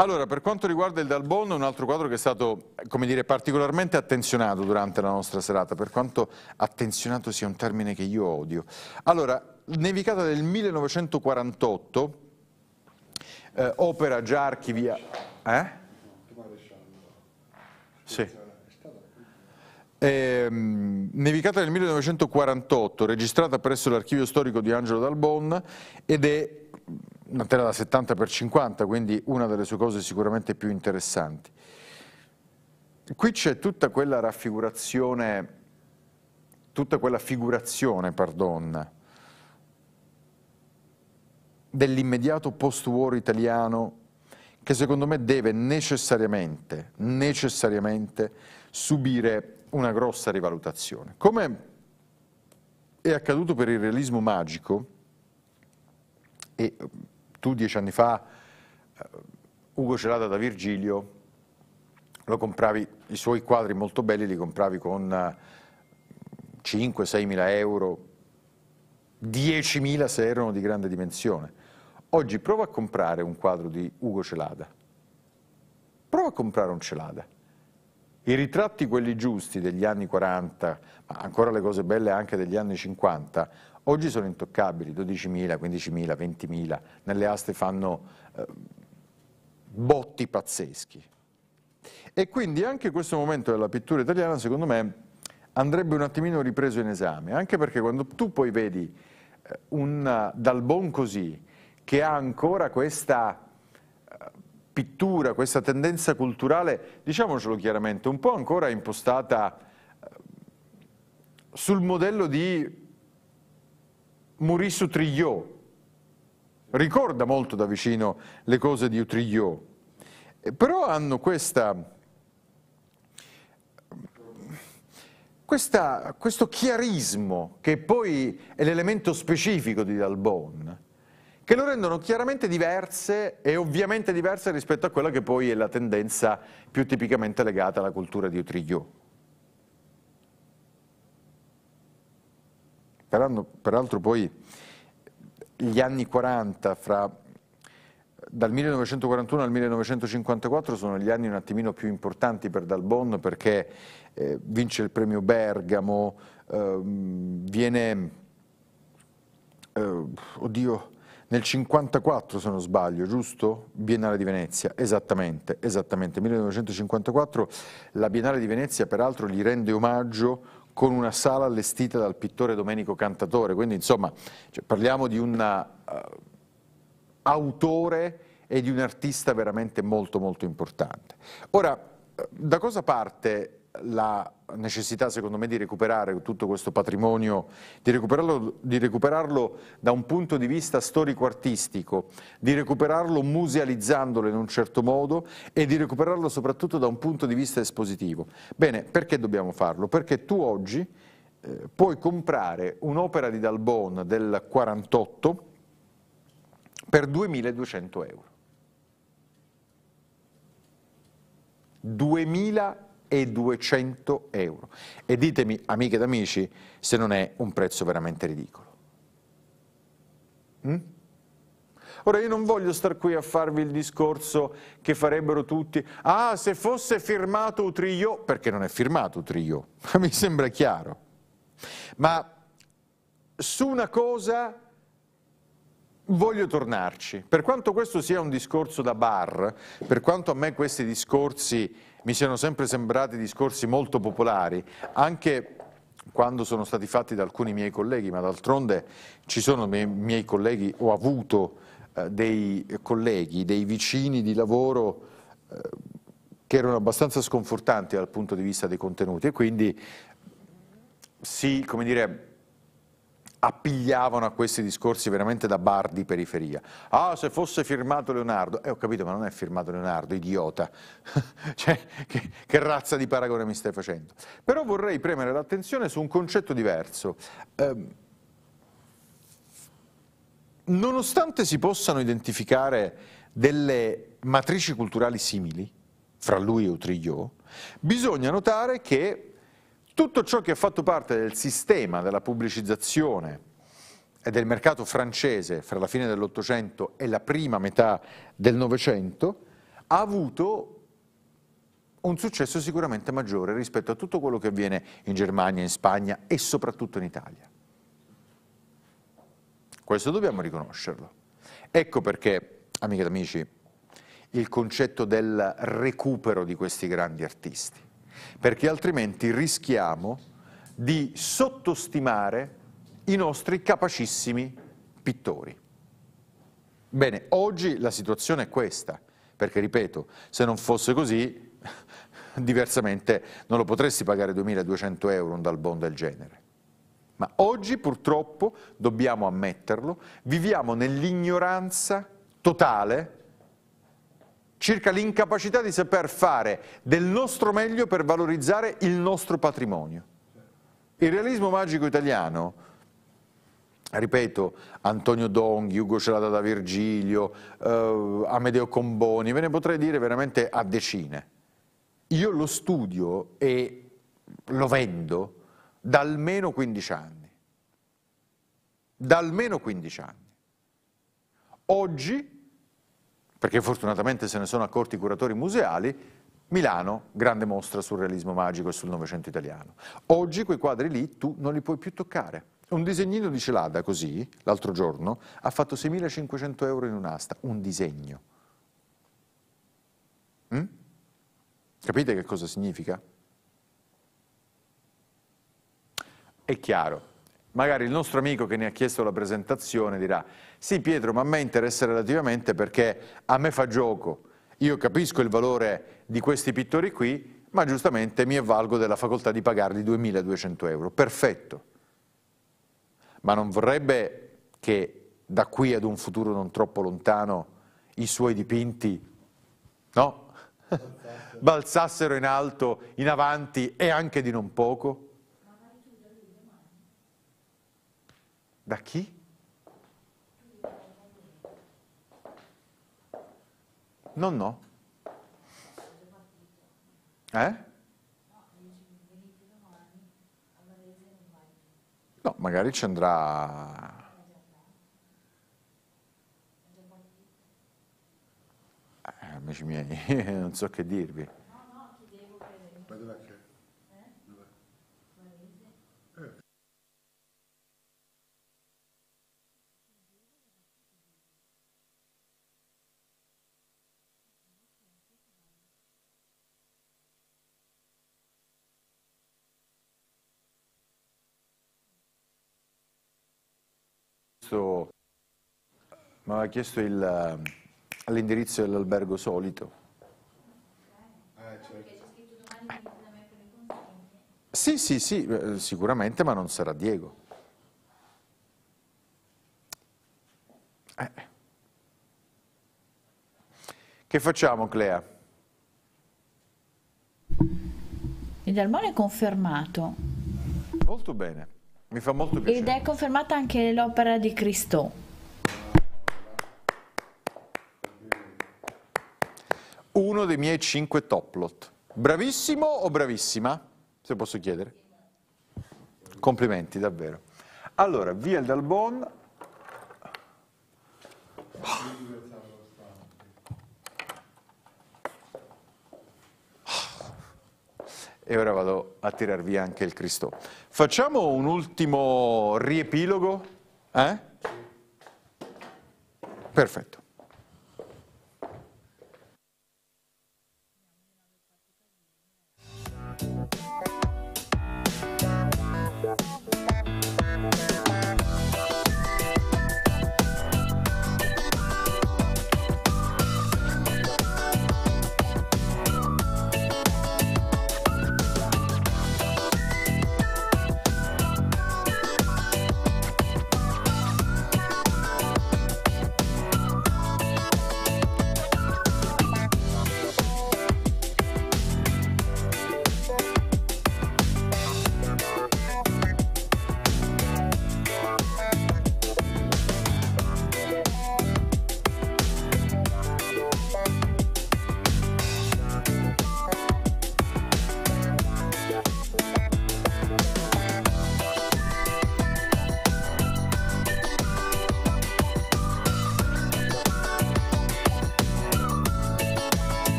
Allora, per quanto riguarda il Dalbon, un altro quadro che è stato, dire, particolarmente attenzionato durante la nostra serata, per quanto attenzionato sia un termine che io odio. Allora, Nevicata del 1948, eh, opera già archiviata. Eh? Sì. Eh, nevicata del 1948, registrata presso l'archivio storico di Angelo Dalbon ed è una tela da 70 per 50, quindi una delle sue cose sicuramente più interessanti. Qui c'è tutta quella raffigurazione, tutta quella figurazione, pardon, dell'immediato post-war italiano che secondo me deve necessariamente, necessariamente subire una grossa rivalutazione. Come è accaduto per il realismo magico, e tu dieci anni fa eh, Ugo Celata da Virgilio compravi, i suoi quadri molto belli li compravi con 5-6 eh, mila euro, 10 mila se erano di grande dimensione. Oggi prova a comprare un quadro di Ugo Celada, prova a comprare un Celada. I ritratti quelli giusti degli anni 40, ma ancora le cose belle anche degli anni 50, Oggi sono intoccabili, 12.000, 15.000, 20.000, nelle aste fanno eh, botti pazzeschi. E quindi anche questo momento della pittura italiana, secondo me, andrebbe un attimino ripreso in esame, anche perché quando tu poi vedi eh, un eh, bon così, che ha ancora questa eh, pittura, questa tendenza culturale, diciamocelo chiaramente, un po' ancora impostata eh, sul modello di morì su Trillot. Ricorda molto da vicino le cose di Trillot. Eh, però hanno questa, questa, questo chiarismo, che poi è l'elemento specifico di Dalbon, che lo rendono chiaramente diverse e ovviamente diverse rispetto a quella che poi è la tendenza più tipicamente legata alla cultura di Trillot. Peraltro, peraltro poi gli anni 40 fra dal 1941 al 1954 sono gli anni un attimino più importanti per Dalbon perché eh, vince il premio Bergamo, eh, viene, eh, oddio, nel 54 se non sbaglio, giusto? Biennale di Venezia, esattamente, esattamente, 1954 la Biennale di Venezia peraltro gli rende omaggio con una sala allestita dal pittore Domenico Cantatore, quindi insomma cioè, parliamo di un uh, autore e di un artista veramente molto molto importante. Ora, eh, da cosa parte la necessità secondo me di recuperare tutto questo patrimonio, di recuperarlo, di recuperarlo da un punto di vista storico-artistico, di recuperarlo musealizzandolo in un certo modo e di recuperarlo soprattutto da un punto di vista espositivo. Bene, perché dobbiamo farlo? Perché tu oggi eh, puoi comprare un'opera di Dalbon del 48 per 2.200 euro. 2.200 e 200 euro. E ditemi, amiche ed amici, se non è un prezzo veramente ridicolo. Mm? Ora io non voglio star qui a farvi il discorso che farebbero tutti, ah se fosse firmato Utrillo, perché non è firmato Utrillo, mi sembra chiaro, ma su una cosa voglio tornarci, per quanto questo sia un discorso da bar, per quanto a me questi discorsi mi siano sempre sembrati discorsi molto popolari, anche quando sono stati fatti da alcuni miei colleghi, ma d'altronde ci sono miei, miei colleghi, ho avuto eh, dei colleghi, dei vicini di lavoro eh, che erano abbastanza sconfortanti dal punto di vista dei contenuti e quindi si, come dire, appigliavano a questi discorsi veramente da bar di periferia. Ah, se fosse firmato Leonardo. Eh, ho capito, ma non è firmato Leonardo, idiota. cioè, che, che, razza di paragone mi stai facendo? Però vorrei premere l'attenzione su un concetto diverso. Eh, nonostante si possano identificare delle matrici culturali simili, fra lui e Utrigliò, bisogna notare che tutto ciò che ha fatto parte del sistema della pubblicizzazione e del mercato francese fra la fine dell'Ottocento e la prima metà del Novecento ha avuto un successo sicuramente maggiore rispetto a tutto quello che avviene in Germania, in Spagna e soprattutto in Italia. Questo dobbiamo riconoscerlo. Ecco perché, amiche ed amici, il concetto del recupero di questi grandi artisti perché altrimenti rischiamo di sottostimare i nostri capacissimi pittori. Bene, oggi la situazione è questa, perché ripeto, se non fosse così, diversamente non lo potresti pagare 2.200 euro un dal bond del genere. Ma oggi purtroppo, dobbiamo ammetterlo, viviamo nell'ignoranza totale circa l'incapacità di saper fare del nostro meglio per valorizzare il nostro patrimonio. Il realismo magico italiano, ripeto, Antonio Donghi, Ugo Celada da Virgilio, eh, Amedeo Comboni, ve ne potrei dire veramente a decine. Io lo studio e lo vendo da almeno 15 anni. Da almeno 15 anni. Oggi perché fortunatamente se ne sono accorti i curatori museali, Milano, grande mostra sul realismo magico e sul Novecento italiano. Oggi quei quadri lì tu non li puoi più toccare. Un disegnino di Celada, così, l'altro giorno, ha fatto 6.500 euro in un'asta. Un disegno. Mm? Capite che cosa significa? È chiaro, magari il nostro amico che ne ha chiesto la presentazione dirà sì Pietro ma a me interessa relativamente perché a me fa gioco, io capisco il valore di questi pittori qui ma giustamente mi avvalgo della facoltà di pagarli 2200 euro, perfetto, ma non vorrebbe che da qui ad un futuro non troppo lontano i suoi dipinti no? balzassero in alto, in avanti e anche di non poco? Da chi? Non no. Eh? No, magari ci andrà... Eh, amici miei, non so che dirvi. chiesto, mi aveva chiesto eh, l'indirizzo dell'albergo solito. Sì, sì, sì, eh, sicuramente, ma non sarà Diego. Eh. Che facciamo, Clea? Il Dalmone è confermato. Molto bene. Mi fa molto piacere. Ed è confermata anche l'opera di Cristo. Uno dei miei cinque toplot. Bravissimo o bravissima? Se posso chiedere. Complimenti, davvero. Allora, via il Dalbon, e ora vado a tirar via anche il Cristo. Facciamo un ultimo riepilogo? Eh? Perfetto.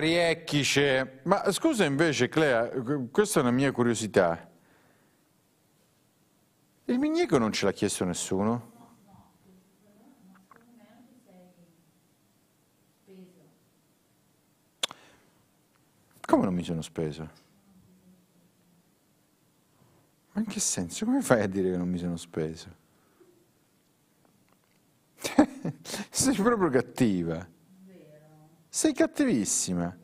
Ariecchice. Ma scusa invece, Clea, questa è una mia curiosità. Il migneco non ce l'ha chiesto nessuno? Come non mi sono speso? Ma in che senso? Come fai a dire che non mi sono speso? Sei proprio cattiva. Sei cattivissima.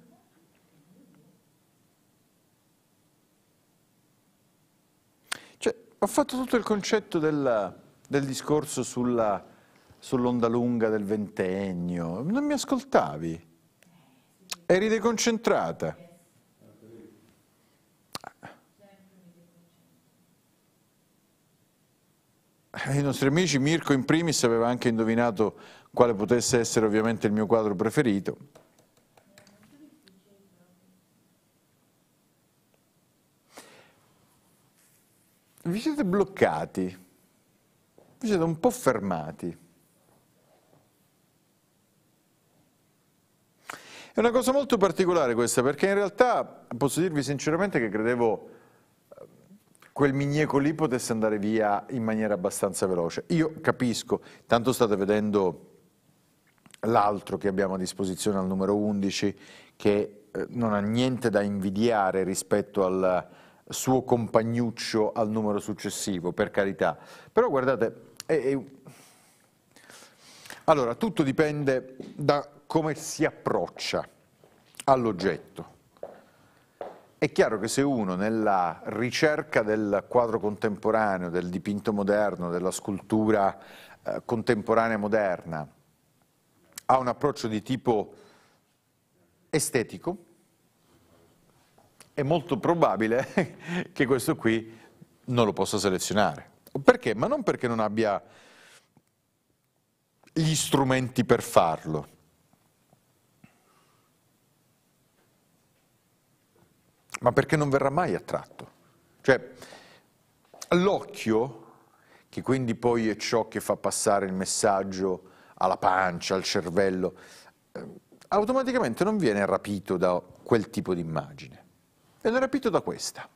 Cioè, ho fatto tutto il concetto del, del discorso sulla, sull'onda lunga del ventennio. Non mi ascoltavi. Eri deconcentrata. Eh, I nostri amici, Mirko in primis, aveva anche indovinato quale potesse essere ovviamente il mio quadro preferito. Vi siete bloccati, vi siete un po' fermati. È una cosa molto particolare questa, perché in realtà posso dirvi sinceramente che credevo eh, quel migneco lì potesse andare via in maniera abbastanza veloce. Io capisco, tanto state vedendo l'altro che abbiamo a disposizione al numero 11 che eh, non ha niente da invidiare rispetto al suo compagnuccio al numero successivo, per carità. Però guardate, è, è... allora tutto dipende da come si approccia all'oggetto. È chiaro che se uno nella ricerca del quadro contemporaneo, del dipinto moderno, della scultura eh, contemporanea moderna, ha un approccio di tipo estetico, è molto probabile che questo qui non lo possa selezionare. Perché? Ma non perché non abbia gli strumenti per farlo. ma perché non verrà mai attratto. Cioè, l'occhio, che quindi poi è ciò che fa passare il messaggio alla pancia, al cervello, eh, automaticamente non viene rapito da quel tipo di immagine, viene rapito da questa.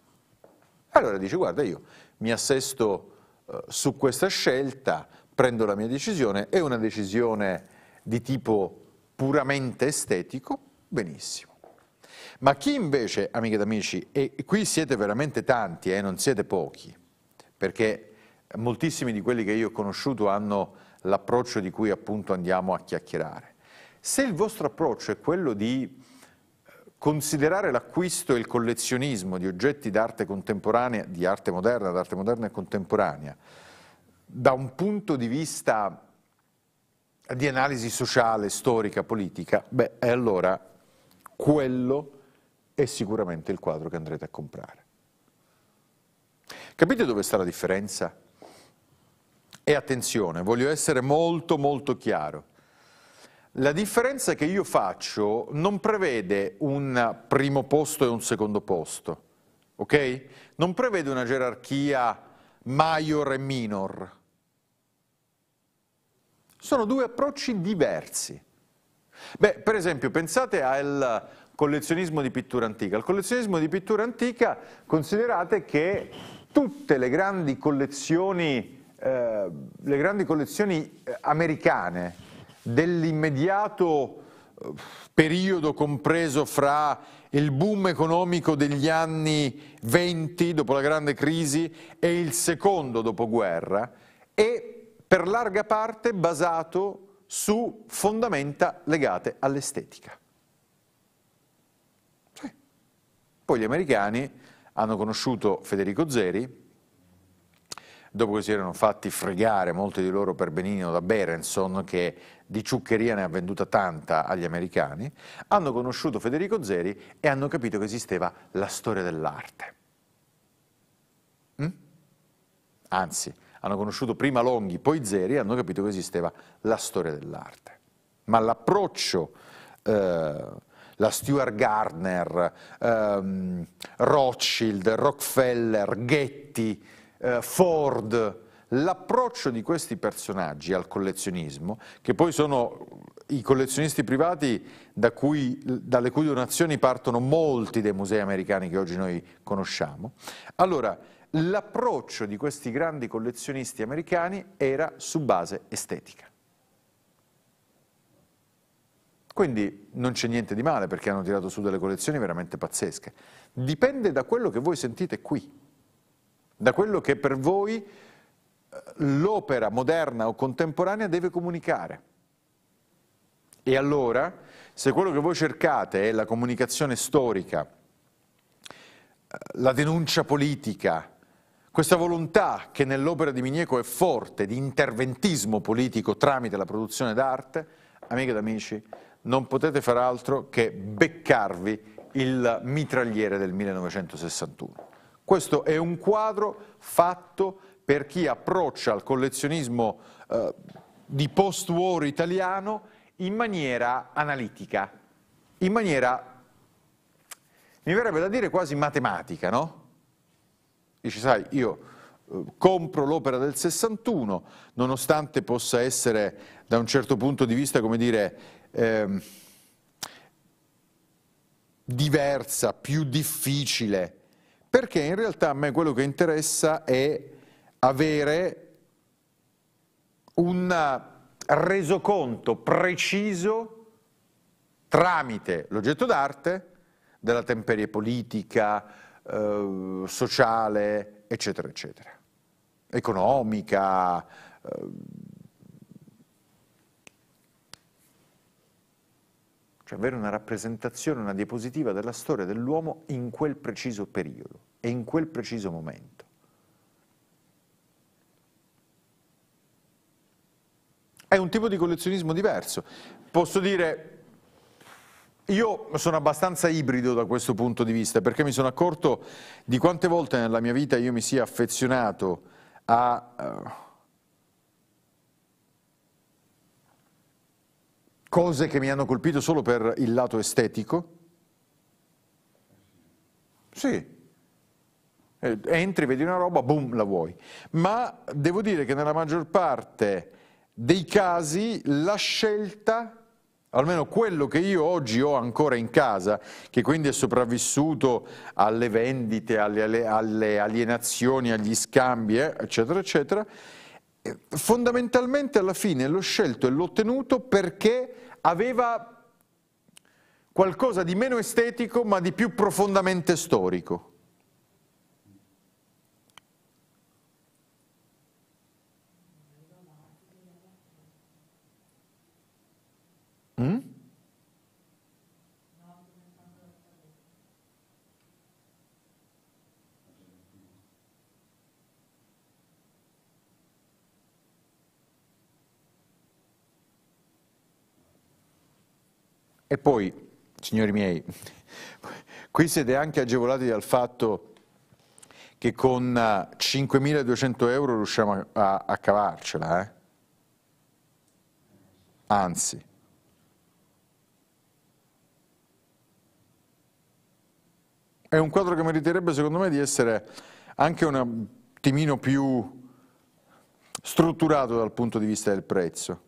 Allora dice guarda io mi assesto eh, su questa scelta, prendo la mia decisione, è una decisione di tipo puramente estetico, benissimo. Ma chi invece, amiche ed amici, e qui siete veramente tanti, eh, non siete pochi, perché moltissimi di quelli che io ho conosciuto hanno l'approccio di cui appunto andiamo a chiacchierare. Se il vostro approccio è quello di eh, considerare l'acquisto e il collezionismo di oggetti d'arte contemporanea, di arte moderna, d'arte moderna e contemporanea, da un punto di vista di analisi sociale, storica, politica, beh, allora quello è sicuramente il quadro che andrete a comprare. Capite dove sta la differenza? E attenzione, voglio essere molto molto chiaro. La differenza che io faccio non prevede un primo posto e un secondo posto, ok? Non prevede una gerarchia maior e minor. Sono due approcci diversi. Beh, per esempio, pensate al collezionismo di pittura antica. Al collezionismo di pittura antica considerate che tutte le grandi collezioni eh, le grandi collezioni eh, americane dell'immediato eh, periodo compreso fra il boom economico degli anni 20 dopo la grande crisi e il secondo dopoguerra è per larga parte basato su fondamenta legate all'estetica. Poi gli americani hanno conosciuto Federico Zeri, dopo che si erano fatti fregare molti di loro per Benigno da Berenson, che di ciuccheria ne ha venduta tanta agli americani, hanno conosciuto Federico Zeri e hanno capito che esisteva la storia dell'arte. Mm? Anzi, hanno conosciuto prima Longhi, poi Zeri e hanno capito che esisteva la storia dell'arte. Ma l'approccio, eh, la Stuart Gardner, ehm, Rothschild, Rockefeller, Getty, eh, Ford, l'approccio di questi personaggi al collezionismo, che poi sono i collezionisti privati da cui, dalle cui donazioni partono molti dei musei americani che oggi noi conosciamo, allora l'approccio di questi grandi collezionisti americani era su base estetica. Quindi non c'è niente di male perché hanno tirato su delle collezioni veramente pazzesche. Dipende da quello che voi sentite qui da quello che per voi eh, l'opera moderna o contemporanea deve comunicare. E allora, se quello che voi cercate è la comunicazione storica, eh, la denuncia politica, questa volontà che nell'opera di Minieko è forte di interventismo politico tramite la produzione d'arte, amiche ed amici, non potete far altro che beccarvi il mitragliere del 1961. Questo è un quadro fatto per chi approccia al collezionismo eh, di post-war italiano in maniera analitica, in maniera, mi verrebbe da dire quasi matematica, no? Dice, sai, io eh, compro l'opera del 61, nonostante possa essere da un certo punto di vista, come dire, eh, diversa, più difficile, perché in realtà a me quello che interessa è avere un resoconto preciso tramite l'oggetto d'arte della temperie politica, eh, sociale, eccetera, eccetera, economica, eh, cioè avere una rappresentazione, una diapositiva della storia dell'uomo in quel preciso periodo e in quel preciso momento. È un tipo di collezionismo diverso. Posso dire, io sono abbastanza ibrido da questo punto di vista, perché mi sono accorto di quante volte nella mia vita io mi sia affezionato a... Uh, cose che mi hanno colpito solo per il lato estetico? Sì. Entri, vedi una roba, boom, la vuoi. Ma devo dire che nella maggior parte dei casi la scelta almeno quello che io oggi ho ancora in casa, che quindi è sopravvissuto alle vendite, alle, alle, alle alienazioni, agli scambi, eh, eccetera, eccetera, eh, fondamentalmente alla fine l'ho scelto e l'ho ottenuto perché aveva qualcosa di meno estetico ma di più profondamente storico. E poi, signori miei, qui siete anche agevolati dal fatto che con 5.200 eh, euro riusciamo a, a, a cavarcela, eh? anzi. È un quadro che meriterebbe secondo me di essere anche un attimino più strutturato dal punto di vista del prezzo.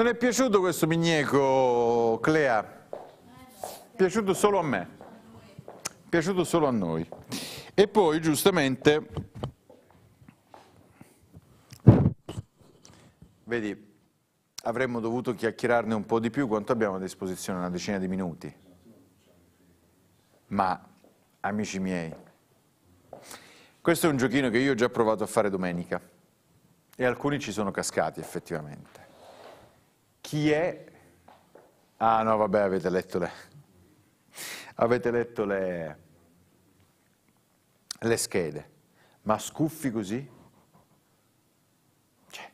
Non è piaciuto questo migneco, Clea? Piaciuto solo a me. Piaciuto solo a noi. E poi, giustamente, vedi, avremmo dovuto chiacchierarne un po' di più, quanto abbiamo a disposizione? Una decina di minuti. Ma, amici miei, questo è un giochino che io ho già provato a fare domenica e alcuni ci sono cascati effettivamente. Chi è? Ah no, vabbè, avete letto le, avete letto le, le schede, ma scuffi così? Cioè,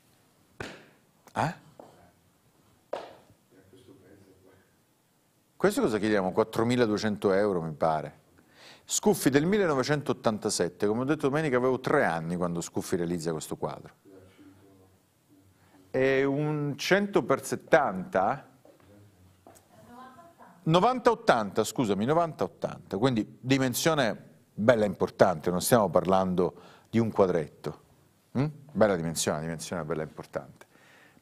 eh? Questo cosa chiediamo? 4.200 euro mi pare. Scuffi del 1987, come ho detto domenica avevo tre anni quando Scuffi realizza questo quadro è un 100 per 70? 90-80, scusami, 90-80, quindi dimensione bella importante, non stiamo parlando di un quadretto, hm? bella dimensione, dimensione bella importante.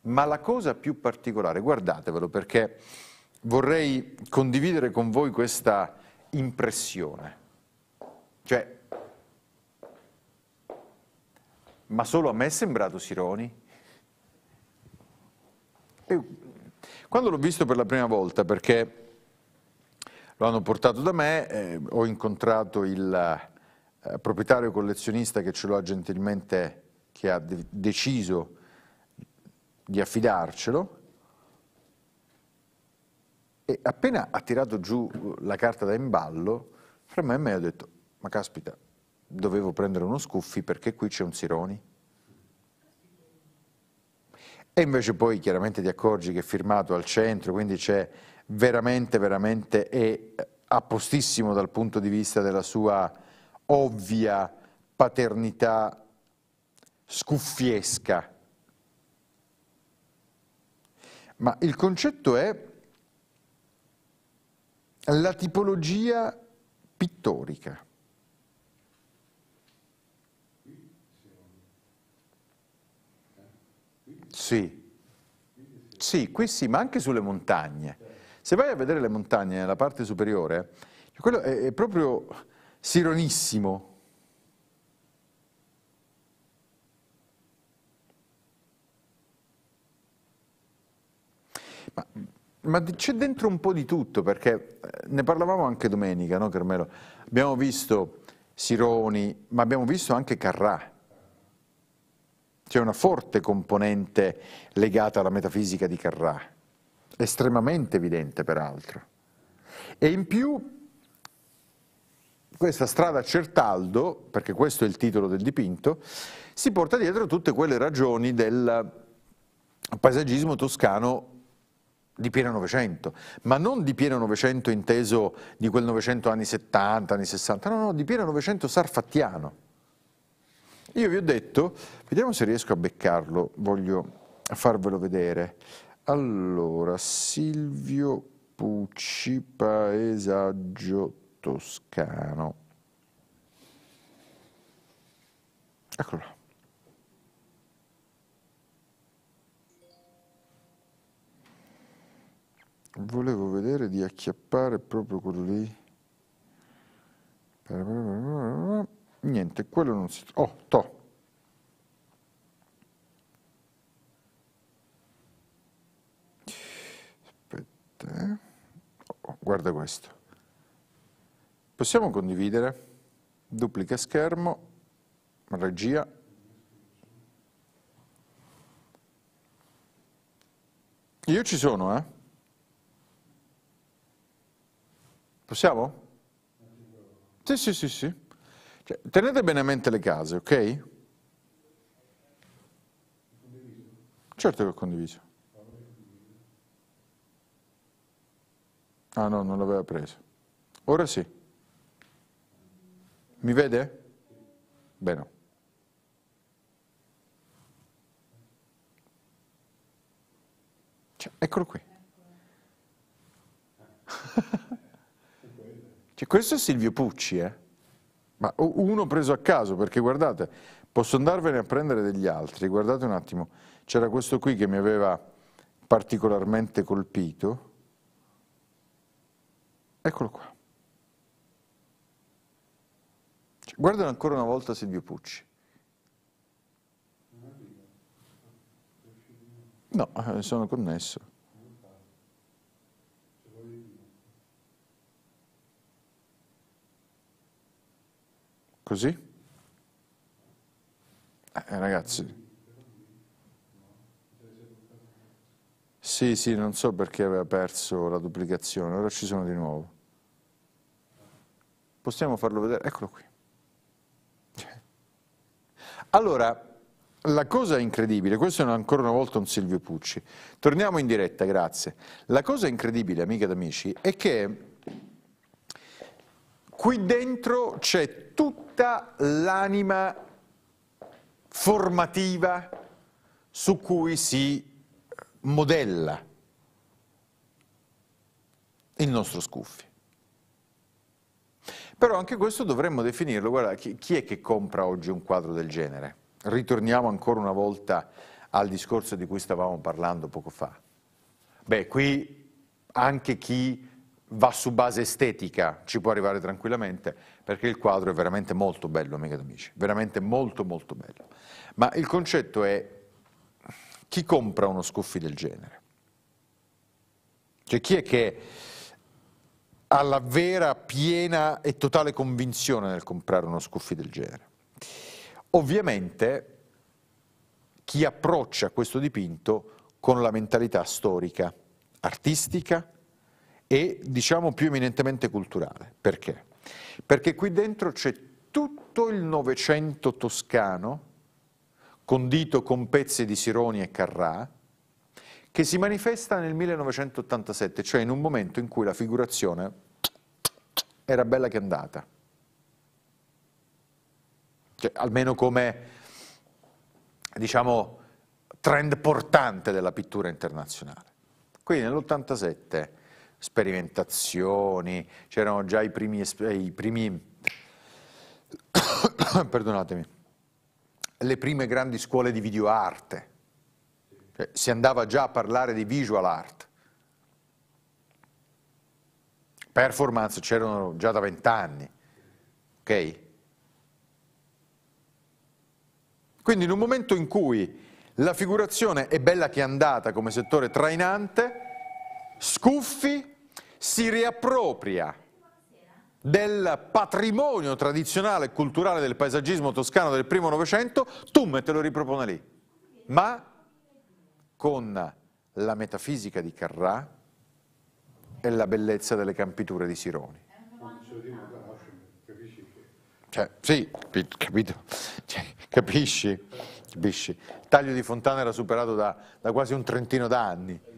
Ma la cosa più particolare, guardatevelo perché vorrei condividere con voi questa impressione, cioè, ma solo a me è sembrato Sironi? Quando l'ho visto per la prima volta, perché lo hanno portato da me, eh, ho incontrato il eh, proprietario collezionista che ce lo ha gentilmente, che ha de deciso di affidarcelo, e appena ha tirato giù la carta da imballo, fra me e me ha detto, ma caspita, dovevo prendere uno scuffi perché qui c'è un Sironi. E invece poi chiaramente ti accorgi che è firmato al centro, quindi c'è veramente, veramente è eh, a dal punto di vista della sua ovvia paternità scuffiesca. Ma il concetto è la tipologia pittorica. Sì, sì, qui sì, ma anche sulle montagne. Se vai a vedere le montagne nella parte superiore, cioè, quello è, è proprio sironissimo. Ma, ma c'è dentro un po' di tutto, perché eh, ne parlavamo anche domenica, no Carmelo? Abbiamo visto Sironi, ma abbiamo visto anche Carrà c'è una forte componente legata alla metafisica di Carrà, estremamente evidente peraltro. E in più questa strada Certaldo, perché questo è il titolo del dipinto, si porta dietro tutte quelle ragioni del paesaggismo toscano di pieno Novecento, ma non di pieno Novecento inteso di quel Novecento anni 70, anni 60, no, no, di pieno Novecento sarfattiano io vi ho detto, vediamo se riesco a beccarlo, voglio farvelo vedere. Allora, Silvio Pucci, paesaggio toscano. Eccolo là. Volevo vedere di acchiappare proprio quello lì niente, quello non si... Oh, to. Aspetta. Eh. Oh, guarda questo. Possiamo condividere? Duplica schermo, regia. Io ci sono, eh? Possiamo? Sì, sì, sì, sì. Cioè, tenete bene a mente le case, ok? Certo che ho condiviso. Ah no, non l'aveva preso. Ora sì. Mi vede? Bene. Cioè, eccolo qui. Cioè, questo è Silvio Pucci, eh? ma uno preso a caso, perché guardate, posso andarvene a prendere degli altri, guardate un attimo, c'era questo qui che mi aveva particolarmente colpito, eccolo qua. Cioè, guardano ancora una volta Silvio Pucci. No, eh, sono connesso. Così? Eh, eh, ragazzi. Sì, sì, non so perché aveva perso la duplicazione, ora ci sono di nuovo. Possiamo farlo vedere? Eccolo qui. Allora, la cosa incredibile, questo è ancora una volta un Silvio Pucci, torniamo in diretta, grazie. La cosa incredibile, amiche ed amici, è che qui dentro c'è tutta l'anima formativa su cui si modella il nostro Scuffi. Però anche questo dovremmo definirlo, guarda, chi, chi è che compra oggi un quadro del genere? Ritorniamo ancora una volta al discorso di cui stavamo parlando poco fa. Beh, qui anche chi va su base estetica, ci può arrivare tranquillamente, perché il quadro è veramente molto bello, amiche ed amici, veramente molto molto bello. Ma il concetto è chi compra uno scuffi del genere? Cioè chi è che ha la vera, piena e totale convinzione nel comprare uno scuffi del genere? Ovviamente chi approccia questo dipinto con la mentalità storica, artistica, e diciamo più eminentemente culturale. Perché? Perché qui dentro c'è tutto il Novecento toscano, condito con pezzi di Sironi e Carrà, che si manifesta nel 1987, cioè in un momento in cui la figurazione era bella che andata. Cioè, almeno come, diciamo, trend portante della pittura internazionale. Quindi nell'87 sperimentazioni, c'erano già i primi, i primi perdonatemi, le prime grandi scuole di videoarte, cioè, si andava già a parlare di visual art, performance c'erano già da vent'anni, ok? Quindi in un momento in cui la figurazione è bella che è andata come settore trainante, scuffi si riappropria del patrimonio tradizionale e culturale del paesaggismo toscano del primo Novecento, Tum te lo ripropone lì. Ma con la metafisica di Carrà e la bellezza delle campiture di Sironi. Cioè, sì, capito? Cioè, capisci? Capisci? Il taglio di Fontana era superato da, da quasi un trentino d'anni.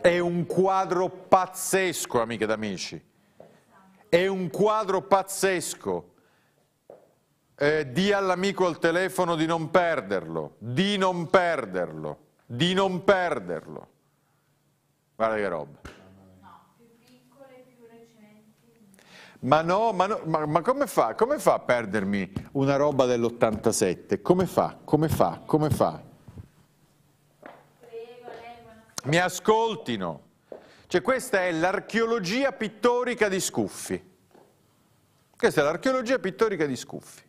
È un quadro pazzesco, amiche ed amici. È un quadro pazzesco. Eh, di all'amico al telefono di non perderlo, di non perderlo, di non perderlo. Guarda che roba. No, più piccole, più recenti. Ma no, ma, no, ma, ma come, fa, come fa a perdermi una roba dell'87? Come fa? Come fa? Come fa? mi ascoltino. Cioè questa è l'archeologia pittorica di Scuffi. Questa è l'archeologia pittorica di Scuffi.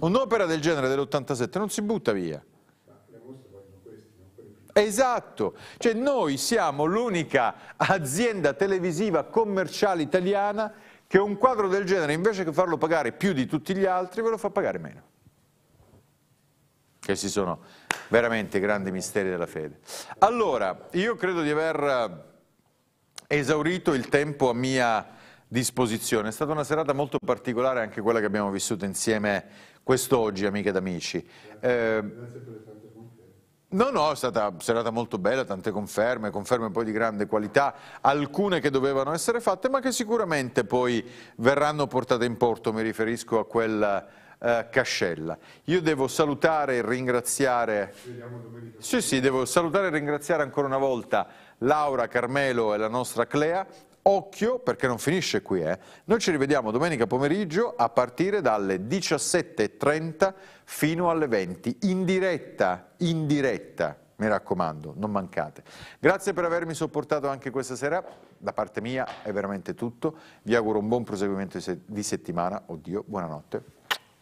Un'opera del genere dell'87 non si butta via. Esatto, cioè noi siamo l'unica azienda televisiva commerciale italiana che un quadro del genere invece che farlo pagare più di tutti gli altri ve lo fa pagare meno. Che si sono veramente grandi misteri della fede. Allora, io credo di aver esaurito il tempo a mia disposizione. È stata una serata molto particolare anche quella che abbiamo vissuto insieme quest'oggi, amiche ed amici. Eh, No, no, è stata una serata molto bella, tante conferme, conferme poi di grande qualità, alcune che dovevano essere fatte, ma che sicuramente poi verranno portate in porto, mi riferisco a quel eh, Cascella. Io devo salutare e ringraziare... Sì, sì, devo salutare e ringraziare ancora una volta Laura, Carmelo e la nostra Clea. Occhio perché non finisce qui, eh. Noi ci rivediamo domenica pomeriggio a partire dalle 17.30 fino alle 20, in diretta, in diretta mi raccomando, non mancate. Grazie per avermi sopportato anche questa sera, da parte mia è veramente tutto, vi auguro un buon proseguimento di settimana, oddio, buonanotte.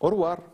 Au revoir.